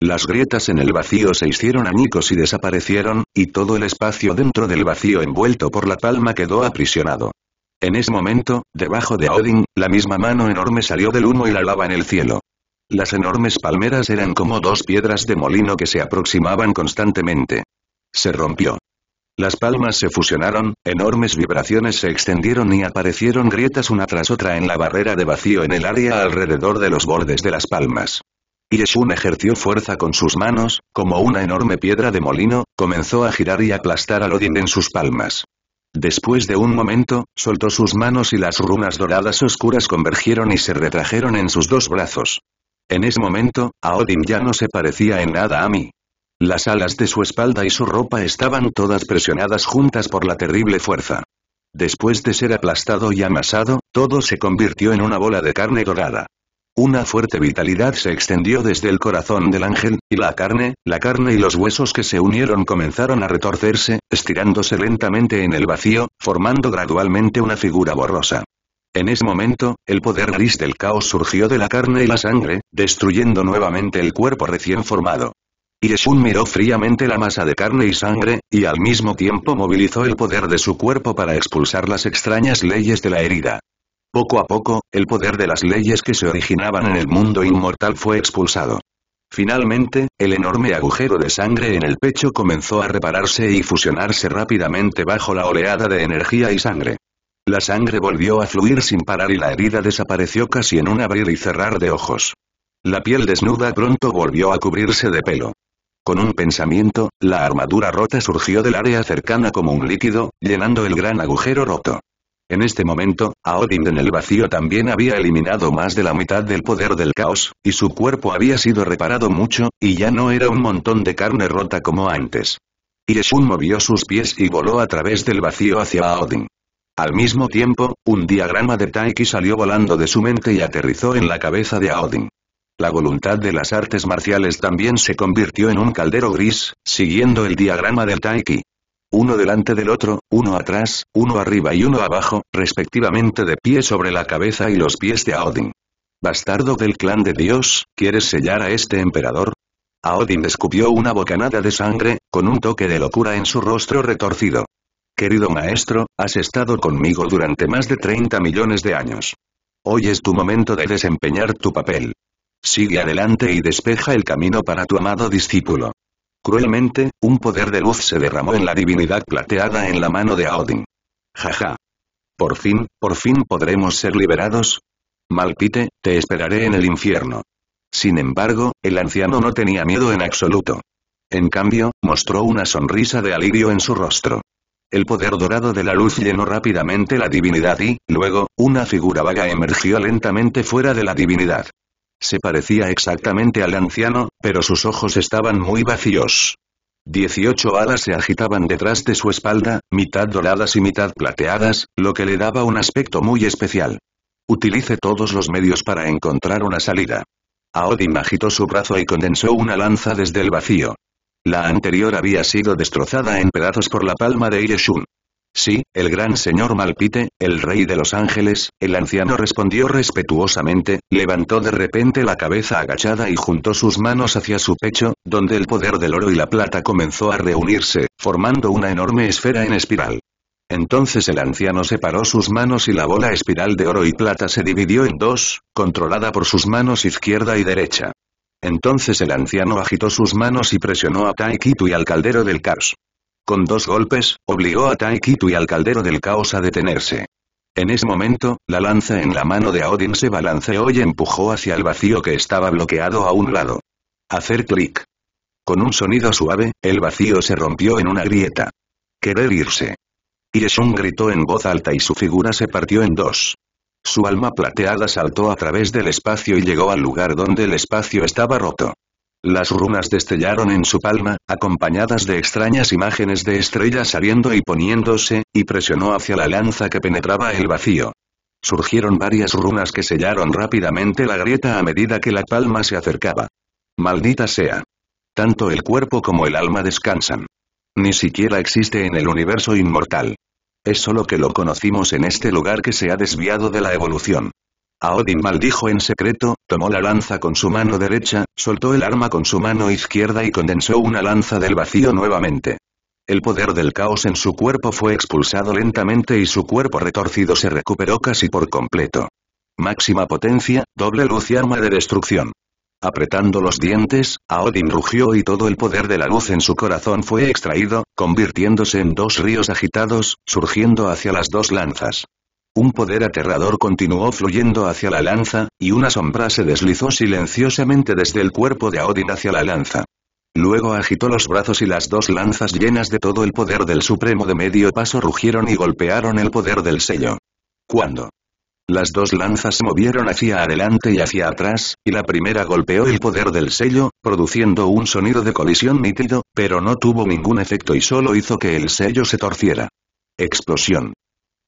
Las grietas en el vacío se hicieron añicos y desaparecieron, y todo el espacio dentro del vacío envuelto por la palma quedó aprisionado. En ese momento, debajo de Odin, la misma mano enorme salió del humo y la lava en el cielo. Las enormes palmeras eran como dos piedras de molino que se aproximaban constantemente. Se rompió. Las palmas se fusionaron, enormes vibraciones se extendieron y aparecieron grietas una tras otra en la barrera de vacío en el área alrededor de los bordes de las palmas. Yeshun ejerció fuerza con sus manos, como una enorme piedra de molino, comenzó a girar y aplastar al Odin en sus palmas. Después de un momento, soltó sus manos y las runas doradas oscuras convergieron y se retrajeron en sus dos brazos. En ese momento, a Odin ya no se parecía en nada a mí. Las alas de su espalda y su ropa estaban todas presionadas juntas por la terrible fuerza. Después de ser aplastado y amasado, todo se convirtió en una bola de carne dorada. Una fuerte vitalidad se extendió desde el corazón del ángel, y la carne, la carne y los huesos que se unieron comenzaron a retorcerse, estirándose lentamente en el vacío, formando gradualmente una figura borrosa. En ese momento, el poder gris del caos surgió de la carne y la sangre, destruyendo nuevamente el cuerpo recién formado. Ireshun miró fríamente la masa de carne y sangre, y al mismo tiempo movilizó el poder de su cuerpo para expulsar las extrañas leyes de la herida. Poco a poco, el poder de las leyes que se originaban en el mundo inmortal fue expulsado. Finalmente, el enorme agujero de sangre en el pecho comenzó a repararse y fusionarse rápidamente bajo la oleada de energía y sangre. La sangre volvió a fluir sin parar y la herida desapareció casi en un abrir y cerrar de ojos. La piel desnuda pronto volvió a cubrirse de pelo. Con un pensamiento, la armadura rota surgió del área cercana como un líquido, llenando el gran agujero roto. En este momento, a Odin en el vacío también había eliminado más de la mitad del poder del caos, y su cuerpo había sido reparado mucho, y ya no era un montón de carne rota como antes. Ireshun movió sus pies y voló a través del vacío hacia Odin. Al mismo tiempo, un diagrama de Taiki salió volando de su mente y aterrizó en la cabeza de Aodin. La voluntad de las artes marciales también se convirtió en un caldero gris, siguiendo el diagrama del Taiki. Uno delante del otro, uno atrás, uno arriba y uno abajo, respectivamente de pie sobre la cabeza y los pies de Aodin. Bastardo del clan de Dios, ¿quieres sellar a este emperador? Aodin descubrió una bocanada de sangre, con un toque de locura en su rostro retorcido. Querido maestro, has estado conmigo durante más de 30 millones de años. Hoy es tu momento de desempeñar tu papel. Sigue adelante y despeja el camino para tu amado discípulo. Cruelmente, un poder de luz se derramó en la divinidad plateada en la mano de Odin. Jaja. Por fin, por fin podremos ser liberados. Malpite, te esperaré en el infierno. Sin embargo, el anciano no tenía miedo en absoluto. En cambio, mostró una sonrisa de alivio en su rostro el poder dorado de la luz llenó rápidamente la divinidad y, luego, una figura vaga emergió lentamente fuera de la divinidad. Se parecía exactamente al anciano, pero sus ojos estaban muy vacíos. Dieciocho alas se agitaban detrás de su espalda, mitad doradas y mitad plateadas, lo que le daba un aspecto muy especial. Utilice todos los medios para encontrar una salida. Odin agitó su brazo y condensó una lanza desde el vacío. La anterior había sido destrozada en pedazos por la palma de Ireshun. Sí, el gran señor Malpite, el rey de los ángeles, el anciano respondió respetuosamente, levantó de repente la cabeza agachada y juntó sus manos hacia su pecho, donde el poder del oro y la plata comenzó a reunirse, formando una enorme esfera en espiral. Entonces el anciano separó sus manos y la bola espiral de oro y plata se dividió en dos, controlada por sus manos izquierda y derecha. Entonces el anciano agitó sus manos y presionó a Taikitu y al caldero del caos. Con dos golpes, obligó a Taikitu y al caldero del caos a detenerse. En ese momento, la lanza en la mano de Odin se balanceó y empujó hacia el vacío que estaba bloqueado a un lado. Hacer clic. Con un sonido suave, el vacío se rompió en una grieta. Querer irse. Yeshun gritó en voz alta y su figura se partió en dos. Su alma plateada saltó a través del espacio y llegó al lugar donde el espacio estaba roto. Las runas destellaron en su palma, acompañadas de extrañas imágenes de estrellas saliendo y poniéndose, y presionó hacia la lanza que penetraba el vacío. Surgieron varias runas que sellaron rápidamente la grieta a medida que la palma se acercaba. Maldita sea. Tanto el cuerpo como el alma descansan. Ni siquiera existe en el universo inmortal. Es solo que lo conocimos en este lugar que se ha desviado de la evolución. A Odin maldijo en secreto, tomó la lanza con su mano derecha, soltó el arma con su mano izquierda y condensó una lanza del vacío nuevamente. El poder del caos en su cuerpo fue expulsado lentamente y su cuerpo retorcido se recuperó casi por completo. Máxima potencia, doble luz y arma de destrucción. Apretando los dientes, Aodin rugió y todo el poder de la luz en su corazón fue extraído, convirtiéndose en dos ríos agitados, surgiendo hacia las dos lanzas. Un poder aterrador continuó fluyendo hacia la lanza, y una sombra se deslizó silenciosamente desde el cuerpo de Aodin hacia la lanza. Luego agitó los brazos y las dos lanzas llenas de todo el poder del Supremo de medio paso rugieron y golpearon el poder del sello. ¿Cuándo? Las dos lanzas se movieron hacia adelante y hacia atrás, y la primera golpeó el poder del sello, produciendo un sonido de colisión nítido, pero no tuvo ningún efecto y solo hizo que el sello se torciera. Explosión.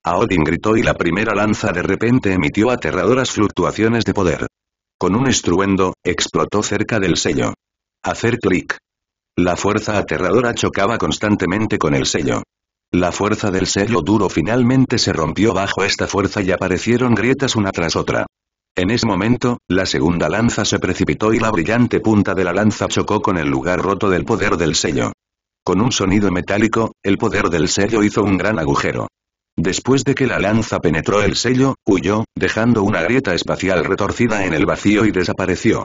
Aodin gritó y la primera lanza de repente emitió aterradoras fluctuaciones de poder. Con un estruendo, explotó cerca del sello. Hacer clic. La fuerza aterradora chocaba constantemente con el sello. La fuerza del sello duro finalmente se rompió bajo esta fuerza y aparecieron grietas una tras otra. En ese momento, la segunda lanza se precipitó y la brillante punta de la lanza chocó con el lugar roto del poder del sello. Con un sonido metálico, el poder del sello hizo un gran agujero. Después de que la lanza penetró el sello, huyó, dejando una grieta espacial retorcida en el vacío y desapareció.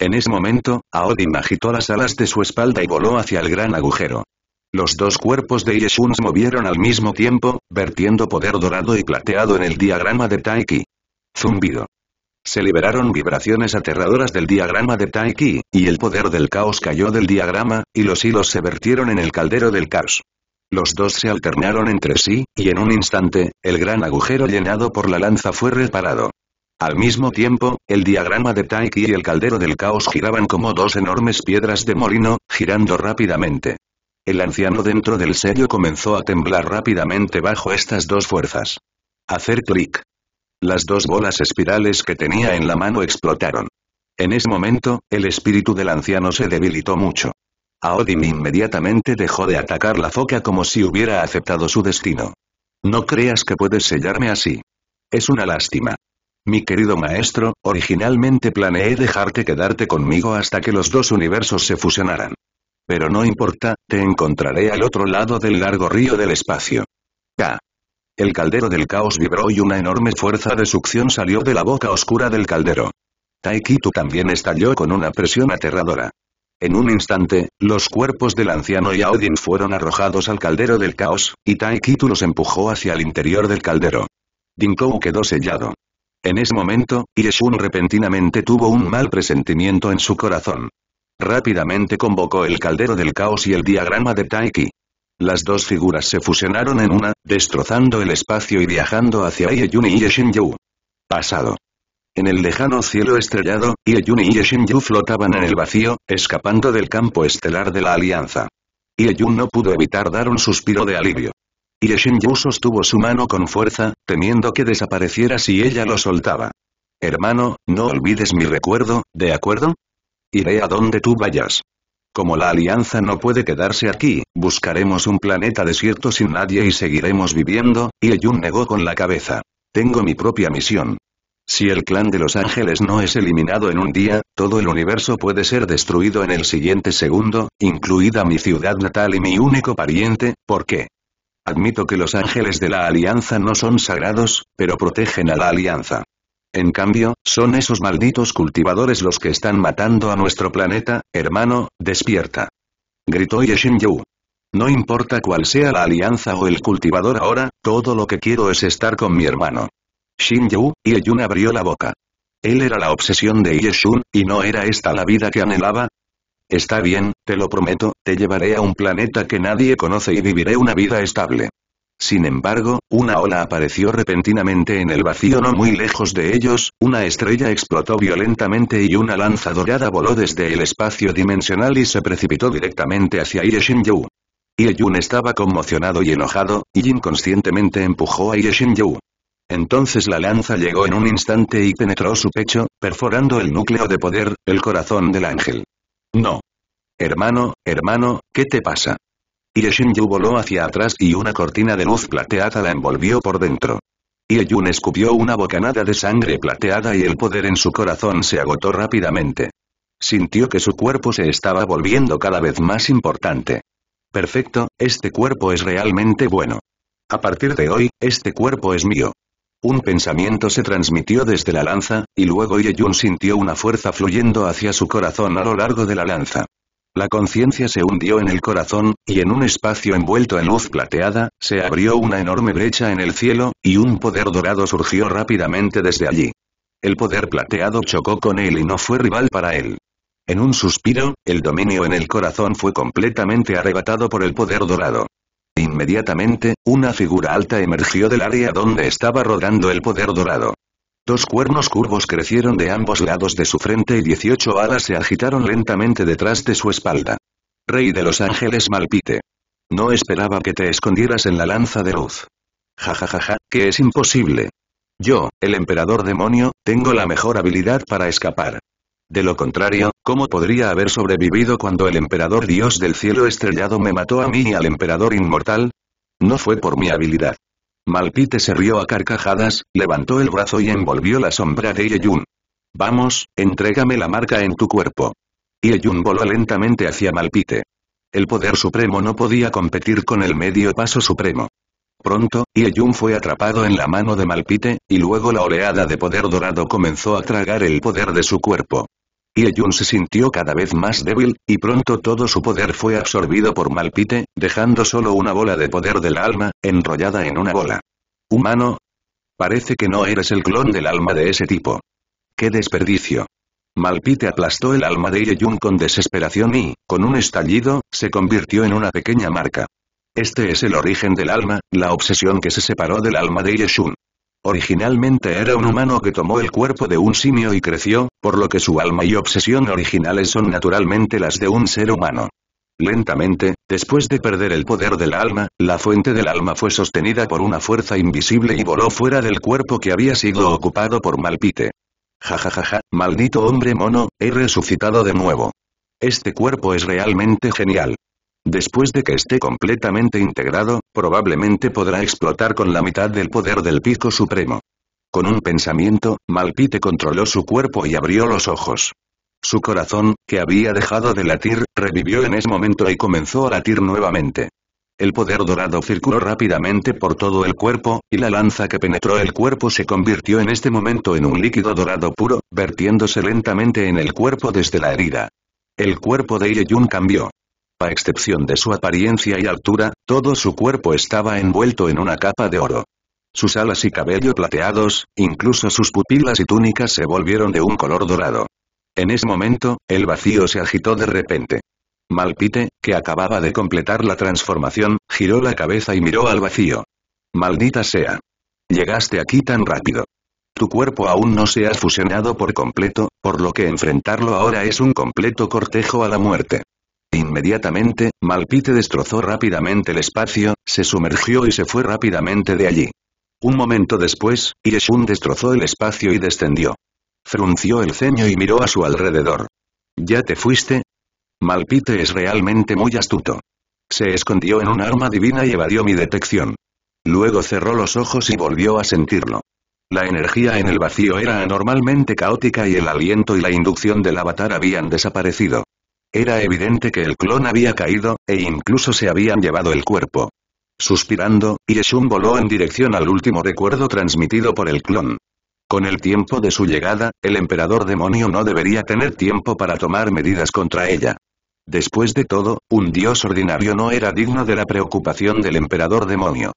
En ese momento, Aodin agitó las alas de su espalda y voló hacia el gran agujero. Los dos cuerpos de Ieshun se movieron al mismo tiempo, vertiendo poder dorado y plateado en el diagrama de Taiki. Zumbido. Se liberaron vibraciones aterradoras del diagrama de Taiki, y el poder del caos cayó del diagrama, y los hilos se vertieron en el caldero del caos. Los dos se alternaron entre sí, y en un instante, el gran agujero llenado por la lanza fue reparado. Al mismo tiempo, el diagrama de Taiki y el caldero del caos giraban como dos enormes piedras de molino, girando rápidamente. El anciano dentro del sello comenzó a temblar rápidamente bajo estas dos fuerzas. Hacer clic. Las dos bolas espirales que tenía en la mano explotaron. En ese momento, el espíritu del anciano se debilitó mucho. A Odin inmediatamente dejó de atacar la foca como si hubiera aceptado su destino. No creas que puedes sellarme así. Es una lástima. Mi querido maestro, originalmente planeé dejarte quedarte conmigo hasta que los dos universos se fusionaran. Pero no importa, te encontraré al otro lado del largo río del espacio. K. El caldero del caos vibró y una enorme fuerza de succión salió de la boca oscura del caldero. Taikitu también estalló con una presión aterradora. En un instante, los cuerpos del anciano y Odin fueron arrojados al caldero del caos, y Taikitu los empujó hacia el interior del caldero. Dinkou quedó sellado. En ese momento, Yeshun repentinamente tuvo un mal presentimiento en su corazón. Rápidamente convocó el caldero del caos y el diagrama de Taiki. Las dos figuras se fusionaron en una, destrozando el espacio y viajando hacia Ieyun y Yu. Pasado. En el lejano cielo estrellado, Ieyun y Yu flotaban en el vacío, escapando del campo estelar de la Alianza. Ieyun no pudo evitar dar un suspiro de alivio. Xinju sostuvo su mano con fuerza, temiendo que desapareciera si ella lo soltaba. Hermano, no olvides mi recuerdo, ¿de acuerdo? Iré a donde tú vayas. Como la alianza no puede quedarse aquí, buscaremos un planeta desierto sin nadie y seguiremos viviendo, y Yun negó con la cabeza. Tengo mi propia misión. Si el clan de los ángeles no es eliminado en un día, todo el universo puede ser destruido en el siguiente segundo, incluida mi ciudad natal y mi único pariente, ¿por qué? Admito que los ángeles de la alianza no son sagrados, pero protegen a la alianza. En cambio, son esos malditos cultivadores los que están matando a nuestro planeta, hermano, despierta. Gritó Yeshin Yu. No importa cuál sea la alianza o el cultivador ahora, todo lo que quiero es estar con mi hermano. Shin Yu, y Yun abrió la boca. Él era la obsesión de Yeshun, y no era esta la vida que anhelaba. Está bien, te lo prometo, te llevaré a un planeta que nadie conoce y viviré una vida estable. Sin embargo, una ola apareció repentinamente en el vacío no muy lejos de ellos, una estrella explotó violentamente y una lanza dorada voló desde el espacio dimensional y se precipitó directamente hacia shin Yu. Yun estaba conmocionado y enojado, y inconscientemente empujó a shin Yu. Entonces la lanza llegó en un instante y penetró su pecho, perforando el núcleo de poder, el corazón del ángel. No. Hermano, hermano, ¿qué te pasa? Shinju voló hacia atrás y una cortina de luz plateada la envolvió por dentro. Yun escupió una bocanada de sangre plateada y el poder en su corazón se agotó rápidamente. Sintió que su cuerpo se estaba volviendo cada vez más importante. Perfecto, este cuerpo es realmente bueno. A partir de hoy, este cuerpo es mío. Un pensamiento se transmitió desde la lanza, y luego yun sintió una fuerza fluyendo hacia su corazón a lo largo de la lanza. La conciencia se hundió en el corazón, y en un espacio envuelto en luz plateada, se abrió una enorme brecha en el cielo, y un poder dorado surgió rápidamente desde allí. El poder plateado chocó con él y no fue rival para él. En un suspiro, el dominio en el corazón fue completamente arrebatado por el poder dorado. Inmediatamente, una figura alta emergió del área donde estaba rodando el poder dorado. Dos cuernos curvos crecieron de ambos lados de su frente y 18 alas se agitaron lentamente detrás de su espalda. Rey de los ángeles Malpite. No esperaba que te escondieras en la lanza de luz. Ja ja ja ja, que es imposible. Yo, el emperador demonio, tengo la mejor habilidad para escapar. De lo contrario, ¿cómo podría haber sobrevivido cuando el emperador dios del cielo estrellado me mató a mí y al emperador inmortal? No fue por mi habilidad. Malpite se rió a carcajadas, levantó el brazo y envolvió la sombra de Yeyun. Vamos, entrégame la marca en tu cuerpo. Yeyun voló lentamente hacia Malpite. El poder supremo no podía competir con el medio paso supremo. Pronto, Yeyun fue atrapado en la mano de Malpite, y luego la oleada de poder dorado comenzó a tragar el poder de su cuerpo. Ye-jun se sintió cada vez más débil, y pronto todo su poder fue absorbido por Malpite, dejando solo una bola de poder del alma, enrollada en una bola. ¿Humano? Parece que no eres el clon del alma de ese tipo. ¡Qué desperdicio! Malpite aplastó el alma de Ye-jun con desesperación y, con un estallido, se convirtió en una pequeña marca. Este es el origen del alma, la obsesión que se separó del alma de Yeshun. Originalmente era un humano que tomó el cuerpo de un simio y creció, por lo que su alma y obsesión originales son naturalmente las de un ser humano. Lentamente, después de perder el poder del alma, la fuente del alma fue sostenida por una fuerza invisible y voló fuera del cuerpo que había sido ocupado por Malpite. ja ja, ja, maldito hombre mono, he resucitado de nuevo. Este cuerpo es realmente genial. Después de que esté completamente integrado, probablemente podrá explotar con la mitad del poder del pico supremo. Con un pensamiento, Malpite controló su cuerpo y abrió los ojos. Su corazón, que había dejado de latir, revivió en ese momento y comenzó a latir nuevamente. El poder dorado circuló rápidamente por todo el cuerpo, y la lanza que penetró el cuerpo se convirtió en este momento en un líquido dorado puro, vertiéndose lentamente en el cuerpo desde la herida. El cuerpo de Ieyun cambió. A excepción de su apariencia y altura, todo su cuerpo estaba envuelto en una capa de oro. Sus alas y cabello plateados, incluso sus pupilas y túnicas se volvieron de un color dorado. En ese momento, el vacío se agitó de repente. Malpite, que acababa de completar la transformación, giró la cabeza y miró al vacío. Maldita sea. Llegaste aquí tan rápido. Tu cuerpo aún no se ha fusionado por completo, por lo que enfrentarlo ahora es un completo cortejo a la muerte. Inmediatamente, Malpite destrozó rápidamente el espacio, se sumergió y se fue rápidamente de allí. Un momento después, un destrozó el espacio y descendió. Frunció el ceño y miró a su alrededor. ¿Ya te fuiste? Malpite es realmente muy astuto. Se escondió en un arma divina y evadió mi detección. Luego cerró los ojos y volvió a sentirlo. La energía en el vacío era anormalmente caótica y el aliento y la inducción del avatar habían desaparecido. Era evidente que el clon había caído, e incluso se habían llevado el cuerpo. Suspirando, Yeshun voló en dirección al último recuerdo transmitido por el clon. Con el tiempo de su llegada, el emperador demonio no debería tener tiempo para tomar medidas contra ella. Después de todo, un dios ordinario no era digno de la preocupación del emperador demonio.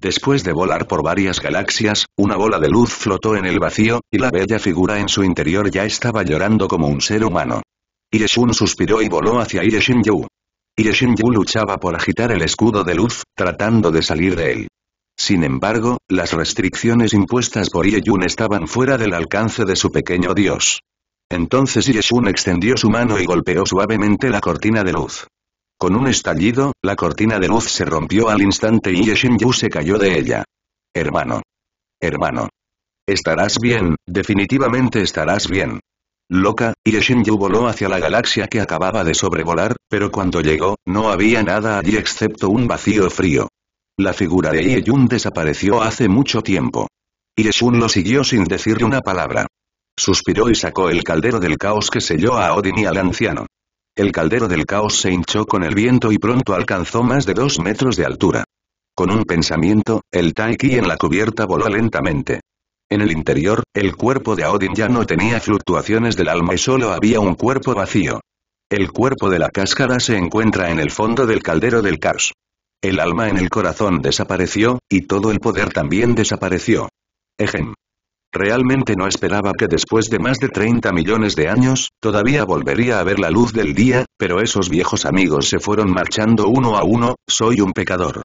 Después de volar por varias galaxias, una bola de luz flotó en el vacío, y la bella figura en su interior ya estaba llorando como un ser humano. Ie-Shun suspiró y voló hacia Ireshin-yu. yu luchaba por agitar el escudo de luz, tratando de salir de él. Sin embargo, las restricciones impuestas por yun estaban fuera del alcance de su pequeño dios. Entonces Ireshun extendió su mano y golpeó suavemente la cortina de luz. Con un estallido, la cortina de luz se rompió al instante y Ireshin-yu se cayó de ella. Hermano. Hermano. Estarás bien, definitivamente estarás bien loca, y Yu voló hacia la galaxia que acababa de sobrevolar, pero cuando llegó, no había nada allí excepto un vacío frío. La figura de Yun desapareció hace mucho tiempo. Ireshun lo siguió sin decirle una palabra. Suspiró y sacó el caldero del caos que selló a Odin y al anciano. El caldero del caos se hinchó con el viento y pronto alcanzó más de dos metros de altura. Con un pensamiento, el Taiki en la cubierta voló lentamente. En el interior, el cuerpo de Odin ya no tenía fluctuaciones del alma y solo había un cuerpo vacío. El cuerpo de la cáscara se encuentra en el fondo del caldero del caos. El alma en el corazón desapareció, y todo el poder también desapareció. Ejem. Realmente no esperaba que después de más de 30 millones de años, todavía volvería a ver la luz del día, pero esos viejos amigos se fueron marchando uno a uno, soy un pecador.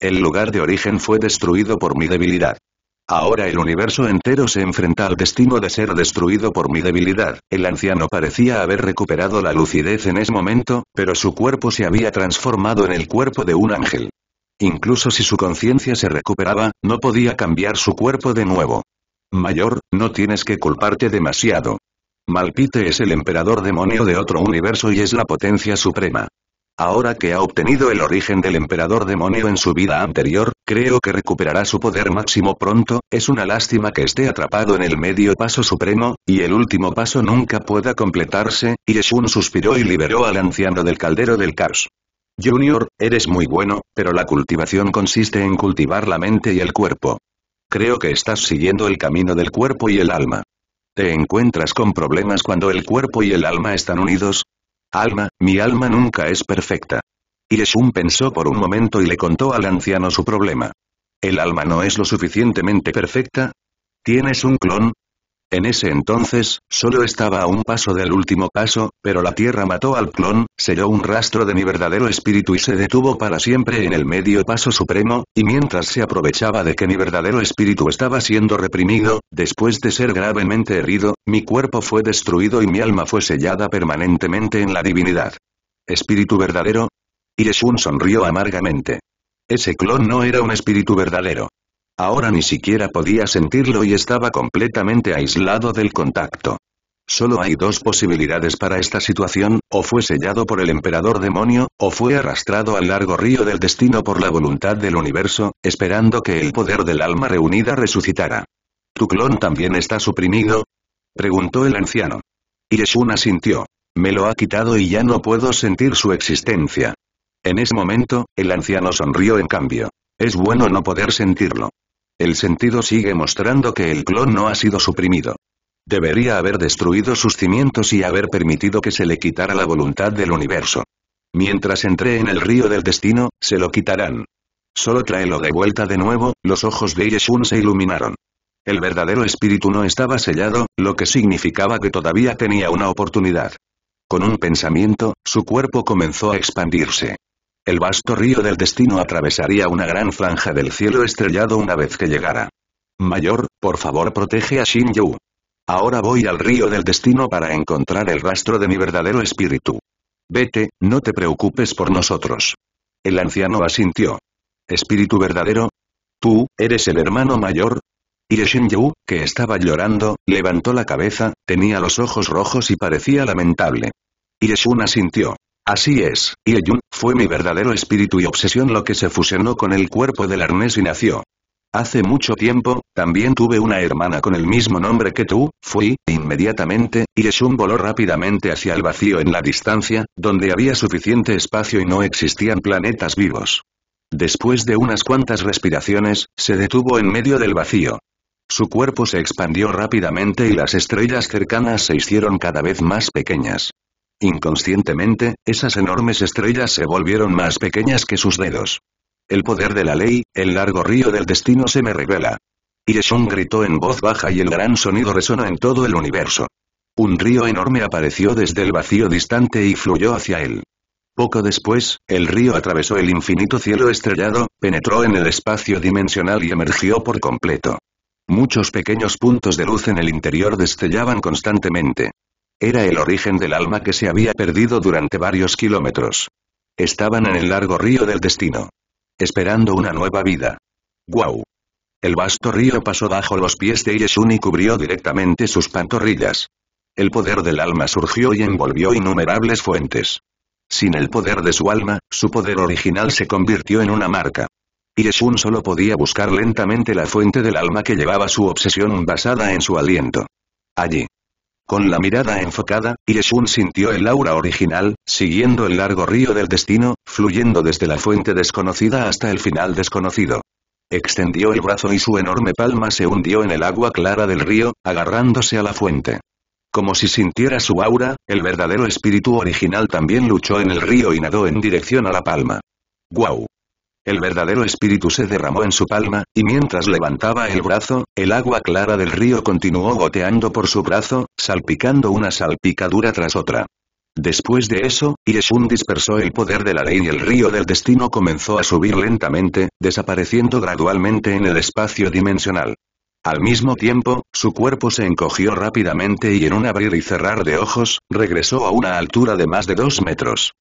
El lugar de origen fue destruido por mi debilidad. Ahora el universo entero se enfrenta al destino de ser destruido por mi debilidad. El anciano parecía haber recuperado la lucidez en ese momento, pero su cuerpo se había transformado en el cuerpo de un ángel. Incluso si su conciencia se recuperaba, no podía cambiar su cuerpo de nuevo. Mayor, no tienes que culparte demasiado. Malpite es el emperador demonio de otro universo y es la potencia suprema. Ahora que ha obtenido el origen del emperador demonio en su vida anterior, creo que recuperará su poder máximo pronto, es una lástima que esté atrapado en el medio paso supremo, y el último paso nunca pueda completarse, y Shun suspiró y liberó al anciano del caldero del caos. Junior, eres muy bueno, pero la cultivación consiste en cultivar la mente y el cuerpo. Creo que estás siguiendo el camino del cuerpo y el alma. ¿Te encuentras con problemas cuando el cuerpo y el alma están unidos? Alma, mi alma nunca es perfecta. Yeshun pensó por un momento y le contó al anciano su problema. ¿El alma no es lo suficientemente perfecta? ¿Tienes un clon? En ese entonces, solo estaba a un paso del último paso, pero la tierra mató al clon, selló un rastro de mi verdadero espíritu y se detuvo para siempre en el medio paso supremo, y mientras se aprovechaba de que mi verdadero espíritu estaba siendo reprimido, después de ser gravemente herido, mi cuerpo fue destruido y mi alma fue sellada permanentemente en la divinidad. ¿Espíritu verdadero? Yeshun sonrió amargamente. Ese clon no era un espíritu verdadero. Ahora ni siquiera podía sentirlo y estaba completamente aislado del contacto. Solo hay dos posibilidades para esta situación, o fue sellado por el emperador demonio, o fue arrastrado al largo río del destino por la voluntad del universo, esperando que el poder del alma reunida resucitara. ¿Tu clon también está suprimido? Preguntó el anciano. Yeshuna sintió. Me lo ha quitado y ya no puedo sentir su existencia. En ese momento, el anciano sonrió en cambio. Es bueno no poder sentirlo. El sentido sigue mostrando que el clon no ha sido suprimido. Debería haber destruido sus cimientos y haber permitido que se le quitara la voluntad del universo. Mientras entré en el río del destino, se lo quitarán. Solo tráelo de vuelta de nuevo, los ojos de Yeshun se iluminaron. El verdadero espíritu no estaba sellado, lo que significaba que todavía tenía una oportunidad. Con un pensamiento, su cuerpo comenzó a expandirse. El vasto río del destino atravesaría una gran franja del cielo estrellado una vez que llegara. Mayor, por favor protege a Shin Yu. Ahora voy al río del destino para encontrar el rastro de mi verdadero espíritu. Vete, no te preocupes por nosotros. El anciano asintió. Espíritu verdadero. Tú, eres el hermano mayor, y Yu, que estaba llorando, levantó la cabeza, tenía los ojos rojos y parecía lamentable. Shun asintió. Así es, y fue mi verdadero espíritu y obsesión lo que se fusionó con el cuerpo del arnés y nació. Hace mucho tiempo, también tuve una hermana con el mismo nombre que tú, fui, inmediatamente, y Yeshun voló rápidamente hacia el vacío en la distancia, donde había suficiente espacio y no existían planetas vivos. Después de unas cuantas respiraciones, se detuvo en medio del vacío. Su cuerpo se expandió rápidamente y las estrellas cercanas se hicieron cada vez más pequeñas. Inconscientemente, esas enormes estrellas se volvieron más pequeñas que sus dedos. El poder de la ley, el largo río del destino se me revela. un gritó en voz baja y el gran sonido resonó en todo el universo. Un río enorme apareció desde el vacío distante y fluyó hacia él. Poco después, el río atravesó el infinito cielo estrellado, penetró en el espacio dimensional y emergió por completo. Muchos pequeños puntos de luz en el interior destellaban constantemente. Era el origen del alma que se había perdido durante varios kilómetros. Estaban en el largo río del destino. Esperando una nueva vida. ¡Guau! El vasto río pasó bajo los pies de Yeshun y cubrió directamente sus pantorrillas. El poder del alma surgió y envolvió innumerables fuentes. Sin el poder de su alma, su poder original se convirtió en una marca. Yeshun solo podía buscar lentamente la fuente del alma que llevaba su obsesión basada en su aliento. Allí, con la mirada enfocada, Yeshun sintió el aura original, siguiendo el largo río del destino, fluyendo desde la fuente desconocida hasta el final desconocido. Extendió el brazo y su enorme palma se hundió en el agua clara del río, agarrándose a la fuente. Como si sintiera su aura, el verdadero espíritu original también luchó en el río y nadó en dirección a la palma. ¡Guau! El verdadero espíritu se derramó en su palma, y mientras levantaba el brazo, el agua clara del río continuó goteando por su brazo, salpicando una salpicadura tras otra. Después de eso, Ieshun dispersó el poder de la ley y el río del destino comenzó a subir lentamente, desapareciendo gradualmente en el espacio dimensional. Al mismo tiempo, su cuerpo se encogió rápidamente y en un abrir y cerrar de ojos, regresó a una altura de más de dos metros.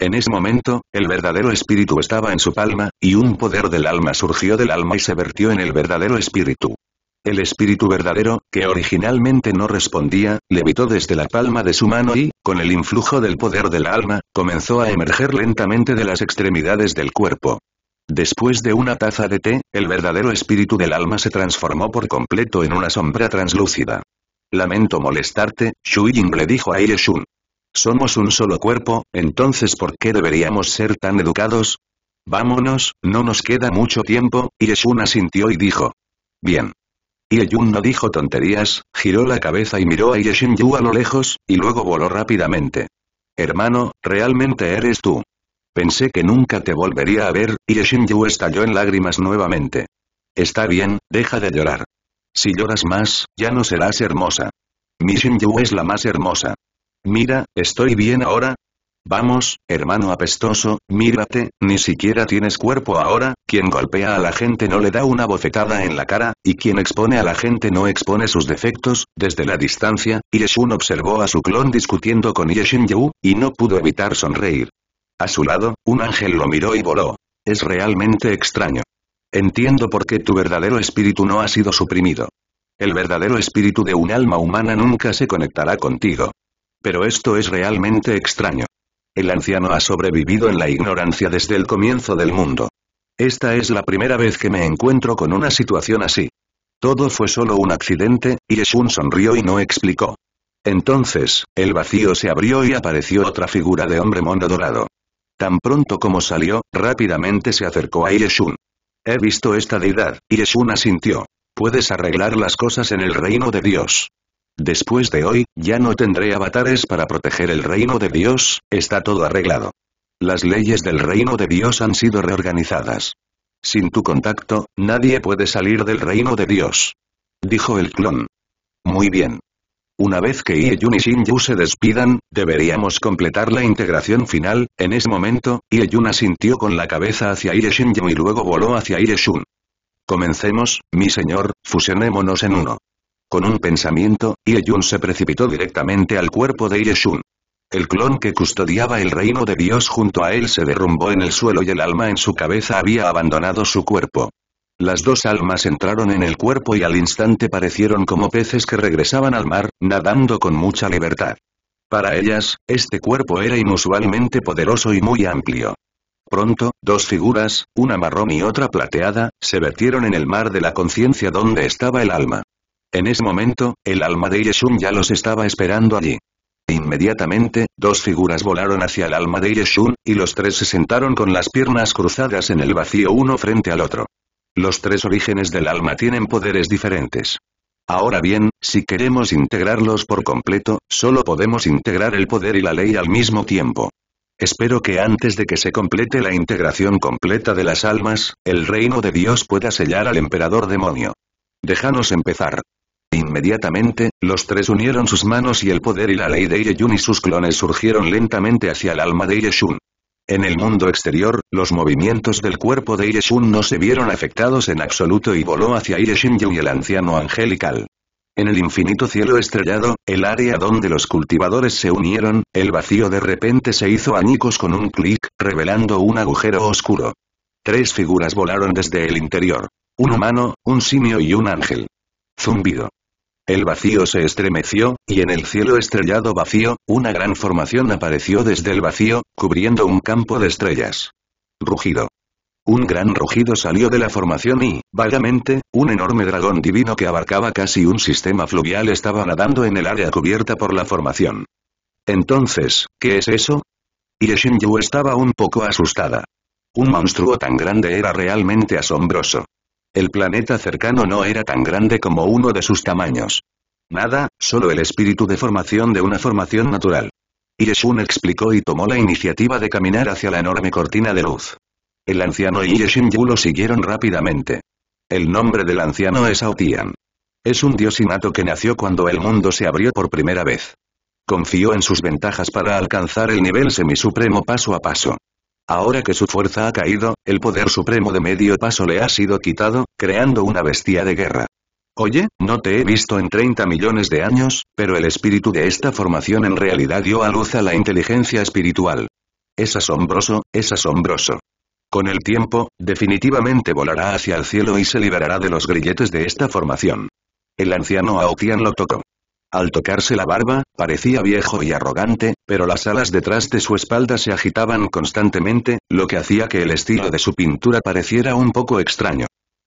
En ese momento, el verdadero espíritu estaba en su palma, y un poder del alma surgió del alma y se vertió en el verdadero espíritu. El espíritu verdadero, que originalmente no respondía, levitó desde la palma de su mano y, con el influjo del poder del alma, comenzó a emerger lentamente de las extremidades del cuerpo. Después de una taza de té, el verdadero espíritu del alma se transformó por completo en una sombra translúcida. Lamento molestarte, Ying le dijo a Shun. Somos un solo cuerpo, entonces ¿por qué deberíamos ser tan educados? Vámonos, no nos queda mucho tiempo, Yeshun asintió y dijo. Bien. Yeyun no dijo tonterías, giró la cabeza y miró a Yeshin Yu a lo lejos, y luego voló rápidamente. Hermano, realmente eres tú. Pensé que nunca te volvería a ver, y estalló en lágrimas nuevamente. Está bien, deja de llorar. Si lloras más, ya no serás hermosa. Mi es la más hermosa. Mira, estoy bien ahora. Vamos, hermano apestoso, mírate, ni siquiera tienes cuerpo ahora, quien golpea a la gente no le da una bofetada en la cara, y quien expone a la gente no expone sus defectos, desde la distancia, Yeshun observó a su clon discutiendo con Yeshin y no pudo evitar sonreír. A su lado, un ángel lo miró y voló. Es realmente extraño. Entiendo por qué tu verdadero espíritu no ha sido suprimido. El verdadero espíritu de un alma humana nunca se conectará contigo. Pero esto es realmente extraño. El anciano ha sobrevivido en la ignorancia desde el comienzo del mundo. Esta es la primera vez que me encuentro con una situación así. Todo fue solo un accidente, y sonrió y no explicó. Entonces, el vacío se abrió y apareció otra figura de hombre mono dorado. Tan pronto como salió, rápidamente se acercó a Yeshun. He visto esta deidad, Yeshun asintió. Puedes arreglar las cosas en el reino de Dios. Después de hoy, ya no tendré avatares para proteger el reino de Dios, está todo arreglado. Las leyes del reino de Dios han sido reorganizadas. Sin tu contacto, nadie puede salir del reino de Dios. Dijo el clon. Muy bien. Una vez que Ieyun y Shinju se despidan, deberíamos completar la integración final, en ese momento, Ieyun asintió con la cabeza hacia Ire y luego voló hacia Ieyun. Comencemos, mi señor, fusionémonos en uno. Con un pensamiento, ye se precipitó directamente al cuerpo de ye El clon que custodiaba el reino de Dios junto a él se derrumbó en el suelo y el alma en su cabeza había abandonado su cuerpo. Las dos almas entraron en el cuerpo y al instante parecieron como peces que regresaban al mar, nadando con mucha libertad. Para ellas, este cuerpo era inusualmente poderoso y muy amplio. Pronto, dos figuras, una marrón y otra plateada, se vertieron en el mar de la conciencia donde estaba el alma. En ese momento, el alma de Yeshun ya los estaba esperando allí. Inmediatamente, dos figuras volaron hacia el alma de Yeshun, y los tres se sentaron con las piernas cruzadas en el vacío uno frente al otro. Los tres orígenes del alma tienen poderes diferentes. Ahora bien, si queremos integrarlos por completo, solo podemos integrar el poder y la ley al mismo tiempo. Espero que antes de que se complete la integración completa de las almas, el reino de Dios pueda sellar al emperador demonio. Déjanos empezar. Inmediatamente, los tres unieron sus manos y el poder y la ley de Yeyun y sus clones surgieron lentamente hacia el alma de Yeshun. En el mundo exterior, los movimientos del cuerpo de Yeshun no se vieron afectados en absoluto y voló hacia Ireshinju y el anciano angelical. En el infinito cielo estrellado, el área donde los cultivadores se unieron, el vacío de repente se hizo añicos con un clic, revelando un agujero oscuro. Tres figuras volaron desde el interior. Un humano, un simio y un ángel. Zumbido. El vacío se estremeció, y en el cielo estrellado vacío, una gran formación apareció desde el vacío, cubriendo un campo de estrellas. Rugido. Un gran rugido salió de la formación y, vagamente, un enorme dragón divino que abarcaba casi un sistema fluvial estaba nadando en el área cubierta por la formación. Entonces, ¿qué es eso? Y estaba un poco asustada. Un monstruo tan grande era realmente asombroso. El planeta cercano no era tan grande como uno de sus tamaños. Nada, solo el espíritu de formación de una formación natural. Yeshun explicó y tomó la iniciativa de caminar hacia la enorme cortina de luz. El anciano y Yeshin lo siguieron rápidamente. El nombre del anciano es Aotian. Es un dios innato que nació cuando el mundo se abrió por primera vez. Confió en sus ventajas para alcanzar el nivel semisupremo paso a paso. Ahora que su fuerza ha caído, el poder supremo de medio paso le ha sido quitado, creando una bestia de guerra. Oye, no te he visto en 30 millones de años, pero el espíritu de esta formación en realidad dio a luz a la inteligencia espiritual. Es asombroso, es asombroso. Con el tiempo, definitivamente volará hacia el cielo y se liberará de los grilletes de esta formación. El anciano Aotian lo tocó. Al tocarse la barba, parecía viejo y arrogante, pero las alas detrás de su espalda se agitaban constantemente, lo que hacía que el estilo de su pintura pareciera un poco extraño.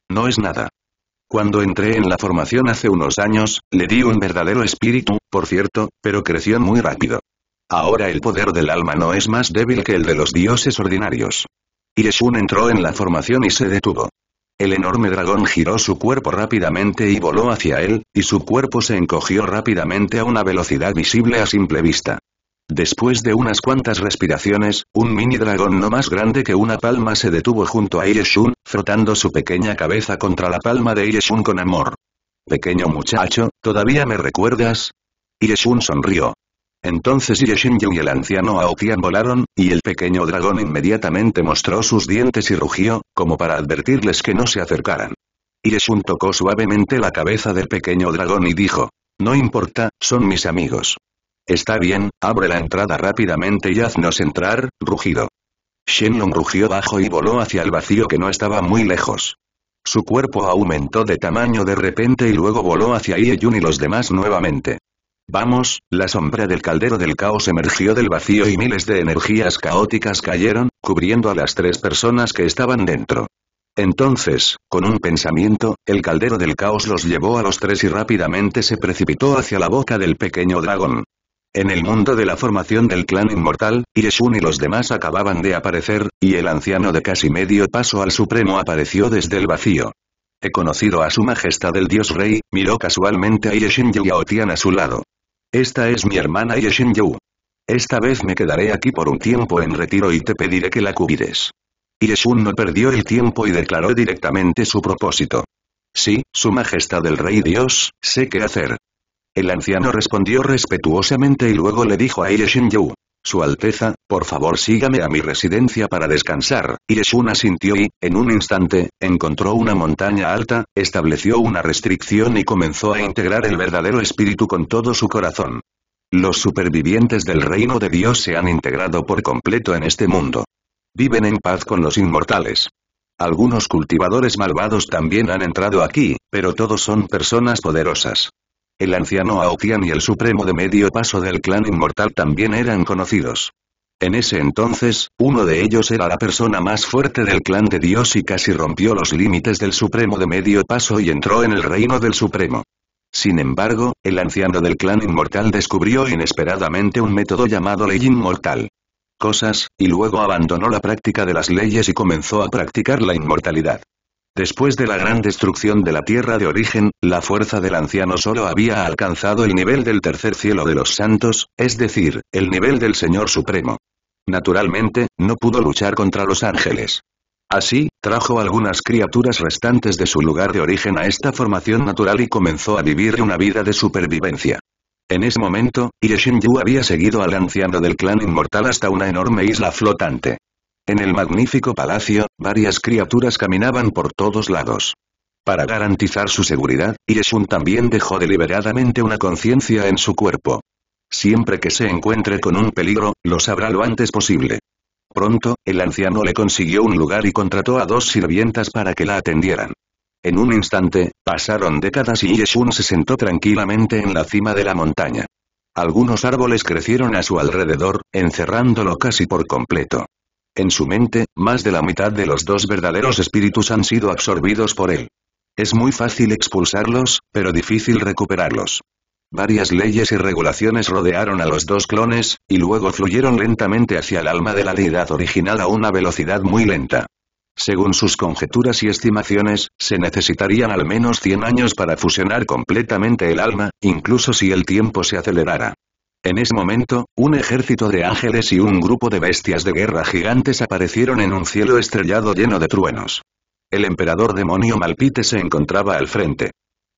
No es nada. Cuando entré en la formación hace unos años, le di un verdadero espíritu, por cierto, pero creció muy rápido. Ahora el poder del alma no es más débil que el de los dioses ordinarios. Yeshun entró en la formación y se detuvo. El enorme dragón giró su cuerpo rápidamente y voló hacia él, y su cuerpo se encogió rápidamente a una velocidad visible a simple vista. Después de unas cuantas respiraciones, un mini dragón no más grande que una palma se detuvo junto a Ieshun, frotando su pequeña cabeza contra la palma de Ieshun con amor. Pequeño muchacho, ¿todavía me recuerdas? Ieshun sonrió. Entonces Yun y el anciano Aotian volaron, y el pequeño dragón inmediatamente mostró sus dientes y rugió, como para advertirles que no se acercaran. Yeshun tocó suavemente la cabeza del pequeño dragón y dijo, «No importa, son mis amigos». «Está bien, abre la entrada rápidamente y haznos entrar», rugido. Shenlong rugió bajo y voló hacia el vacío que no estaba muy lejos. Su cuerpo aumentó de tamaño de repente y luego voló hacia Yun y los demás nuevamente. Vamos, la sombra del caldero del caos emergió del vacío y miles de energías caóticas cayeron, cubriendo a las tres personas que estaban dentro. Entonces, con un pensamiento, el caldero del caos los llevó a los tres y rápidamente se precipitó hacia la boca del pequeño dragón. En el mundo de la formación del clan inmortal, Ireshun y los demás acababan de aparecer, y el anciano de casi medio paso al supremo apareció desde el vacío. He conocido a su majestad el dios rey, miró casualmente a Yu y a Otian a su lado. Esta es mi hermana Yu. Esta vez me quedaré aquí por un tiempo en retiro y te pediré que la cubires. Yeshun no perdió el tiempo y declaró directamente su propósito. Sí, su majestad el rey dios, sé qué hacer. El anciano respondió respetuosamente y luego le dijo a Yeshin Yu. Su Alteza, por favor sígame a mi residencia para descansar. Eshuna asintió y, en un instante, encontró una montaña alta, estableció una restricción y comenzó a integrar el verdadero espíritu con todo su corazón. Los supervivientes del reino de Dios se han integrado por completo en este mundo. Viven en paz con los inmortales. Algunos cultivadores malvados también han entrado aquí, pero todos son personas poderosas. El anciano Aokian y el supremo de medio paso del clan inmortal también eran conocidos. En ese entonces, uno de ellos era la persona más fuerte del clan de Dios y casi rompió los límites del Supremo de Medio Paso y entró en el reino del Supremo. Sin embargo, el anciano del clan inmortal descubrió inesperadamente un método llamado ley inmortal. Cosas, y luego abandonó la práctica de las leyes y comenzó a practicar la inmortalidad. Después de la gran destrucción de la tierra de origen, la fuerza del anciano solo había alcanzado el nivel del tercer cielo de los santos, es decir, el nivel del Señor Supremo. Naturalmente, no pudo luchar contra los ángeles. Así, trajo algunas criaturas restantes de su lugar de origen a esta formación natural y comenzó a vivir una vida de supervivencia. En ese momento, Yu había seguido al anciano del clan inmortal hasta una enorme isla flotante. En el magnífico palacio, varias criaturas caminaban por todos lados. Para garantizar su seguridad, Yeshun también dejó deliberadamente una conciencia en su cuerpo. Siempre que se encuentre con un peligro, lo sabrá lo antes posible. Pronto, el anciano le consiguió un lugar y contrató a dos sirvientas para que la atendieran. En un instante, pasaron décadas y Yeshun se sentó tranquilamente en la cima de la montaña. Algunos árboles crecieron a su alrededor, encerrándolo casi por completo. En su mente, más de la mitad de los dos verdaderos espíritus han sido absorbidos por él. Es muy fácil expulsarlos, pero difícil recuperarlos. Varias leyes y regulaciones rodearon a los dos clones, y luego fluyeron lentamente hacia el alma de la deidad original a una velocidad muy lenta. Según sus conjeturas y estimaciones, se necesitarían al menos 100 años para fusionar completamente el alma, incluso si el tiempo se acelerara. En ese momento, un ejército de ángeles y un grupo de bestias de guerra gigantes aparecieron en un cielo estrellado lleno de truenos. El emperador demonio Malpite se encontraba al frente.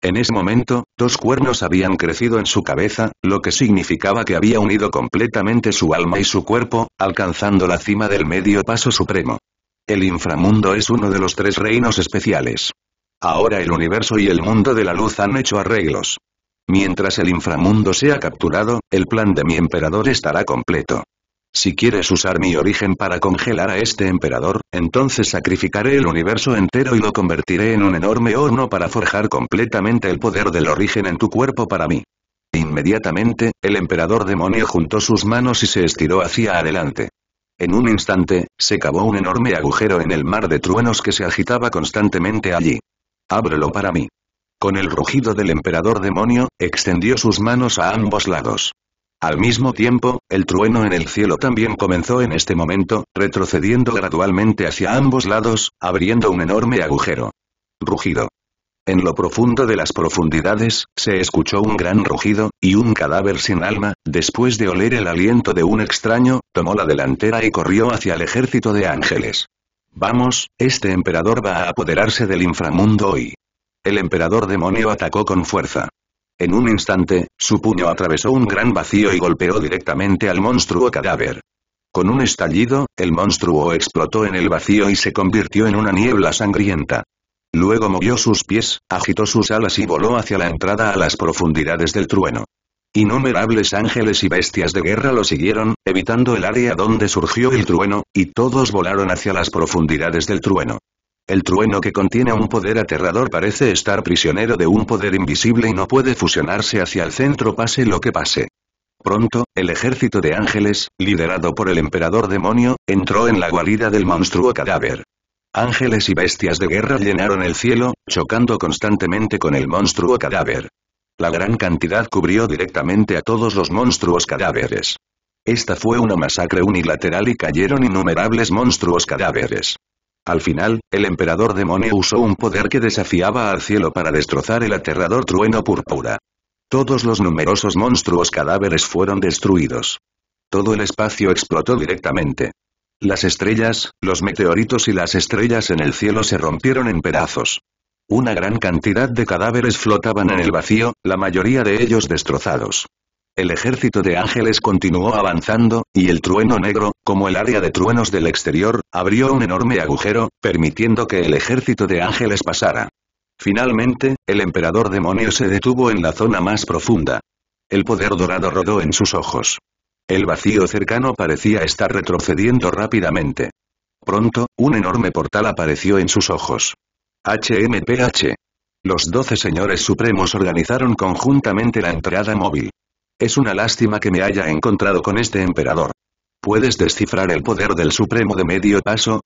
En ese momento, dos cuernos habían crecido en su cabeza, lo que significaba que había unido completamente su alma y su cuerpo, alcanzando la cima del medio paso supremo. El inframundo es uno de los tres reinos especiales. Ahora el universo y el mundo de la luz han hecho arreglos. Mientras el inframundo sea capturado, el plan de mi emperador estará completo. Si quieres usar mi origen para congelar a este emperador, entonces sacrificaré el universo entero y lo convertiré en un enorme horno para forjar completamente el poder del origen en tu cuerpo para mí. Inmediatamente, el emperador demonio juntó sus manos y se estiró hacia adelante. En un instante, se cavó un enorme agujero en el mar de truenos que se agitaba constantemente allí. Ábrelo para mí. Con el rugido del emperador demonio, extendió sus manos a ambos lados. Al mismo tiempo, el trueno en el cielo también comenzó en este momento, retrocediendo gradualmente hacia ambos lados, abriendo un enorme agujero. Rugido. En lo profundo de las profundidades, se escuchó un gran rugido, y un cadáver sin alma, después de oler el aliento de un extraño, tomó la delantera y corrió hacia el ejército de ángeles. Vamos, este emperador va a apoderarse del inframundo hoy. El emperador demonio atacó con fuerza. En un instante, su puño atravesó un gran vacío y golpeó directamente al monstruo cadáver. Con un estallido, el monstruo explotó en el vacío y se convirtió en una niebla sangrienta. Luego movió sus pies, agitó sus alas y voló hacia la entrada a las profundidades del trueno. Innumerables ángeles y bestias de guerra lo siguieron, evitando el área donde surgió el trueno, y todos volaron hacia las profundidades del trueno. El trueno que contiene un poder aterrador parece estar prisionero de un poder invisible y no puede fusionarse hacia el centro pase lo que pase. Pronto, el ejército de ángeles, liderado por el emperador demonio, entró en la guarida del monstruo cadáver. Ángeles y bestias de guerra llenaron el cielo, chocando constantemente con el monstruo cadáver. La gran cantidad cubrió directamente a todos los monstruos cadáveres. Esta fue una masacre unilateral y cayeron innumerables monstruos cadáveres. Al final, el emperador demonio usó un poder que desafiaba al cielo para destrozar el aterrador trueno púrpura. Todos los numerosos monstruos cadáveres fueron destruidos. Todo el espacio explotó directamente. Las estrellas, los meteoritos y las estrellas en el cielo se rompieron en pedazos. Una gran cantidad de cadáveres flotaban en el vacío, la mayoría de ellos destrozados. El ejército de ángeles continuó avanzando, y el trueno negro, como el área de truenos del exterior, abrió un enorme agujero, permitiendo que el ejército de ángeles pasara. Finalmente, el emperador demonio se detuvo en la zona más profunda. El poder dorado rodó en sus ojos. El vacío cercano parecía estar retrocediendo rápidamente. Pronto, un enorme portal apareció en sus ojos. HMPH. Los doce señores supremos organizaron conjuntamente la entrada móvil. Es una lástima que me haya encontrado con este emperador. ¿Puedes descifrar el poder del Supremo de medio paso?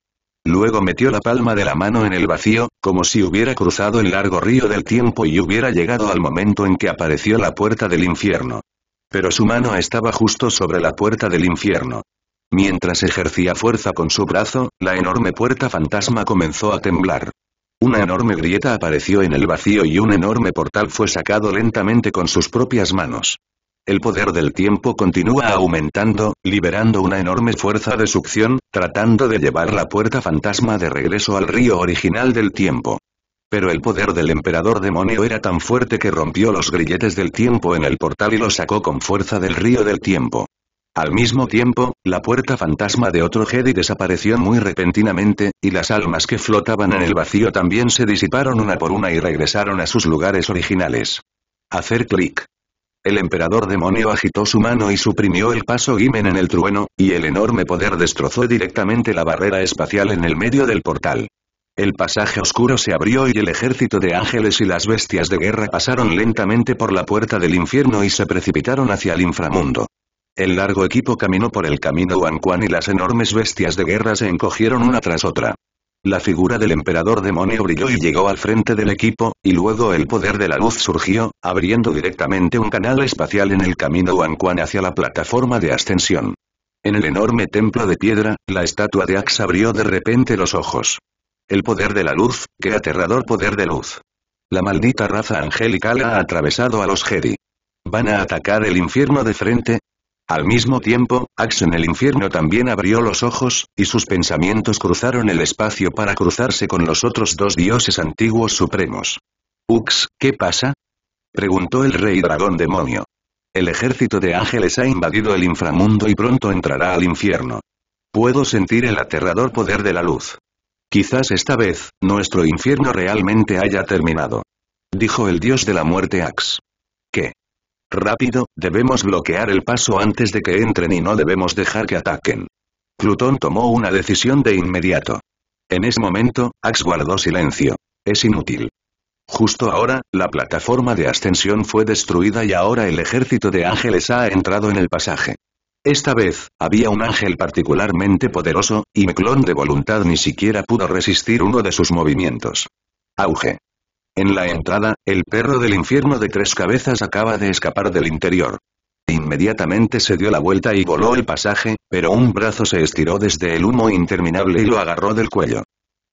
Luego metió la palma de la mano en el vacío, como si hubiera cruzado el largo río del tiempo y hubiera llegado al momento en que apareció la puerta del infierno. Pero su mano estaba justo sobre la puerta del infierno. Mientras ejercía fuerza con su brazo, la enorme puerta fantasma comenzó a temblar. Una enorme grieta apareció en el vacío y un enorme portal fue sacado lentamente con sus propias manos. El poder del tiempo continúa aumentando, liberando una enorme fuerza de succión, tratando de llevar la puerta fantasma de regreso al río original del tiempo. Pero el poder del emperador demonio era tan fuerte que rompió los grilletes del tiempo en el portal y lo sacó con fuerza del río del tiempo. Al mismo tiempo, la puerta fantasma de otro Jedi desapareció muy repentinamente, y las almas que flotaban en el vacío también se disiparon una por una y regresaron a sus lugares originales. Hacer clic. El emperador demonio agitó su mano y suprimió el paso Gimen en el trueno, y el enorme poder destrozó directamente la barrera espacial en el medio del portal. El pasaje oscuro se abrió y el ejército de ángeles y las bestias de guerra pasaron lentamente por la puerta del infierno y se precipitaron hacia el inframundo. El largo equipo caminó por el camino Wanquan y las enormes bestias de guerra se encogieron una tras otra. La figura del emperador demonio brilló y llegó al frente del equipo, y luego el poder de la luz surgió, abriendo directamente un canal espacial en el camino Wanquan hacia la plataforma de ascensión. En el enorme templo de piedra, la estatua de Axe abrió de repente los ojos. El poder de la luz, qué aterrador poder de luz. La maldita raza angelical ha atravesado a los Jedi. ¿Van a atacar el infierno de frente? Al mismo tiempo, Ax en el infierno también abrió los ojos, y sus pensamientos cruzaron el espacio para cruzarse con los otros dos dioses antiguos supremos. Ux, ¿qué pasa? Preguntó el rey dragón demonio. El ejército de ángeles ha invadido el inframundo y pronto entrará al infierno. Puedo sentir el aterrador poder de la luz. Quizás esta vez, nuestro infierno realmente haya terminado. Dijo el dios de la muerte Ax. ¿Qué? Rápido, debemos bloquear el paso antes de que entren y no debemos dejar que ataquen. Plutón tomó una decisión de inmediato. En ese momento, Ax guardó silencio. Es inútil. Justo ahora, la plataforma de ascensión fue destruida y ahora el ejército de ángeles ha entrado en el pasaje. Esta vez, había un ángel particularmente poderoso, y mi clon de voluntad ni siquiera pudo resistir uno de sus movimientos. Auge. En la entrada, el perro del infierno de tres cabezas acaba de escapar del interior. Inmediatamente se dio la vuelta y voló el pasaje, pero un brazo se estiró desde el humo interminable y lo agarró del cuello.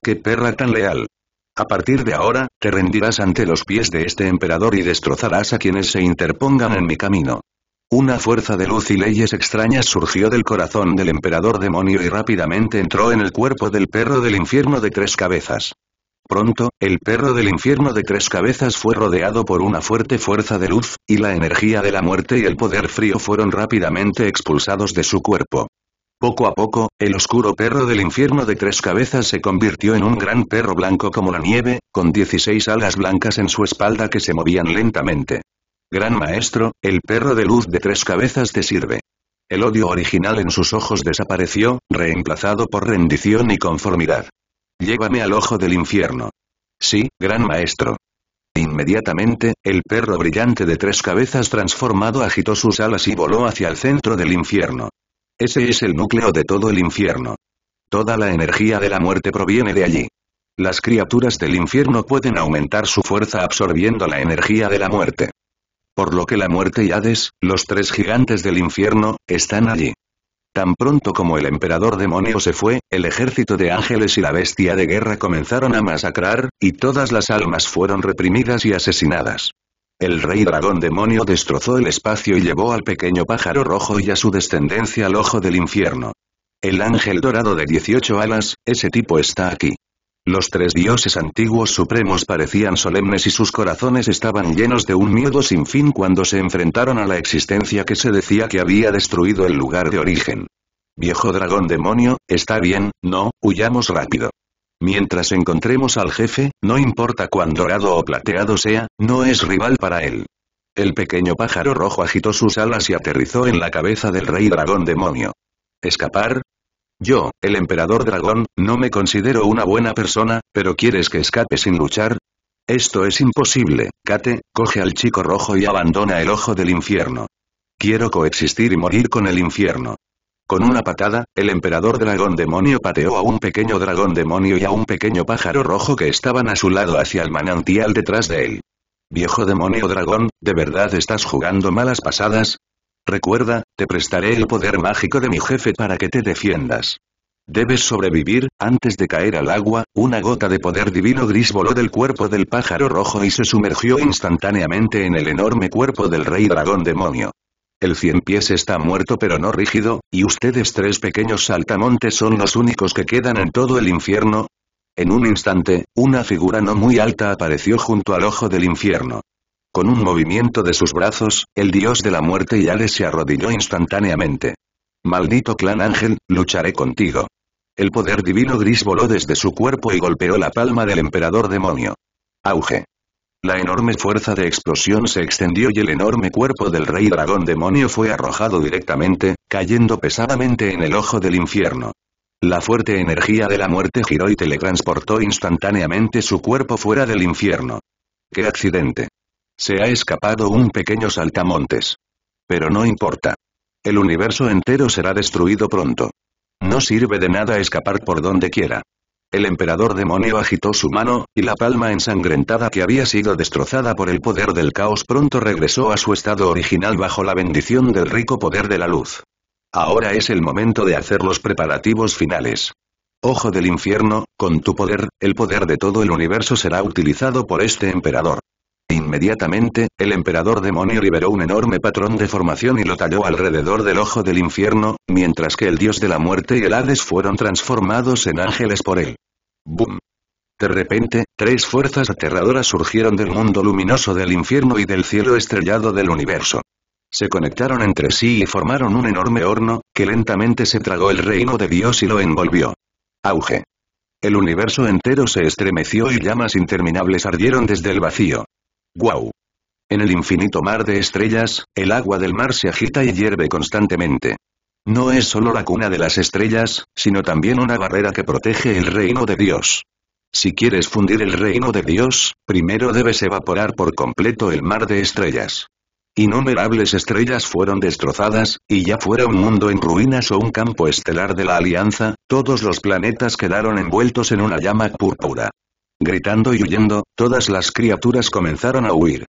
¡Qué perra tan leal! A partir de ahora, te rendirás ante los pies de este emperador y destrozarás a quienes se interpongan en mi camino. Una fuerza de luz y leyes extrañas surgió del corazón del emperador demonio y rápidamente entró en el cuerpo del perro del infierno de tres cabezas. Pronto, el perro del infierno de tres cabezas fue rodeado por una fuerte fuerza de luz, y la energía de la muerte y el poder frío fueron rápidamente expulsados de su cuerpo. Poco a poco, el oscuro perro del infierno de tres cabezas se convirtió en un gran perro blanco como la nieve, con 16 alas blancas en su espalda que se movían lentamente. Gran maestro, el perro de luz de tres cabezas te sirve. El odio original en sus ojos desapareció, reemplazado por rendición y conformidad. Llévame al ojo del infierno. Sí, gran maestro. Inmediatamente, el perro brillante de tres cabezas transformado agitó sus alas y voló hacia el centro del infierno. Ese es el núcleo de todo el infierno. Toda la energía de la muerte proviene de allí. Las criaturas del infierno pueden aumentar su fuerza absorbiendo la energía de la muerte. Por lo que la muerte y Hades, los tres gigantes del infierno, están allí. Tan pronto como el emperador demonio se fue, el ejército de ángeles y la bestia de guerra comenzaron a masacrar, y todas las almas fueron reprimidas y asesinadas. El rey dragón demonio destrozó el espacio y llevó al pequeño pájaro rojo y a su descendencia al ojo del infierno. El ángel dorado de 18 alas, ese tipo está aquí. Los tres dioses antiguos supremos parecían solemnes y sus corazones estaban llenos de un miedo sin fin cuando se enfrentaron a la existencia que se decía que había destruido el lugar de origen. Viejo dragón demonio, está bien, no, huyamos rápido. Mientras encontremos al jefe, no importa cuán dorado o plateado sea, no es rival para él. El pequeño pájaro rojo agitó sus alas y aterrizó en la cabeza del rey dragón demonio. ¿Escapar? Yo, el emperador dragón, no me considero una buena persona, pero ¿quieres que escape sin luchar? Esto es imposible, Kate, coge al chico rojo y abandona el ojo del infierno. Quiero coexistir y morir con el infierno. Con una patada, el emperador dragón demonio pateó a un pequeño dragón demonio y a un pequeño pájaro rojo que estaban a su lado hacia el manantial detrás de él. Viejo demonio dragón, ¿de verdad estás jugando malas pasadas? Recuerda, te prestaré el poder mágico de mi jefe para que te defiendas. Debes sobrevivir, antes de caer al agua, una gota de poder divino gris voló del cuerpo del pájaro rojo y se sumergió instantáneamente en el enorme cuerpo del rey dragón demonio. El cien pies está muerto pero no rígido, y ustedes tres pequeños saltamontes son los únicos que quedan en todo el infierno. En un instante, una figura no muy alta apareció junto al ojo del infierno. Con un movimiento de sus brazos, el dios de la muerte y le se arrodilló instantáneamente. Maldito clan ángel, lucharé contigo. El poder divino gris voló desde su cuerpo y golpeó la palma del emperador demonio. Auge. La enorme fuerza de explosión se extendió y el enorme cuerpo del rey dragón demonio fue arrojado directamente, cayendo pesadamente en el ojo del infierno. La fuerte energía de la muerte giró y teletransportó instantáneamente su cuerpo fuera del infierno. ¡Qué accidente! Se ha escapado un pequeño saltamontes. Pero no importa. El universo entero será destruido pronto. No sirve de nada escapar por donde quiera. El emperador demonio agitó su mano, y la palma ensangrentada que había sido destrozada por el poder del caos pronto regresó a su estado original bajo la bendición del rico poder de la luz. Ahora es el momento de hacer los preparativos finales. Ojo del infierno, con tu poder, el poder de todo el universo será utilizado por este emperador. Inmediatamente, el emperador demonio liberó un enorme patrón de formación y lo talló alrededor del ojo del infierno, mientras que el dios de la muerte y el Hades fueron transformados en ángeles por él. ¡Bum! De repente, tres fuerzas aterradoras surgieron del mundo luminoso del infierno y del cielo estrellado del universo. Se conectaron entre sí y formaron un enorme horno, que lentamente se tragó el reino de Dios y lo envolvió. Auge. El universo entero se estremeció y llamas interminables ardieron desde el vacío. ¡Guau! En el infinito mar de estrellas, el agua del mar se agita y hierve constantemente. No es solo la cuna de las estrellas, sino también una barrera que protege el reino de Dios. Si quieres fundir el reino de Dios, primero debes evaporar por completo el mar de estrellas. Innumerables estrellas fueron destrozadas, y ya fuera un mundo en ruinas o un campo estelar de la Alianza, todos los planetas quedaron envueltos en una llama púrpura. Gritando y huyendo, todas las criaturas comenzaron a huir.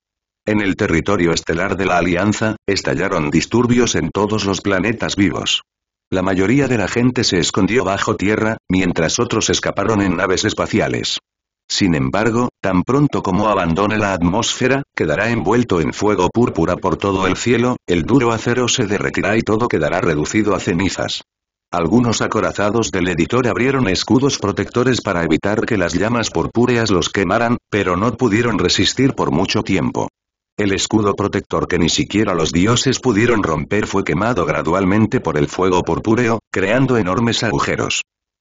En el territorio estelar de la Alianza, estallaron disturbios en todos los planetas vivos. La mayoría de la gente se escondió bajo tierra, mientras otros escaparon en naves espaciales. Sin embargo, tan pronto como abandone la atmósfera, quedará envuelto en fuego púrpura por todo el cielo, el duro acero se derretirá y todo quedará reducido a cenizas. Algunos acorazados del editor abrieron escudos protectores para evitar que las llamas purpúreas los quemaran, pero no pudieron resistir por mucho tiempo. El escudo protector que ni siquiera los dioses pudieron romper fue quemado gradualmente por el fuego purpúreo, creando enormes agujeros.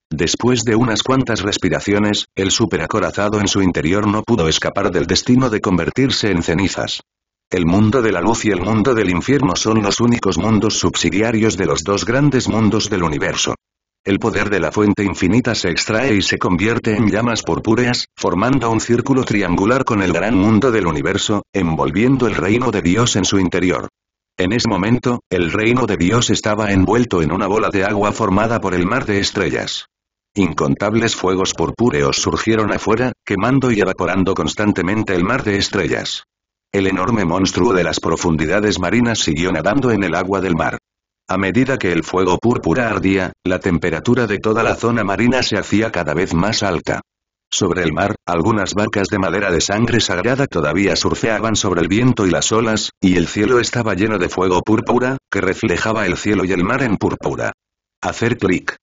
Después de unas cuantas respiraciones, el superacorazado en su interior no pudo escapar del destino de convertirse en cenizas. El mundo de la luz y el mundo del infierno son los únicos mundos subsidiarios de los dos grandes mundos del universo. El poder de la fuente infinita se extrae y se convierte en llamas purpúreas, formando un círculo triangular con el gran mundo del universo, envolviendo el reino de Dios en su interior. En ese momento, el reino de Dios estaba envuelto en una bola de agua formada por el mar de estrellas. Incontables fuegos purpúreos surgieron afuera, quemando y evaporando constantemente el mar de estrellas. El enorme monstruo de las profundidades marinas siguió nadando en el agua del mar. A medida que el fuego púrpura ardía, la temperatura de toda la zona marina se hacía cada vez más alta. Sobre el mar, algunas barcas de madera de sangre sagrada todavía surfeaban sobre el viento y las olas, y el cielo estaba lleno de fuego púrpura, que reflejaba el cielo y el mar en púrpura. Hacer clic.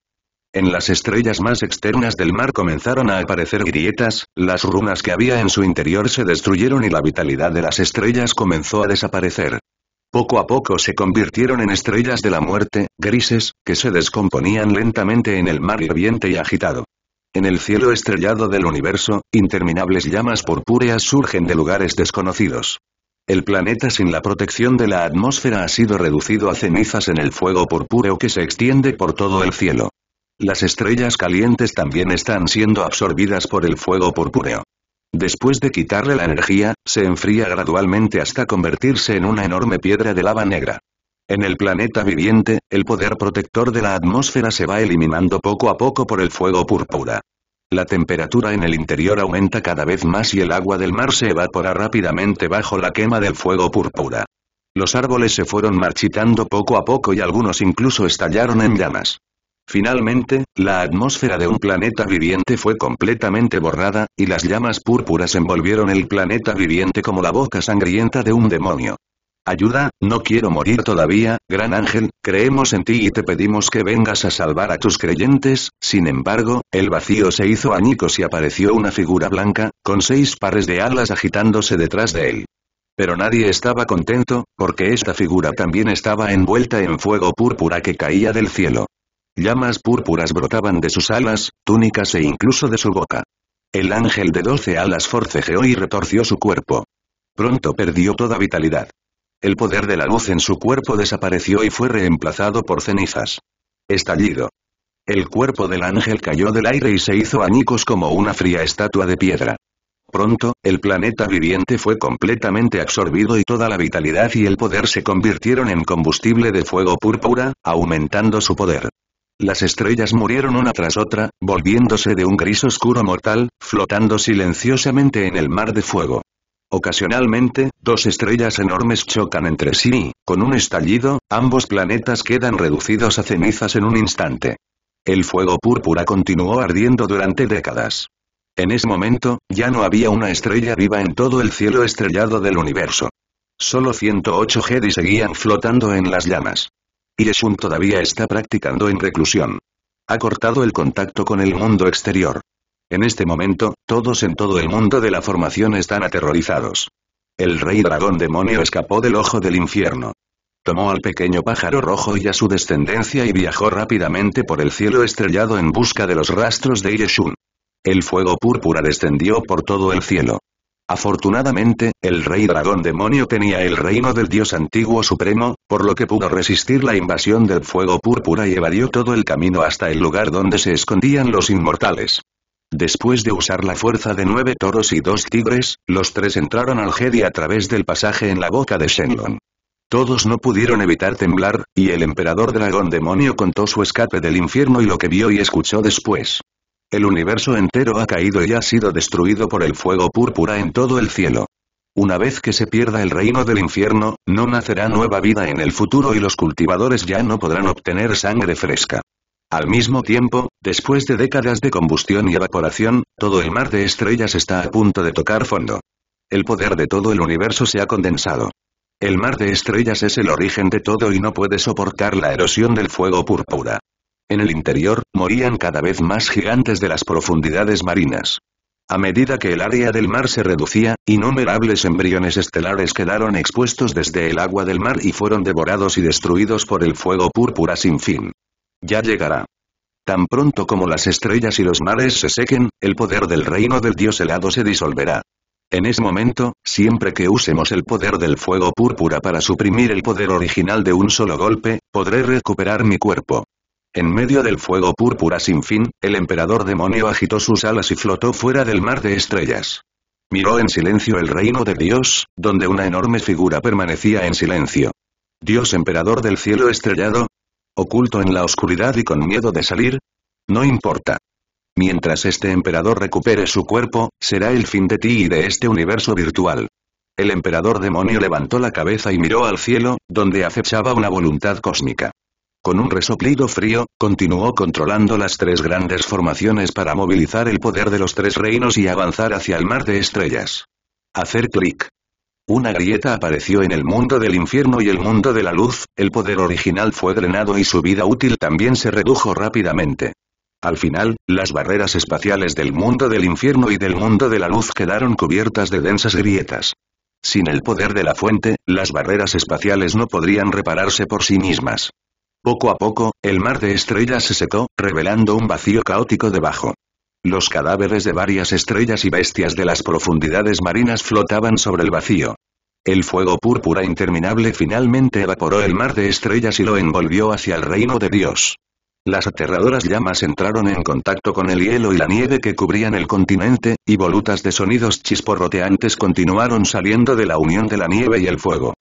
En las estrellas más externas del mar comenzaron a aparecer grietas, las runas que había en su interior se destruyeron y la vitalidad de las estrellas comenzó a desaparecer. Poco a poco se convirtieron en estrellas de la muerte, grises, que se descomponían lentamente en el mar hirviente y agitado. En el cielo estrellado del universo, interminables llamas purpúreas surgen de lugares desconocidos. El planeta sin la protección de la atmósfera ha sido reducido a cenizas en el fuego purpúreo que se extiende por todo el cielo. Las estrellas calientes también están siendo absorbidas por el fuego purpúreo. Después de quitarle la energía, se enfría gradualmente hasta convertirse en una enorme piedra de lava negra. En el planeta viviente, el poder protector de la atmósfera se va eliminando poco a poco por el fuego púrpura. La temperatura en el interior aumenta cada vez más y el agua del mar se evapora rápidamente bajo la quema del fuego púrpura. Los árboles se fueron marchitando poco a poco y algunos incluso estallaron en llamas. Finalmente, la atmósfera de un planeta viviente fue completamente borrada, y las llamas púrpuras envolvieron el planeta viviente como la boca sangrienta de un demonio. Ayuda, no quiero morir todavía, gran ángel, creemos en ti y te pedimos que vengas a salvar a tus creyentes, sin embargo, el vacío se hizo añicos y apareció una figura blanca, con seis pares de alas agitándose detrás de él. Pero nadie estaba contento, porque esta figura también estaba envuelta en fuego púrpura que caía del cielo. Llamas púrpuras brotaban de sus alas, túnicas e incluso de su boca. El ángel de doce alas forcejeó y retorció su cuerpo. Pronto perdió toda vitalidad. El poder de la luz en su cuerpo desapareció y fue reemplazado por cenizas. Estallido. El cuerpo del ángel cayó del aire y se hizo añicos como una fría estatua de piedra. Pronto, el planeta viviente fue completamente absorbido y toda la vitalidad y el poder se convirtieron en combustible de fuego púrpura, aumentando su poder. Las estrellas murieron una tras otra, volviéndose de un gris oscuro mortal, flotando silenciosamente en el mar de fuego. Ocasionalmente, dos estrellas enormes chocan entre sí y, con un estallido, ambos planetas quedan reducidos a cenizas en un instante. El fuego púrpura continuó ardiendo durante décadas. En ese momento, ya no había una estrella viva en todo el cielo estrellado del universo. Solo 108 Jedi seguían flotando en las llamas. Yishun todavía está practicando en reclusión. Ha cortado el contacto con el mundo exterior. En este momento, todos en todo el mundo de la formación están aterrorizados. El rey dragón demonio escapó del ojo del infierno. Tomó al pequeño pájaro rojo y a su descendencia y viajó rápidamente por el cielo estrellado en busca de los rastros de Ireshun. El fuego púrpura descendió por todo el cielo. Afortunadamente, el rey dragón demonio tenía el reino del dios antiguo supremo, por lo que pudo resistir la invasión del fuego púrpura y evadió todo el camino hasta el lugar donde se escondían los inmortales. Después de usar la fuerza de nueve toros y dos tigres, los tres entraron al Jedi a través del pasaje en la boca de Shenlong. Todos no pudieron evitar temblar, y el emperador dragón demonio contó su escape del infierno y lo que vio y escuchó después. El universo entero ha caído y ha sido destruido por el fuego púrpura en todo el cielo. Una vez que se pierda el reino del infierno, no nacerá nueva vida en el futuro y los cultivadores ya no podrán obtener sangre fresca. Al mismo tiempo, después de décadas de combustión y evaporación, todo el mar de estrellas está a punto de tocar fondo. El poder de todo el universo se ha condensado. El mar de estrellas es el origen de todo y no puede soportar la erosión del fuego púrpura. En el interior, morían cada vez más gigantes de las profundidades marinas. A medida que el área del mar se reducía, innumerables embriones estelares quedaron expuestos desde el agua del mar y fueron devorados y destruidos por el fuego púrpura sin fin. Ya llegará. Tan pronto como las estrellas y los mares se sequen, el poder del reino del dios helado se disolverá. En ese momento, siempre que usemos el poder del fuego púrpura para suprimir el poder original de un solo golpe, podré recuperar mi cuerpo. En medio del fuego púrpura sin fin, el emperador demonio agitó sus alas y flotó fuera del mar de estrellas. Miró en silencio el reino de Dios, donde una enorme figura permanecía en silencio. Dios emperador del cielo estrellado. Oculto en la oscuridad y con miedo de salir. No importa. Mientras este emperador recupere su cuerpo, será el fin de ti y de este universo virtual. El emperador demonio levantó la cabeza y miró al cielo, donde acechaba una voluntad cósmica. Con un resoplido frío, continuó controlando las tres grandes formaciones para movilizar el poder de los tres reinos y avanzar hacia el mar de estrellas. Hacer clic. Una grieta apareció en el mundo del infierno y el mundo de la luz, el poder original fue drenado y su vida útil también se redujo rápidamente. Al final, las barreras espaciales del mundo del infierno y del mundo de la luz quedaron cubiertas de densas grietas. Sin el poder de la fuente, las barreras espaciales no podrían repararse por sí mismas. Poco a poco, el mar de estrellas se secó, revelando un vacío caótico debajo. Los cadáveres de varias estrellas y bestias de las profundidades marinas flotaban sobre el vacío. El fuego púrpura interminable finalmente evaporó el mar de estrellas y lo envolvió hacia el reino de Dios. Las aterradoras llamas entraron en contacto con el hielo y la nieve que cubrían el continente, y volutas de sonidos chisporroteantes continuaron saliendo de la unión de la nieve y el fuego.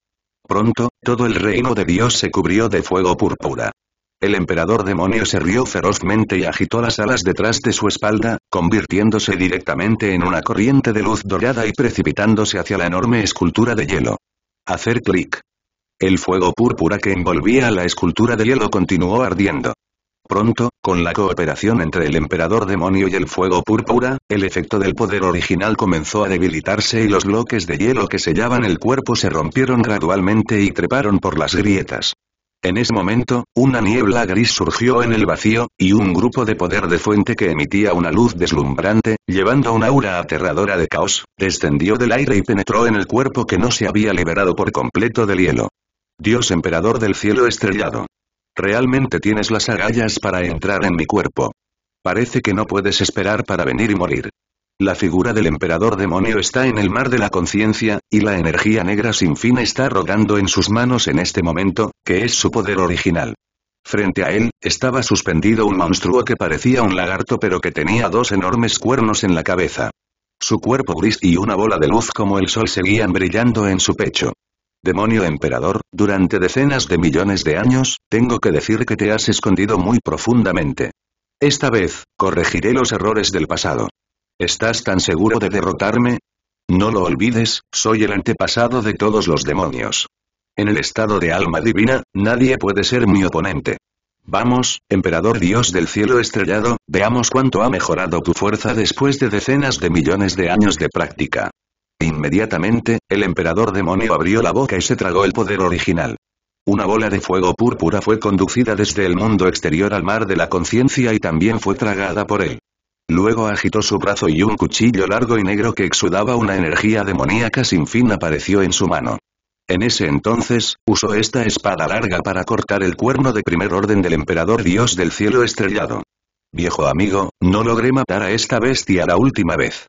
Pronto, todo el reino de Dios se cubrió de fuego púrpura. El emperador demonio se rió ferozmente y agitó las alas detrás de su espalda, convirtiéndose directamente en una corriente de luz dorada y precipitándose hacia la enorme escultura de hielo. Hacer clic. El fuego púrpura que envolvía la escultura de hielo continuó ardiendo. Pronto, con la cooperación entre el emperador demonio y el fuego púrpura, el efecto del poder original comenzó a debilitarse y los bloques de hielo que sellaban el cuerpo se rompieron gradualmente y treparon por las grietas. En ese momento, una niebla gris surgió en el vacío, y un grupo de poder de fuente que emitía una luz deslumbrante, llevando una aura aterradora de caos, descendió del aire y penetró en el cuerpo que no se había liberado por completo del hielo. Dios emperador del cielo estrellado. Realmente tienes las agallas para entrar en mi cuerpo. Parece que no puedes esperar para venir y morir. La figura del emperador demonio está en el mar de la conciencia, y la energía negra sin fin está rodando en sus manos en este momento, que es su poder original. Frente a él, estaba suspendido un monstruo que parecía un lagarto pero que tenía dos enormes cuernos en la cabeza. Su cuerpo gris y una bola de luz como el sol seguían brillando en su pecho. Demonio emperador, durante decenas de millones de años, tengo que decir que te has escondido muy profundamente. Esta vez, corregiré los errores del pasado. ¿Estás tan seguro de derrotarme? No lo olvides, soy el antepasado de todos los demonios. En el estado de alma divina, nadie puede ser mi oponente. Vamos, emperador dios del cielo estrellado, veamos cuánto ha mejorado tu fuerza después de decenas de millones de años de práctica. Inmediatamente, el emperador demonio abrió la boca y se tragó el poder original. Una bola de fuego púrpura fue conducida desde el mundo exterior al mar de la conciencia y también fue tragada por él. Luego agitó su brazo y un cuchillo largo y negro que exudaba una energía demoníaca sin fin apareció en su mano. En ese entonces, usó esta espada larga para cortar el cuerno de primer orden del emperador dios del cielo estrellado. Viejo amigo, no logré matar a esta bestia la última vez.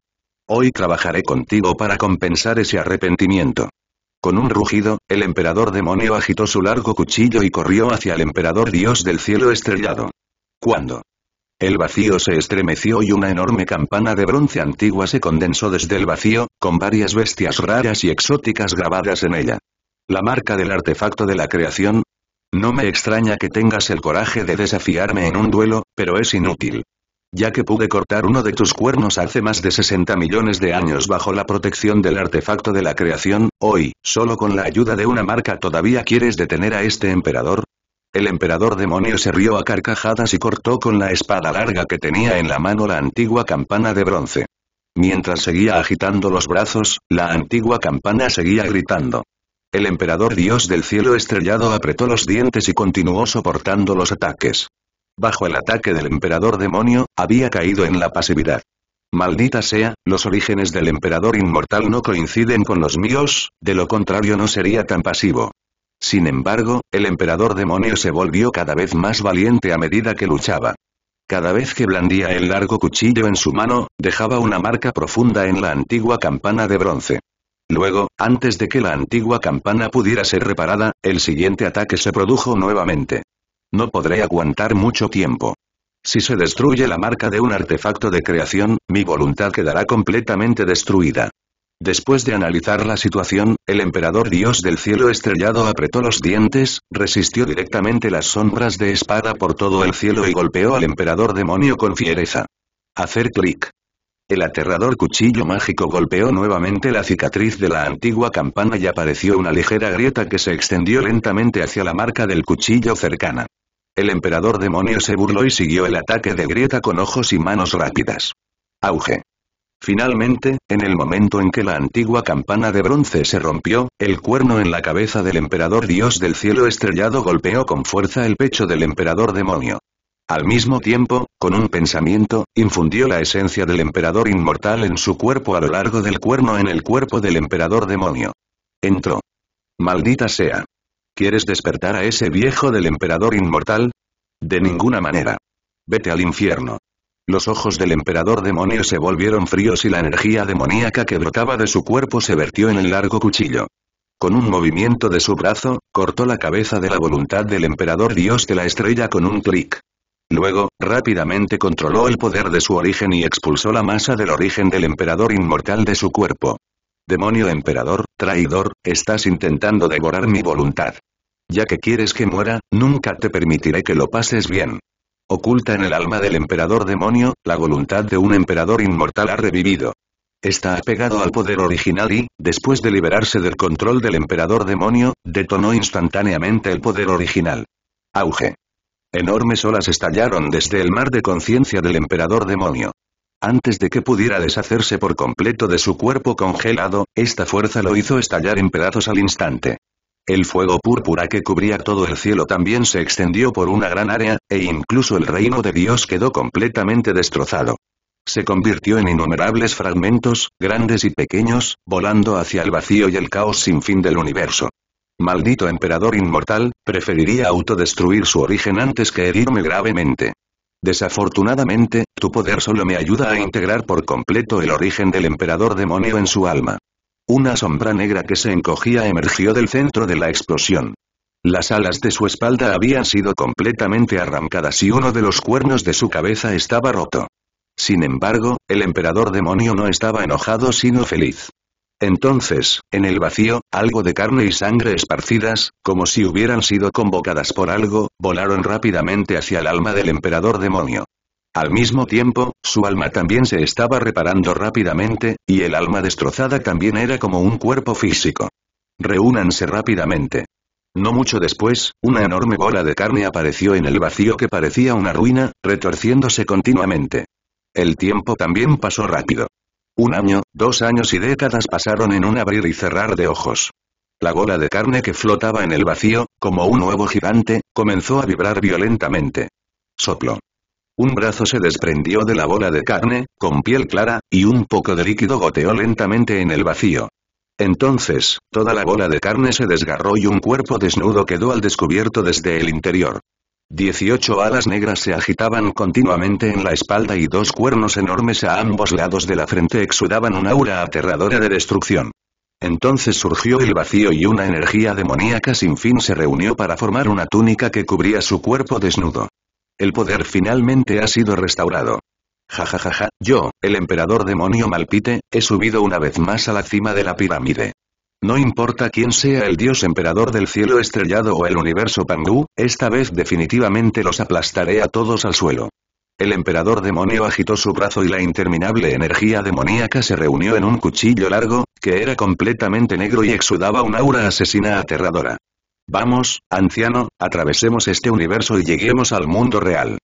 Hoy trabajaré contigo para compensar ese arrepentimiento. Con un rugido, el emperador demonio agitó su largo cuchillo y corrió hacia el emperador dios del cielo estrellado. ¿Cuándo? El vacío se estremeció y una enorme campana de bronce antigua se condensó desde el vacío, con varias bestias raras y exóticas grabadas en ella. La marca del artefacto de la creación. No me extraña que tengas el coraje de desafiarme en un duelo, pero es inútil ya que pude cortar uno de tus cuernos hace más de 60 millones de años bajo la protección del artefacto de la creación, hoy, solo con la ayuda de una marca todavía quieres detener a este emperador? El emperador demonio se rió a carcajadas y cortó con la espada larga que tenía en la mano la antigua campana de bronce. Mientras seguía agitando los brazos, la antigua campana seguía gritando. El emperador dios del cielo estrellado apretó los dientes y continuó soportando los ataques bajo el ataque del emperador demonio, había caído en la pasividad. Maldita sea, los orígenes del emperador inmortal no coinciden con los míos, de lo contrario no sería tan pasivo. Sin embargo, el emperador demonio se volvió cada vez más valiente a medida que luchaba. Cada vez que blandía el largo cuchillo en su mano, dejaba una marca profunda en la antigua campana de bronce. Luego, antes de que la antigua campana pudiera ser reparada, el siguiente ataque se produjo nuevamente. No podré aguantar mucho tiempo. Si se destruye la marca de un artefacto de creación, mi voluntad quedará completamente destruida. Después de analizar la situación, el emperador dios del cielo estrellado apretó los dientes, resistió directamente las sombras de espada por todo el cielo y golpeó al emperador demonio con fiereza. Hacer clic. El aterrador cuchillo mágico golpeó nuevamente la cicatriz de la antigua campana y apareció una ligera grieta que se extendió lentamente hacia la marca del cuchillo cercana. El emperador demonio se burló y siguió el ataque de Grieta con ojos y manos rápidas. Auge. Finalmente, en el momento en que la antigua campana de bronce se rompió, el cuerno en la cabeza del emperador dios del cielo estrellado golpeó con fuerza el pecho del emperador demonio. Al mismo tiempo, con un pensamiento, infundió la esencia del emperador inmortal en su cuerpo a lo largo del cuerno en el cuerpo del emperador demonio. Entró. Maldita sea. ¿Quieres despertar a ese viejo del emperador inmortal? De ninguna manera. Vete al infierno. Los ojos del emperador demonio se volvieron fríos y la energía demoníaca que brotaba de su cuerpo se vertió en el largo cuchillo. Con un movimiento de su brazo, cortó la cabeza de la voluntad del emperador dios de la estrella con un clic. Luego, rápidamente controló el poder de su origen y expulsó la masa del origen del emperador inmortal de su cuerpo. Demonio emperador, traidor, estás intentando devorar mi voluntad. Ya que quieres que muera, nunca te permitiré que lo pases bien. Oculta en el alma del emperador demonio, la voluntad de un emperador inmortal ha revivido. Está apegado al poder original y, después de liberarse del control del emperador demonio, detonó instantáneamente el poder original. Auge. Enormes olas estallaron desde el mar de conciencia del emperador demonio. Antes de que pudiera deshacerse por completo de su cuerpo congelado, esta fuerza lo hizo estallar en pedazos al instante. El fuego púrpura que cubría todo el cielo también se extendió por una gran área, e incluso el reino de Dios quedó completamente destrozado. Se convirtió en innumerables fragmentos, grandes y pequeños, volando hacia el vacío y el caos sin fin del universo. Maldito emperador inmortal, preferiría autodestruir su origen antes que herirme gravemente. Desafortunadamente, tu poder solo me ayuda a integrar por completo el origen del emperador demonio en su alma. Una sombra negra que se encogía emergió del centro de la explosión. Las alas de su espalda habían sido completamente arrancadas y uno de los cuernos de su cabeza estaba roto. Sin embargo, el emperador demonio no estaba enojado sino feliz. Entonces, en el vacío, algo de carne y sangre esparcidas, como si hubieran sido convocadas por algo, volaron rápidamente hacia el alma del emperador demonio. Al mismo tiempo, su alma también se estaba reparando rápidamente, y el alma destrozada también era como un cuerpo físico. Reúnanse rápidamente. No mucho después, una enorme bola de carne apareció en el vacío que parecía una ruina, retorciéndose continuamente. El tiempo también pasó rápido. Un año, dos años y décadas pasaron en un abrir y cerrar de ojos. La bola de carne que flotaba en el vacío, como un nuevo gigante, comenzó a vibrar violentamente. Soplo. Un brazo se desprendió de la bola de carne, con piel clara, y un poco de líquido goteó lentamente en el vacío. Entonces, toda la bola de carne se desgarró y un cuerpo desnudo quedó al descubierto desde el interior. Dieciocho alas negras se agitaban continuamente en la espalda y dos cuernos enormes a ambos lados de la frente exudaban un aura aterradora de destrucción. Entonces surgió el vacío y una energía demoníaca sin fin se reunió para formar una túnica que cubría su cuerpo desnudo. El poder finalmente ha sido restaurado. Jajajaja, yo, el emperador demonio Malpite, he subido una vez más a la cima de la pirámide. No importa quién sea el dios emperador del cielo estrellado o el universo Pangu, esta vez definitivamente los aplastaré a todos al suelo. El emperador demonio agitó su brazo y la interminable energía demoníaca se reunió en un cuchillo largo, que era completamente negro y exudaba un aura asesina aterradora. Vamos, anciano, atravesemos este universo y lleguemos al mundo real.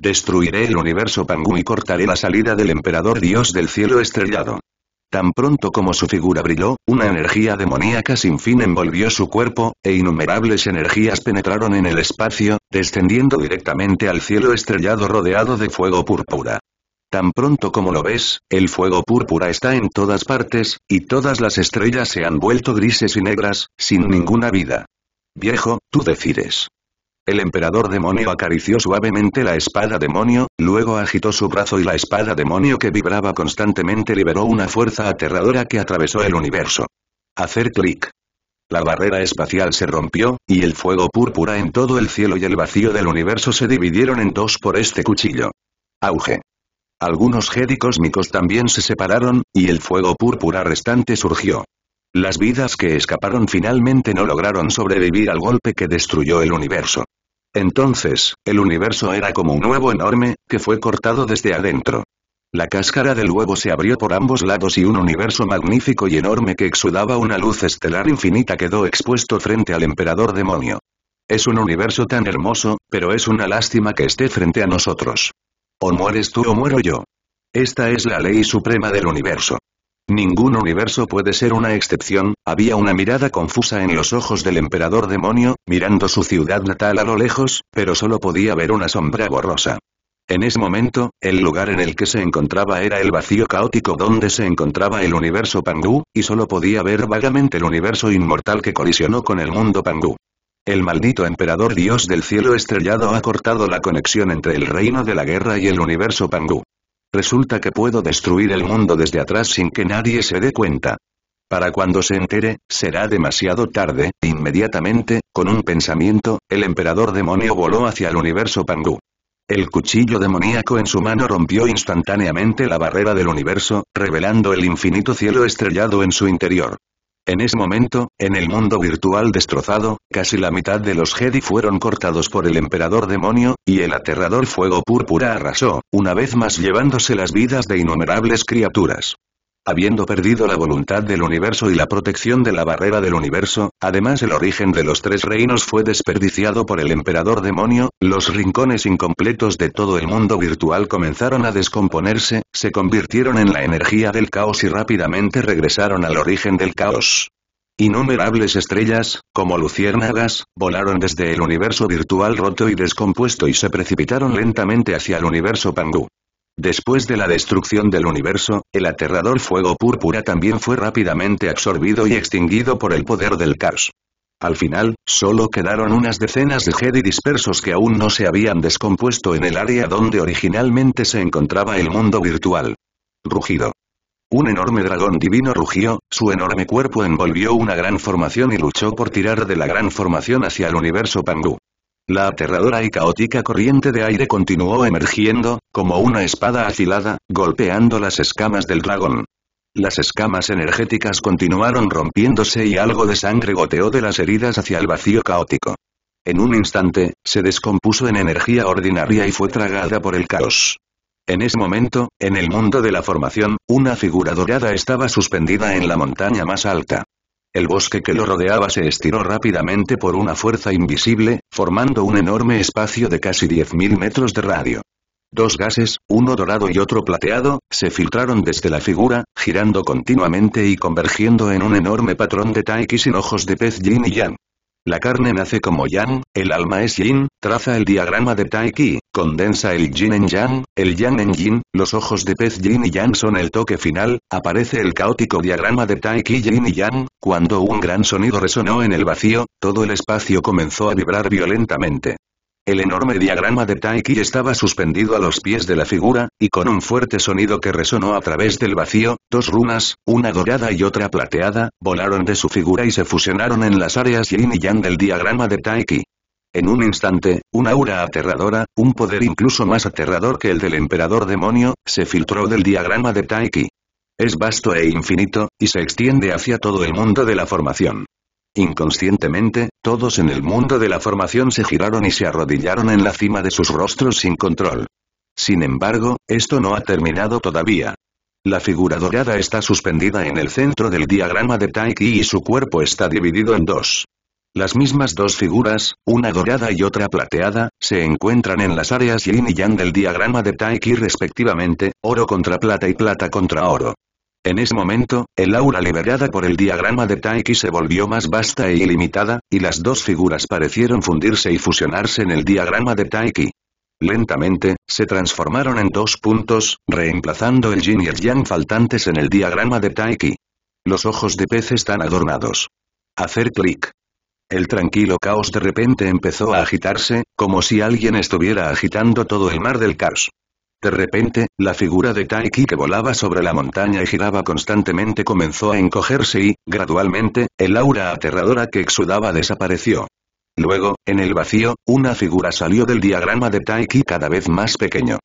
Destruiré el universo Pangu y cortaré la salida del emperador dios del cielo estrellado. Tan pronto como su figura brilló, una energía demoníaca sin fin envolvió su cuerpo, e innumerables energías penetraron en el espacio, descendiendo directamente al cielo estrellado rodeado de fuego púrpura. Tan pronto como lo ves, el fuego púrpura está en todas partes, y todas las estrellas se han vuelto grises y negras, sin ninguna vida. Viejo, tú decides. El emperador demonio acarició suavemente la espada demonio, luego agitó su brazo y la espada demonio que vibraba constantemente liberó una fuerza aterradora que atravesó el universo. Hacer clic. La barrera espacial se rompió, y el fuego púrpura en todo el cielo y el vacío del universo se dividieron en dos por este cuchillo. Auge. Algunos Jedi cósmicos también se separaron, y el fuego púrpura restante surgió. Las vidas que escaparon finalmente no lograron sobrevivir al golpe que destruyó el universo. Entonces, el universo era como un huevo enorme, que fue cortado desde adentro. La cáscara del huevo se abrió por ambos lados y un universo magnífico y enorme que exudaba una luz estelar infinita quedó expuesto frente al emperador demonio. Es un universo tan hermoso, pero es una lástima que esté frente a nosotros. O mueres tú o muero yo. Esta es la ley suprema del universo. Ningún universo puede ser una excepción, había una mirada confusa en los ojos del emperador demonio, mirando su ciudad natal a lo lejos, pero solo podía ver una sombra borrosa. En ese momento, el lugar en el que se encontraba era el vacío caótico donde se encontraba el universo Pangu, y solo podía ver vagamente el universo inmortal que colisionó con el mundo Pangu. El maldito emperador dios del cielo estrellado ha cortado la conexión entre el reino de la guerra y el universo Pangu. Resulta que puedo destruir el mundo desde atrás sin que nadie se dé cuenta. Para cuando se entere, será demasiado tarde, inmediatamente, con un pensamiento, el emperador demonio voló hacia el universo Pangu. El cuchillo demoníaco en su mano rompió instantáneamente la barrera del universo, revelando el infinito cielo estrellado en su interior. En ese momento, en el mundo virtual destrozado, casi la mitad de los Jedi fueron cortados por el emperador demonio, y el aterrador fuego púrpura arrasó, una vez más llevándose las vidas de innumerables criaturas habiendo perdido la voluntad del universo y la protección de la barrera del universo, además el origen de los tres reinos fue desperdiciado por el emperador demonio, los rincones incompletos de todo el mundo virtual comenzaron a descomponerse, se convirtieron en la energía del caos y rápidamente regresaron al origen del caos. Innumerables estrellas, como luciérnagas, volaron desde el universo virtual roto y descompuesto y se precipitaron lentamente hacia el universo Pangu. Después de la destrucción del universo, el aterrador fuego púrpura también fue rápidamente absorbido y extinguido por el poder del caos. Al final, solo quedaron unas decenas de Jedi dispersos que aún no se habían descompuesto en el área donde originalmente se encontraba el mundo virtual. Rugido. Un enorme dragón divino rugió, su enorme cuerpo envolvió una gran formación y luchó por tirar de la gran formación hacia el universo Pangu. La aterradora y caótica corriente de aire continuó emergiendo, como una espada afilada, golpeando las escamas del dragón. Las escamas energéticas continuaron rompiéndose y algo de sangre goteó de las heridas hacia el vacío caótico. En un instante, se descompuso en energía ordinaria y fue tragada por el caos. En ese momento, en el mundo de la formación, una figura dorada estaba suspendida en la montaña más alta. El bosque que lo rodeaba se estiró rápidamente por una fuerza invisible, formando un enorme espacio de casi 10.000 metros de radio. Dos gases, uno dorado y otro plateado, se filtraron desde la figura, girando continuamente y convergiendo en un enorme patrón de taiki sin ojos de pez yin y yang. La carne nace como yang, el alma es yin, traza el diagrama de tai chi, condensa el yin en yang, el yang en yin, los ojos de pez yin y yang son el toque final, aparece el caótico diagrama de tai chi yin y yang, cuando un gran sonido resonó en el vacío, todo el espacio comenzó a vibrar violentamente. El enorme diagrama de Taiki estaba suspendido a los pies de la figura, y con un fuerte sonido que resonó a través del vacío, dos runas, una dorada y otra plateada, volaron de su figura y se fusionaron en las áreas yin y yang del diagrama de Taiki. En un instante, una aura aterradora, un poder incluso más aterrador que el del emperador demonio, se filtró del diagrama de Taiki. Es vasto e infinito, y se extiende hacia todo el mundo de la formación. Inconscientemente, todos en el mundo de la formación se giraron y se arrodillaron en la cima de sus rostros sin control. Sin embargo, esto no ha terminado todavía. La figura dorada está suspendida en el centro del diagrama de Taiki y su cuerpo está dividido en dos. Las mismas dos figuras, una dorada y otra plateada, se encuentran en las áreas yin y yang del diagrama de Taiki respectivamente, oro contra plata y plata contra oro. En ese momento, el aura liberada por el diagrama de Taiki se volvió más vasta e ilimitada, y las dos figuras parecieron fundirse y fusionarse en el diagrama de Taiki. Lentamente, se transformaron en dos puntos, reemplazando el yin y el yang faltantes en el diagrama de Taiki. Los ojos de pez están adornados. Hacer clic. El tranquilo caos de repente empezó a agitarse, como si alguien estuviera agitando todo el mar del caos. De repente, la figura de Taiki que volaba sobre la montaña y giraba constantemente comenzó a encogerse y, gradualmente, el aura aterradora que exudaba desapareció. Luego, en el vacío, una figura salió del diagrama de Taiki cada vez más pequeño.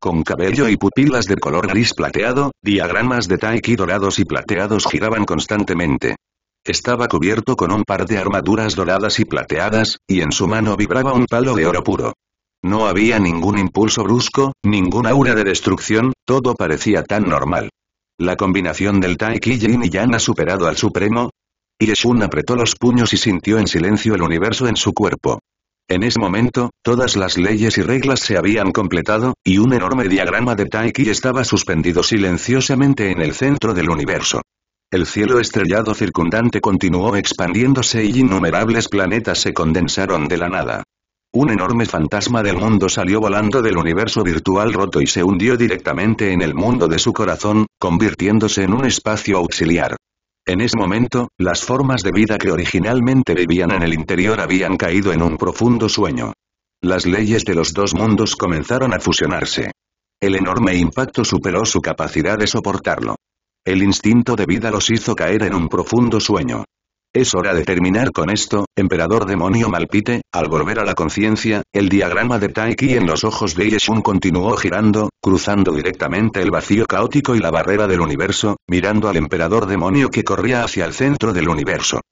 Con cabello y pupilas de color gris plateado, diagramas de Taiki dorados y plateados giraban constantemente. Estaba cubierto con un par de armaduras doradas y plateadas, y en su mano vibraba un palo de oro puro. No había ningún impulso brusco, ninguna aura de destrucción, todo parecía tan normal. La combinación del Tai y Yang ha superado al Supremo. Yeshun apretó los puños y sintió en silencio el universo en su cuerpo. En ese momento, todas las leyes y reglas se habían completado, y un enorme diagrama de Taiki estaba suspendido silenciosamente en el centro del universo. El cielo estrellado circundante continuó expandiéndose y innumerables planetas se condensaron de la nada. Un enorme fantasma del mundo salió volando del universo virtual roto y se hundió directamente en el mundo de su corazón, convirtiéndose en un espacio auxiliar. En ese momento, las formas de vida que originalmente vivían en el interior habían caído en un profundo sueño. Las leyes de los dos mundos comenzaron a fusionarse. El enorme impacto superó su capacidad de soportarlo. El instinto de vida los hizo caer en un profundo sueño. Es hora de terminar con esto, emperador demonio malpite, al volver a la conciencia, el diagrama de Taiki en los ojos de Yeshun continuó girando, cruzando directamente el vacío caótico y la barrera del universo, mirando al emperador demonio que corría hacia el centro del universo.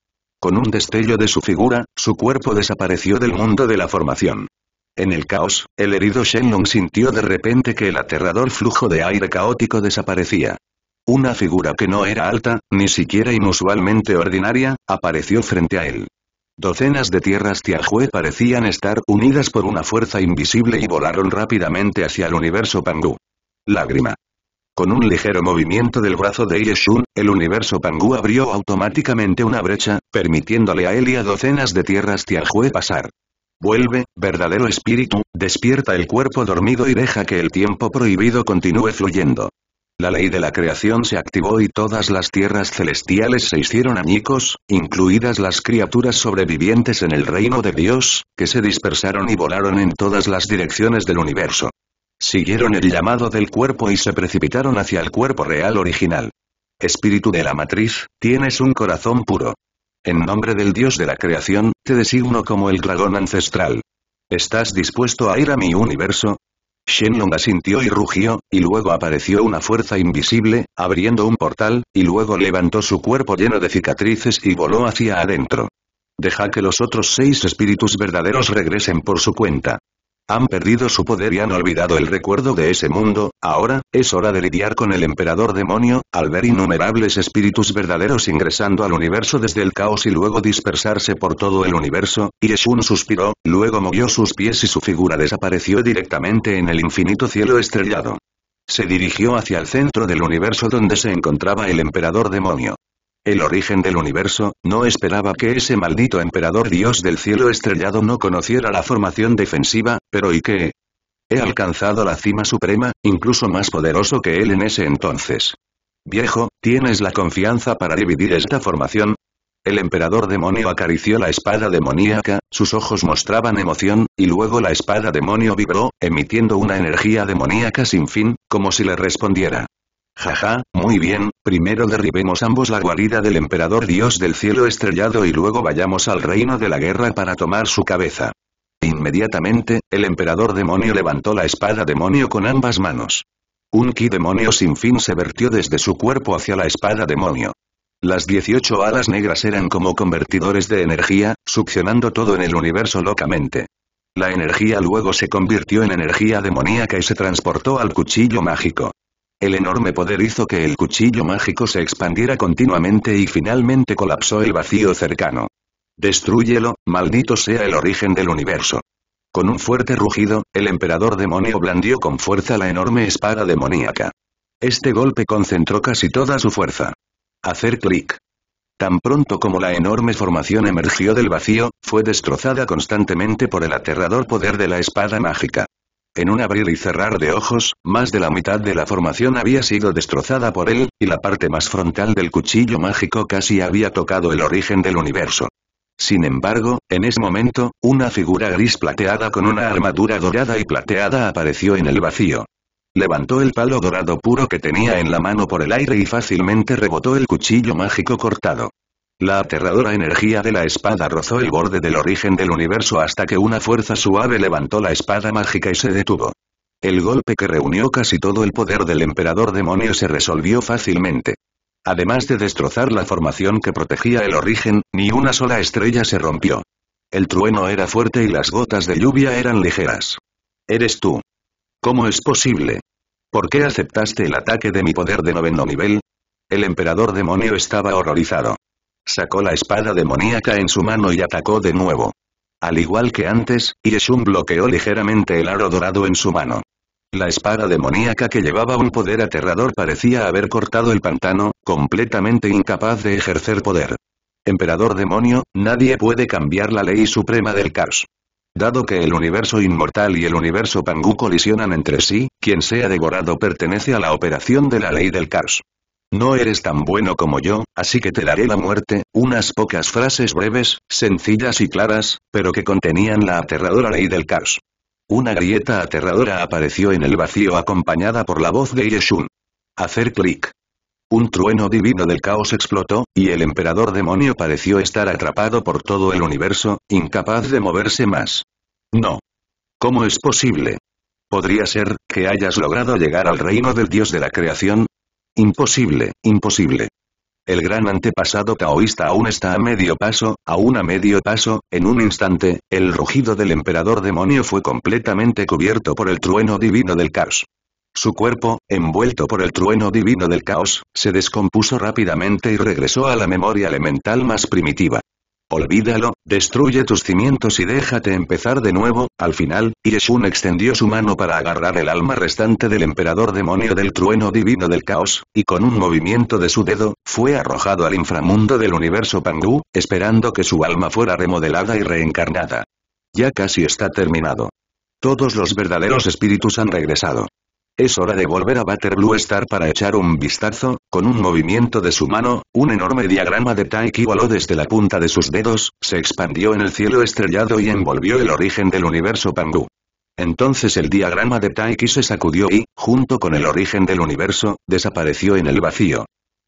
Con un destello de su figura, su cuerpo desapareció del mundo de la formación. En el caos, el herido Shenlong sintió de repente que el aterrador flujo de aire caótico desaparecía. Una figura que no era alta, ni siquiera inusualmente ordinaria, apareció frente a él. Docenas de tierras Tiajue parecían estar unidas por una fuerza invisible y volaron rápidamente hacia el universo Pangu. Lágrima. Con un ligero movimiento del brazo de Yeshun, el universo Pangu abrió automáticamente una brecha, permitiéndole a él y a docenas de tierras Tiajue pasar. Vuelve, verdadero espíritu, despierta el cuerpo dormido y deja que el tiempo prohibido continúe fluyendo. La ley de la creación se activó y todas las tierras celestiales se hicieron añicos, incluidas las criaturas sobrevivientes en el reino de Dios, que se dispersaron y volaron en todas las direcciones del universo. Siguieron el llamado del cuerpo y se precipitaron hacia el cuerpo real original. Espíritu de la matriz, tienes un corazón puro. En nombre del Dios de la creación, te designo como el dragón ancestral. ¿Estás dispuesto a ir a mi universo? Shenlong asintió y rugió, y luego apareció una fuerza invisible, abriendo un portal, y luego levantó su cuerpo lleno de cicatrices y voló hacia adentro. Deja que los otros seis espíritus verdaderos regresen por su cuenta. Han perdido su poder y han olvidado el recuerdo de ese mundo, ahora, es hora de lidiar con el emperador demonio, al ver innumerables espíritus verdaderos ingresando al universo desde el caos y luego dispersarse por todo el universo, Ireshun suspiró, luego movió sus pies y su figura desapareció directamente en el infinito cielo estrellado. Se dirigió hacia el centro del universo donde se encontraba el emperador demonio. El origen del universo, no esperaba que ese maldito emperador dios del cielo estrellado no conociera la formación defensiva, pero ¿y qué? He alcanzado la cima suprema, incluso más poderoso que él en ese entonces. Viejo, ¿tienes la confianza para dividir esta formación? El emperador demonio acarició la espada demoníaca, sus ojos mostraban emoción, y luego la espada demonio vibró, emitiendo una energía demoníaca sin fin, como si le respondiera. Jaja, muy bien, primero derribemos ambos la guarida del emperador dios del cielo estrellado y luego vayamos al reino de la guerra para tomar su cabeza. Inmediatamente, el emperador demonio levantó la espada demonio con ambas manos. Un ki demonio sin fin se vertió desde su cuerpo hacia la espada demonio. Las 18 alas negras eran como convertidores de energía, succionando todo en el universo locamente. La energía luego se convirtió en energía demoníaca y se transportó al cuchillo mágico. El enorme poder hizo que el cuchillo mágico se expandiera continuamente y finalmente colapsó el vacío cercano. Destruyelo, maldito sea el origen del universo. Con un fuerte rugido, el emperador demonio blandió con fuerza la enorme espada demoníaca. Este golpe concentró casi toda su fuerza. Hacer clic. Tan pronto como la enorme formación emergió del vacío, fue destrozada constantemente por el aterrador poder de la espada mágica. En un abrir y cerrar de ojos, más de la mitad de la formación había sido destrozada por él, y la parte más frontal del cuchillo mágico casi había tocado el origen del universo. Sin embargo, en ese momento, una figura gris plateada con una armadura dorada y plateada apareció en el vacío. Levantó el palo dorado puro que tenía en la mano por el aire y fácilmente rebotó el cuchillo mágico cortado. La aterradora energía de la espada rozó el borde del origen del universo hasta que una fuerza suave levantó la espada mágica y se detuvo. El golpe que reunió casi todo el poder del emperador demonio se resolvió fácilmente. Además de destrozar la formación que protegía el origen, ni una sola estrella se rompió. El trueno era fuerte y las gotas de lluvia eran ligeras. Eres tú. ¿Cómo es posible? ¿Por qué aceptaste el ataque de mi poder de noveno nivel? El emperador demonio estaba horrorizado. Sacó la espada demoníaca en su mano y atacó de nuevo. Al igual que antes, Yeshun bloqueó ligeramente el aro dorado en su mano. La espada demoníaca que llevaba un poder aterrador parecía haber cortado el pantano, completamente incapaz de ejercer poder. Emperador demonio, nadie puede cambiar la ley suprema del caos. Dado que el universo inmortal y el universo Pangu colisionan entre sí, quien sea devorado pertenece a la operación de la ley del caos. No eres tan bueno como yo, así que te daré la muerte, unas pocas frases breves, sencillas y claras, pero que contenían la aterradora ley del caos. Una grieta aterradora apareció en el vacío acompañada por la voz de Yeshun. Hacer clic. Un trueno divino del caos explotó, y el emperador demonio pareció estar atrapado por todo el universo, incapaz de moverse más. No. ¿Cómo es posible? Podría ser, que hayas logrado llegar al reino del dios de la creación, Imposible, imposible. El gran antepasado taoísta aún está a medio paso, aún a medio paso, en un instante, el rugido del emperador demonio fue completamente cubierto por el trueno divino del caos. Su cuerpo, envuelto por el trueno divino del caos, se descompuso rápidamente y regresó a la memoria elemental más primitiva olvídalo, destruye tus cimientos y déjate empezar de nuevo, al final, Yeshun extendió su mano para agarrar el alma restante del emperador demonio del trueno divino del caos, y con un movimiento de su dedo, fue arrojado al inframundo del universo Pangu, esperando que su alma fuera remodelada y reencarnada. Ya casi está terminado. Todos los verdaderos espíritus han regresado. Es hora de volver a Blue Star para echar un vistazo, con un movimiento de su mano, un enorme diagrama de Taiki voló desde la punta de sus dedos, se expandió en el cielo estrellado y envolvió el origen del universo Pangu. Entonces el diagrama de Taiki se sacudió y, junto con el origen del universo, desapareció en el vacío.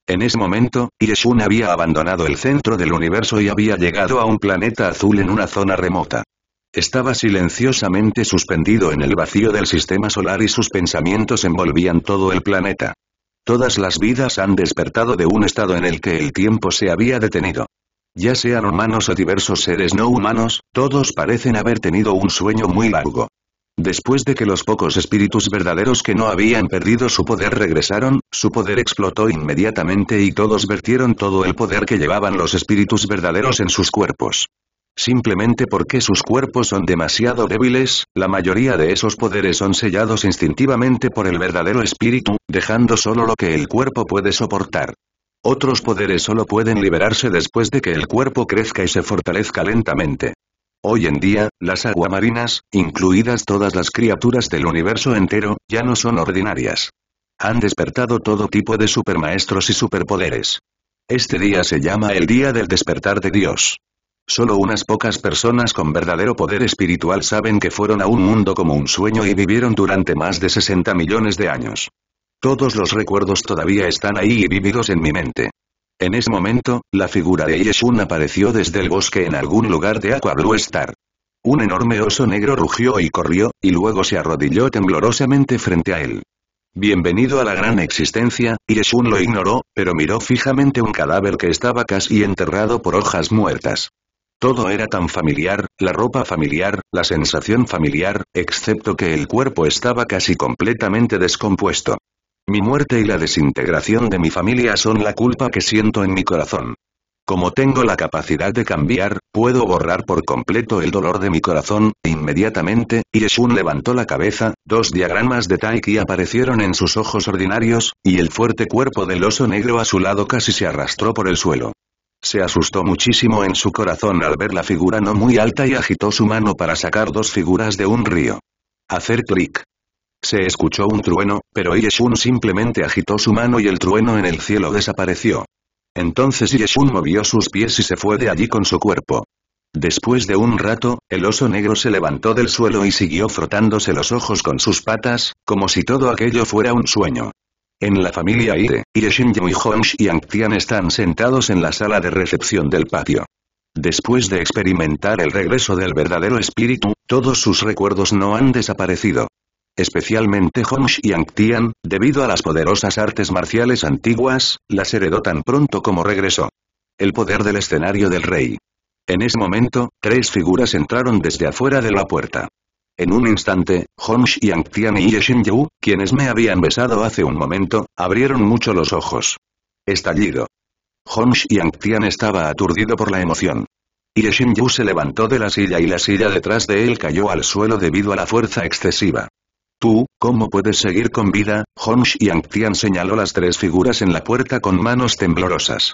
En ese momento, Yeshun había abandonado el centro del universo y había llegado a un planeta azul en una zona remota. Estaba silenciosamente suspendido en el vacío del sistema solar y sus pensamientos envolvían todo el planeta. Todas las vidas han despertado de un estado en el que el tiempo se había detenido. Ya sean humanos o diversos seres no humanos, todos parecen haber tenido un sueño muy largo. Después de que los pocos espíritus verdaderos que no habían perdido su poder regresaron, su poder explotó inmediatamente y todos vertieron todo el poder que llevaban los espíritus verdaderos en sus cuerpos. Simplemente porque sus cuerpos son demasiado débiles, la mayoría de esos poderes son sellados instintivamente por el verdadero espíritu, dejando solo lo que el cuerpo puede soportar. Otros poderes solo pueden liberarse después de que el cuerpo crezca y se fortalezca lentamente. Hoy en día, las aguamarinas, incluidas todas las criaturas del universo entero, ya no son ordinarias. Han despertado todo tipo de supermaestros y superpoderes. Este día se llama el Día del Despertar de Dios. Solo unas pocas personas con verdadero poder espiritual saben que fueron a un mundo como un sueño y vivieron durante más de 60 millones de años. Todos los recuerdos todavía están ahí y vividos en mi mente. En ese momento, la figura de Yeshun apareció desde el bosque en algún lugar de Aqua Blue Star. Un enorme oso negro rugió y corrió, y luego se arrodilló temblorosamente frente a él. Bienvenido a la gran existencia, Yeshun lo ignoró, pero miró fijamente un cadáver que estaba casi enterrado por hojas muertas. Todo era tan familiar, la ropa familiar, la sensación familiar, excepto que el cuerpo estaba casi completamente descompuesto. Mi muerte y la desintegración de mi familia son la culpa que siento en mi corazón. Como tengo la capacidad de cambiar, puedo borrar por completo el dolor de mi corazón, inmediatamente, Yeshun levantó la cabeza, dos diagramas de Taiki aparecieron en sus ojos ordinarios, y el fuerte cuerpo del oso negro a su lado casi se arrastró por el suelo. Se asustó muchísimo en su corazón al ver la figura no muy alta y agitó su mano para sacar dos figuras de un río. Hacer clic. Se escuchó un trueno, pero Yeshun simplemente agitó su mano y el trueno en el cielo desapareció. Entonces Yeshun movió sus pies y se fue de allí con su cuerpo. Después de un rato, el oso negro se levantó del suelo y siguió frotándose los ojos con sus patas, como si todo aquello fuera un sueño. En la familia Ire, Yu y Hong y Tian están sentados en la sala de recepción del patio. Después de experimentar el regreso del verdadero espíritu, todos sus recuerdos no han desaparecido. Especialmente Hong y Tian, debido a las poderosas artes marciales antiguas, las heredó tan pronto como regresó. El poder del escenario del rey. En ese momento, tres figuras entraron desde afuera de la puerta. En un instante, Hong Xiangtian y Ye Yu, quienes me habían besado hace un momento, abrieron mucho los ojos. Estallido. Hong Xiangtian estaba aturdido por la emoción. Ye Yu se levantó de la silla y la silla detrás de él cayó al suelo debido a la fuerza excesiva. Tú, ¿cómo puedes seguir con vida? Hong Xiangtian señaló las tres figuras en la puerta con manos temblorosas.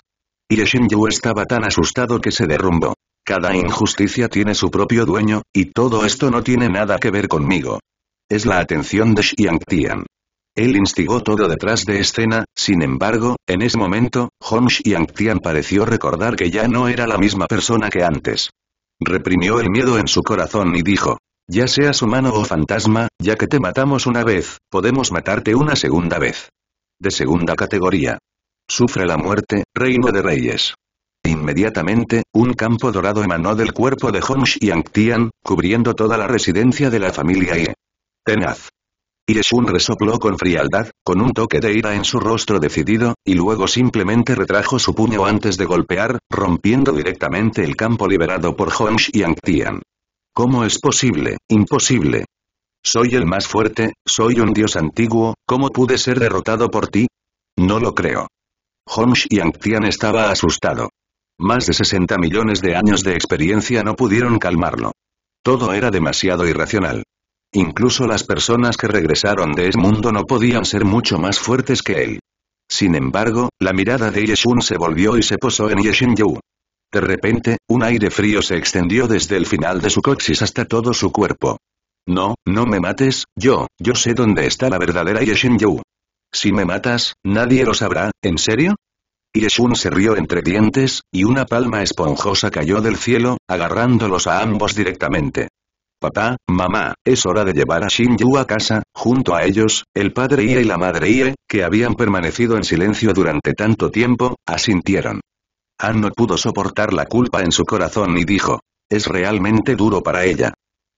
Ye Yu estaba tan asustado que se derrumbó. Cada injusticia tiene su propio dueño, y todo esto no tiene nada que ver conmigo. Es la atención de Xiang Tian. Él instigó todo detrás de escena, sin embargo, en ese momento, Hong Tian pareció recordar que ya no era la misma persona que antes. Reprimió el miedo en su corazón y dijo, ya seas humano o fantasma, ya que te matamos una vez, podemos matarte una segunda vez. De segunda categoría. Sufre la muerte, reino de reyes. Inmediatamente, un campo dorado emanó del cuerpo de y Tian, cubriendo toda la residencia de la familia Ye. Tenaz. Shun resopló con frialdad, con un toque de ira en su rostro decidido, y luego simplemente retrajo su puño antes de golpear, rompiendo directamente el campo liberado por y Tian. ¿Cómo es posible? Imposible. Soy el más fuerte, soy un dios antiguo, ¿cómo pude ser derrotado por ti? No lo creo. Hong Tian estaba asustado. Más de 60 millones de años de experiencia no pudieron calmarlo. Todo era demasiado irracional. Incluso las personas que regresaron de ese mundo no podían ser mucho más fuertes que él. Sin embargo, la mirada de Yeshun se volvió y se posó en Yeshin Yu. De repente, un aire frío se extendió desde el final de su coxis hasta todo su cuerpo. No, no me mates, yo, yo sé dónde está la verdadera Yeshin Yu. Si me matas, nadie lo sabrá, ¿en serio? Yeshun se rió entre dientes, y una palma esponjosa cayó del cielo, agarrándolos a ambos directamente. Papá, mamá, es hora de llevar a Shinju a casa, junto a ellos, el padre Ie y la madre Ie, que habían permanecido en silencio durante tanto tiempo, asintieron. Han no pudo soportar la culpa en su corazón y dijo, es realmente duro para ella.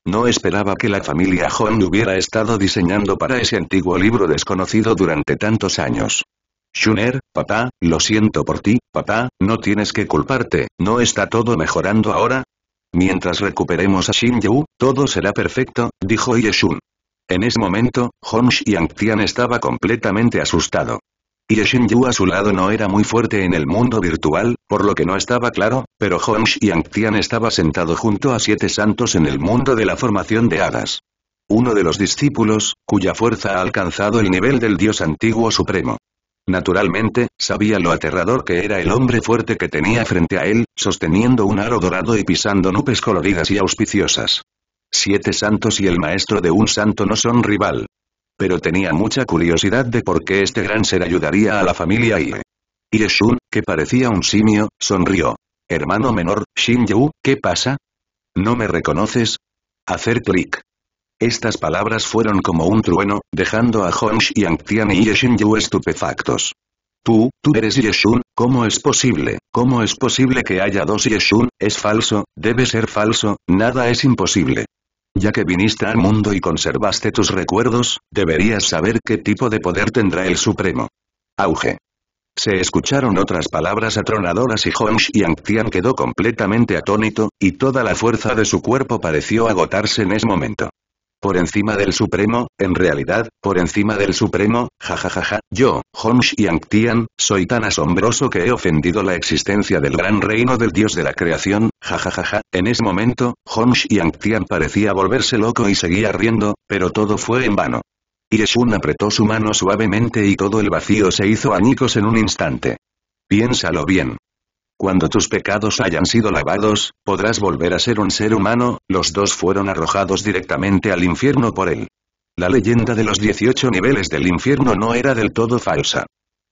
No esperaba que la familia Hong hubiera estado diseñando para ese antiguo libro desconocido durante tantos años. Shun'er, papá, lo siento por ti, papá, no tienes que culparte, ¿no está todo mejorando ahora? Mientras recuperemos a Shinju, todo será perfecto, dijo Yeshun. En ese momento, Hong y Tian estaba completamente asustado. Yu a su lado no era muy fuerte en el mundo virtual, por lo que no estaba claro, pero Hong y Tian estaba sentado junto a siete santos en el mundo de la formación de hadas. Uno de los discípulos, cuya fuerza ha alcanzado el nivel del dios antiguo supremo. Naturalmente, sabía lo aterrador que era el hombre fuerte que tenía frente a él, sosteniendo un aro dorado y pisando nubes coloridas y auspiciosas. Siete santos y el maestro de un santo no son rival. Pero tenía mucha curiosidad de por qué este gran ser ayudaría a la familia Ie. Y que parecía un simio, sonrió. Hermano menor, Shin Yu, ¿qué pasa? ¿No me reconoces? Hacer clic. Estas palabras fueron como un trueno, dejando a Hong Tian y Yeshin Yu estupefactos. Tú, tú eres Yeshun, ¿cómo es posible? ¿Cómo es posible que haya dos Yeshun? Es falso, debe ser falso, nada es imposible. Ya que viniste al mundo y conservaste tus recuerdos, deberías saber qué tipo de poder tendrá el Supremo. Auge. Se escucharon otras palabras atronadoras y Hong Tian quedó completamente atónito, y toda la fuerza de su cuerpo pareció agotarse en ese momento por encima del Supremo, en realidad, por encima del Supremo, jajajaja, yo, Homsh y Tian, soy tan asombroso que he ofendido la existencia del gran reino del dios de la creación, jajajaja, en ese momento, Homsh y Tian parecía volverse loco y seguía riendo, pero todo fue en vano. Yeshun apretó su mano suavemente y todo el vacío se hizo añicos en un instante. Piénsalo bien. Cuando tus pecados hayan sido lavados, podrás volver a ser un ser humano, los dos fueron arrojados directamente al infierno por él. La leyenda de los 18 niveles del infierno no era del todo falsa.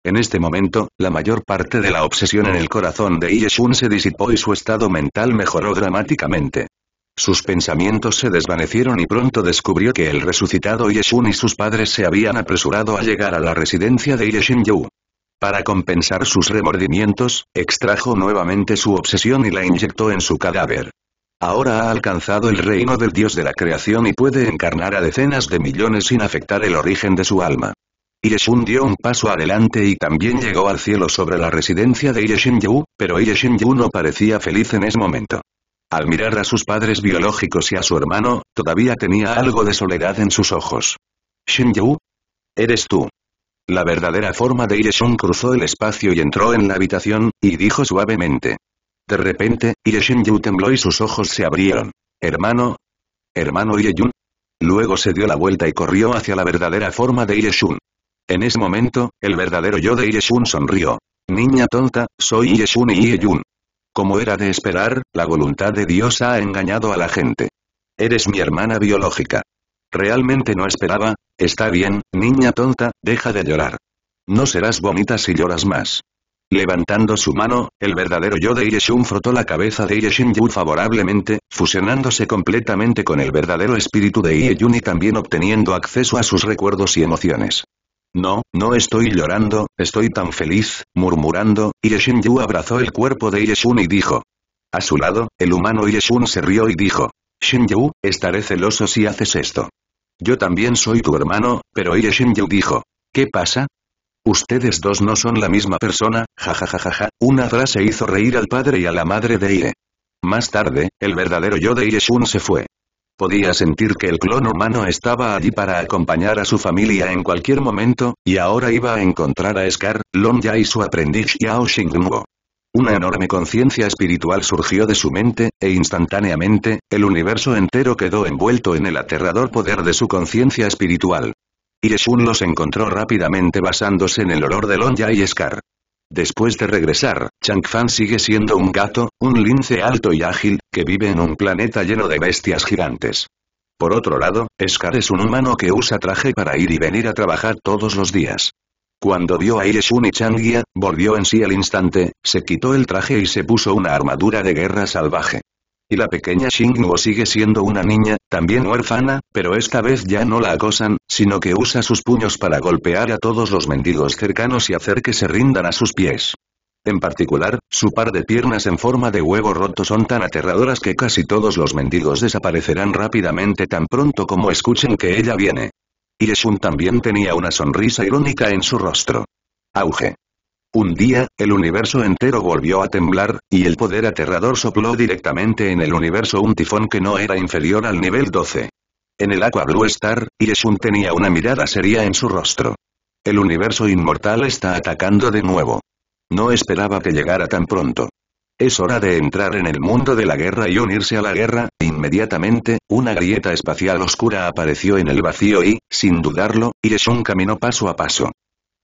En este momento, la mayor parte de la obsesión en el corazón de Yeshun se disipó y su estado mental mejoró dramáticamente. Sus pensamientos se desvanecieron y pronto descubrió que el resucitado Yeshun y sus padres se habían apresurado a llegar a la residencia de Yeshin Yu. Para compensar sus remordimientos, extrajo nuevamente su obsesión y la inyectó en su cadáver. Ahora ha alcanzado el reino del dios de la creación y puede encarnar a decenas de millones sin afectar el origen de su alma. Shun dio un paso adelante y también llegó al cielo sobre la residencia de Ireshin Yu, pero Ireshin Yu no parecía feliz en ese momento. Al mirar a sus padres biológicos y a su hermano, todavía tenía algo de soledad en sus ojos. Shinju, eres tú. La verdadera forma de Ie-shun cruzó el espacio y entró en la habitación, y dijo suavemente. De repente, Yu tembló y sus ojos se abrieron. ¿Hermano? ¿Hermano Ieyun? Luego se dio la vuelta y corrió hacia la verdadera forma de Ieshun. En ese momento, el verdadero yo de Ireshun sonrió. Niña tonta, soy Ieshun y Ieyun. Como era de esperar, la voluntad de Dios ha engañado a la gente. Eres mi hermana biológica. Realmente no esperaba, está bien, niña tonta, deja de llorar. No serás bonita si lloras más. Levantando su mano, el verdadero yo de Shun frotó la cabeza de shin Yu favorablemente, fusionándose completamente con el verdadero espíritu de Ieyun y también obteniendo acceso a sus recuerdos y emociones. No, no estoy llorando, estoy tan feliz, murmurando, Shin Yu abrazó el cuerpo de shin y dijo. A su lado, el humano shin se rió y dijo. Shinju, estaré celoso si haces esto. Yo también soy tu hermano, pero Ie Shinju dijo. ¿Qué pasa? Ustedes dos no son la misma persona, jajajaja, una frase hizo reír al padre y a la madre de Ie. Más tarde, el verdadero yo de Ie Shun se fue. Podía sentir que el clon humano estaba allí para acompañar a su familia en cualquier momento, y ahora iba a encontrar a Scar, Long Ya y su aprendiz Yao Shingnuo. Una enorme conciencia espiritual surgió de su mente, e instantáneamente, el universo entero quedó envuelto en el aterrador poder de su conciencia espiritual. Shun los encontró rápidamente basándose en el olor de Lonja y Scar. Después de regresar, Chang Fan sigue siendo un gato, un lince alto y ágil, que vive en un planeta lleno de bestias gigantes. Por otro lado, Scar es un humano que usa traje para ir y venir a trabajar todos los días. Cuando vio a Ireshun y Changia, volvió en sí al instante, se quitó el traje y se puso una armadura de guerra salvaje. Y la pequeña Shingnuo sigue siendo una niña, también huérfana, pero esta vez ya no la acosan, sino que usa sus puños para golpear a todos los mendigos cercanos y hacer que se rindan a sus pies. En particular, su par de piernas en forma de huevo roto son tan aterradoras que casi todos los mendigos desaparecerán rápidamente tan pronto como escuchen que ella viene. Sun también tenía una sonrisa irónica en su rostro. Auge. Un día, el universo entero volvió a temblar, y el poder aterrador sopló directamente en el universo un tifón que no era inferior al nivel 12. En el Aqua Blue Star, Yeshun tenía una mirada seria en su rostro. El universo inmortal está atacando de nuevo. No esperaba que llegara tan pronto. Es hora de entrar en el mundo de la guerra y unirse a la guerra, inmediatamente, una grieta espacial oscura apareció en el vacío y, sin dudarlo, un caminó paso a paso.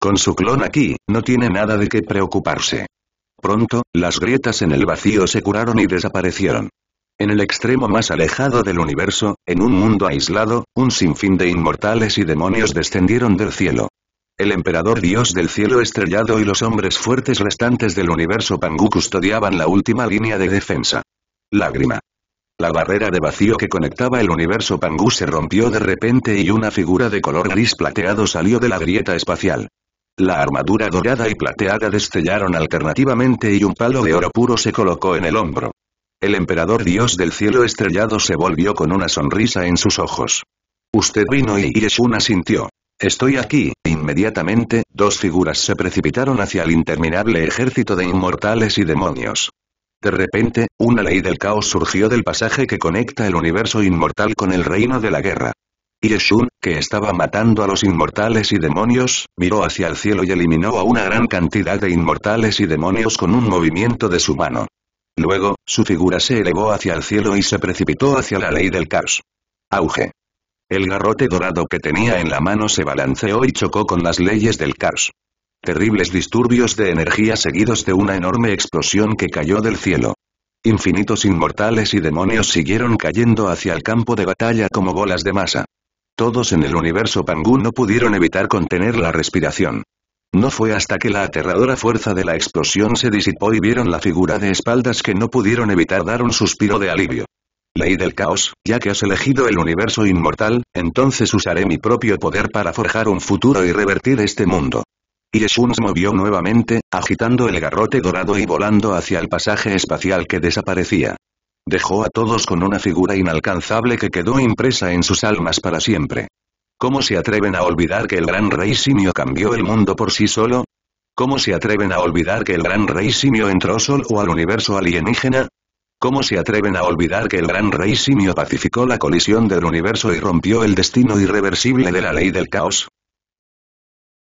Con su clon aquí, no tiene nada de qué preocuparse. Pronto, las grietas en el vacío se curaron y desaparecieron. En el extremo más alejado del universo, en un mundo aislado, un sinfín de inmortales y demonios descendieron del cielo. El emperador dios del cielo estrellado y los hombres fuertes restantes del universo Pangu custodiaban la última línea de defensa. Lágrima. La barrera de vacío que conectaba el universo Pangu se rompió de repente y una figura de color gris plateado salió de la grieta espacial. La armadura dorada y plateada destellaron alternativamente y un palo de oro puro se colocó en el hombro. El emperador dios del cielo estrellado se volvió con una sonrisa en sus ojos. Usted vino y Yeshuna sintió. Estoy aquí. Inmediatamente, dos figuras se precipitaron hacia el interminable ejército de inmortales y demonios. De repente, una ley del caos surgió del pasaje que conecta el universo inmortal con el reino de la guerra. Yeshun, que estaba matando a los inmortales y demonios, miró hacia el cielo y eliminó a una gran cantidad de inmortales y demonios con un movimiento de su mano. Luego, su figura se elevó hacia el cielo y se precipitó hacia la ley del caos. Auge. El garrote dorado que tenía en la mano se balanceó y chocó con las leyes del caos. Terribles disturbios de energía seguidos de una enorme explosión que cayó del cielo. Infinitos inmortales y demonios siguieron cayendo hacia el campo de batalla como bolas de masa. Todos en el universo Pangu no pudieron evitar contener la respiración. No fue hasta que la aterradora fuerza de la explosión se disipó y vieron la figura de espaldas que no pudieron evitar dar un suspiro de alivio. Ley del caos, ya que has elegido el universo inmortal, entonces usaré mi propio poder para forjar un futuro y revertir este mundo. Yeshun se movió nuevamente, agitando el garrote dorado y volando hacia el pasaje espacial que desaparecía. Dejó a todos con una figura inalcanzable que quedó impresa en sus almas para siempre. ¿Cómo se atreven a olvidar que el gran rey simio cambió el mundo por sí solo? ¿Cómo se atreven a olvidar que el gran rey simio entró solo al universo alienígena? ¿Cómo se atreven a olvidar que el gran rey simio pacificó la colisión del universo y rompió el destino irreversible de la ley del caos?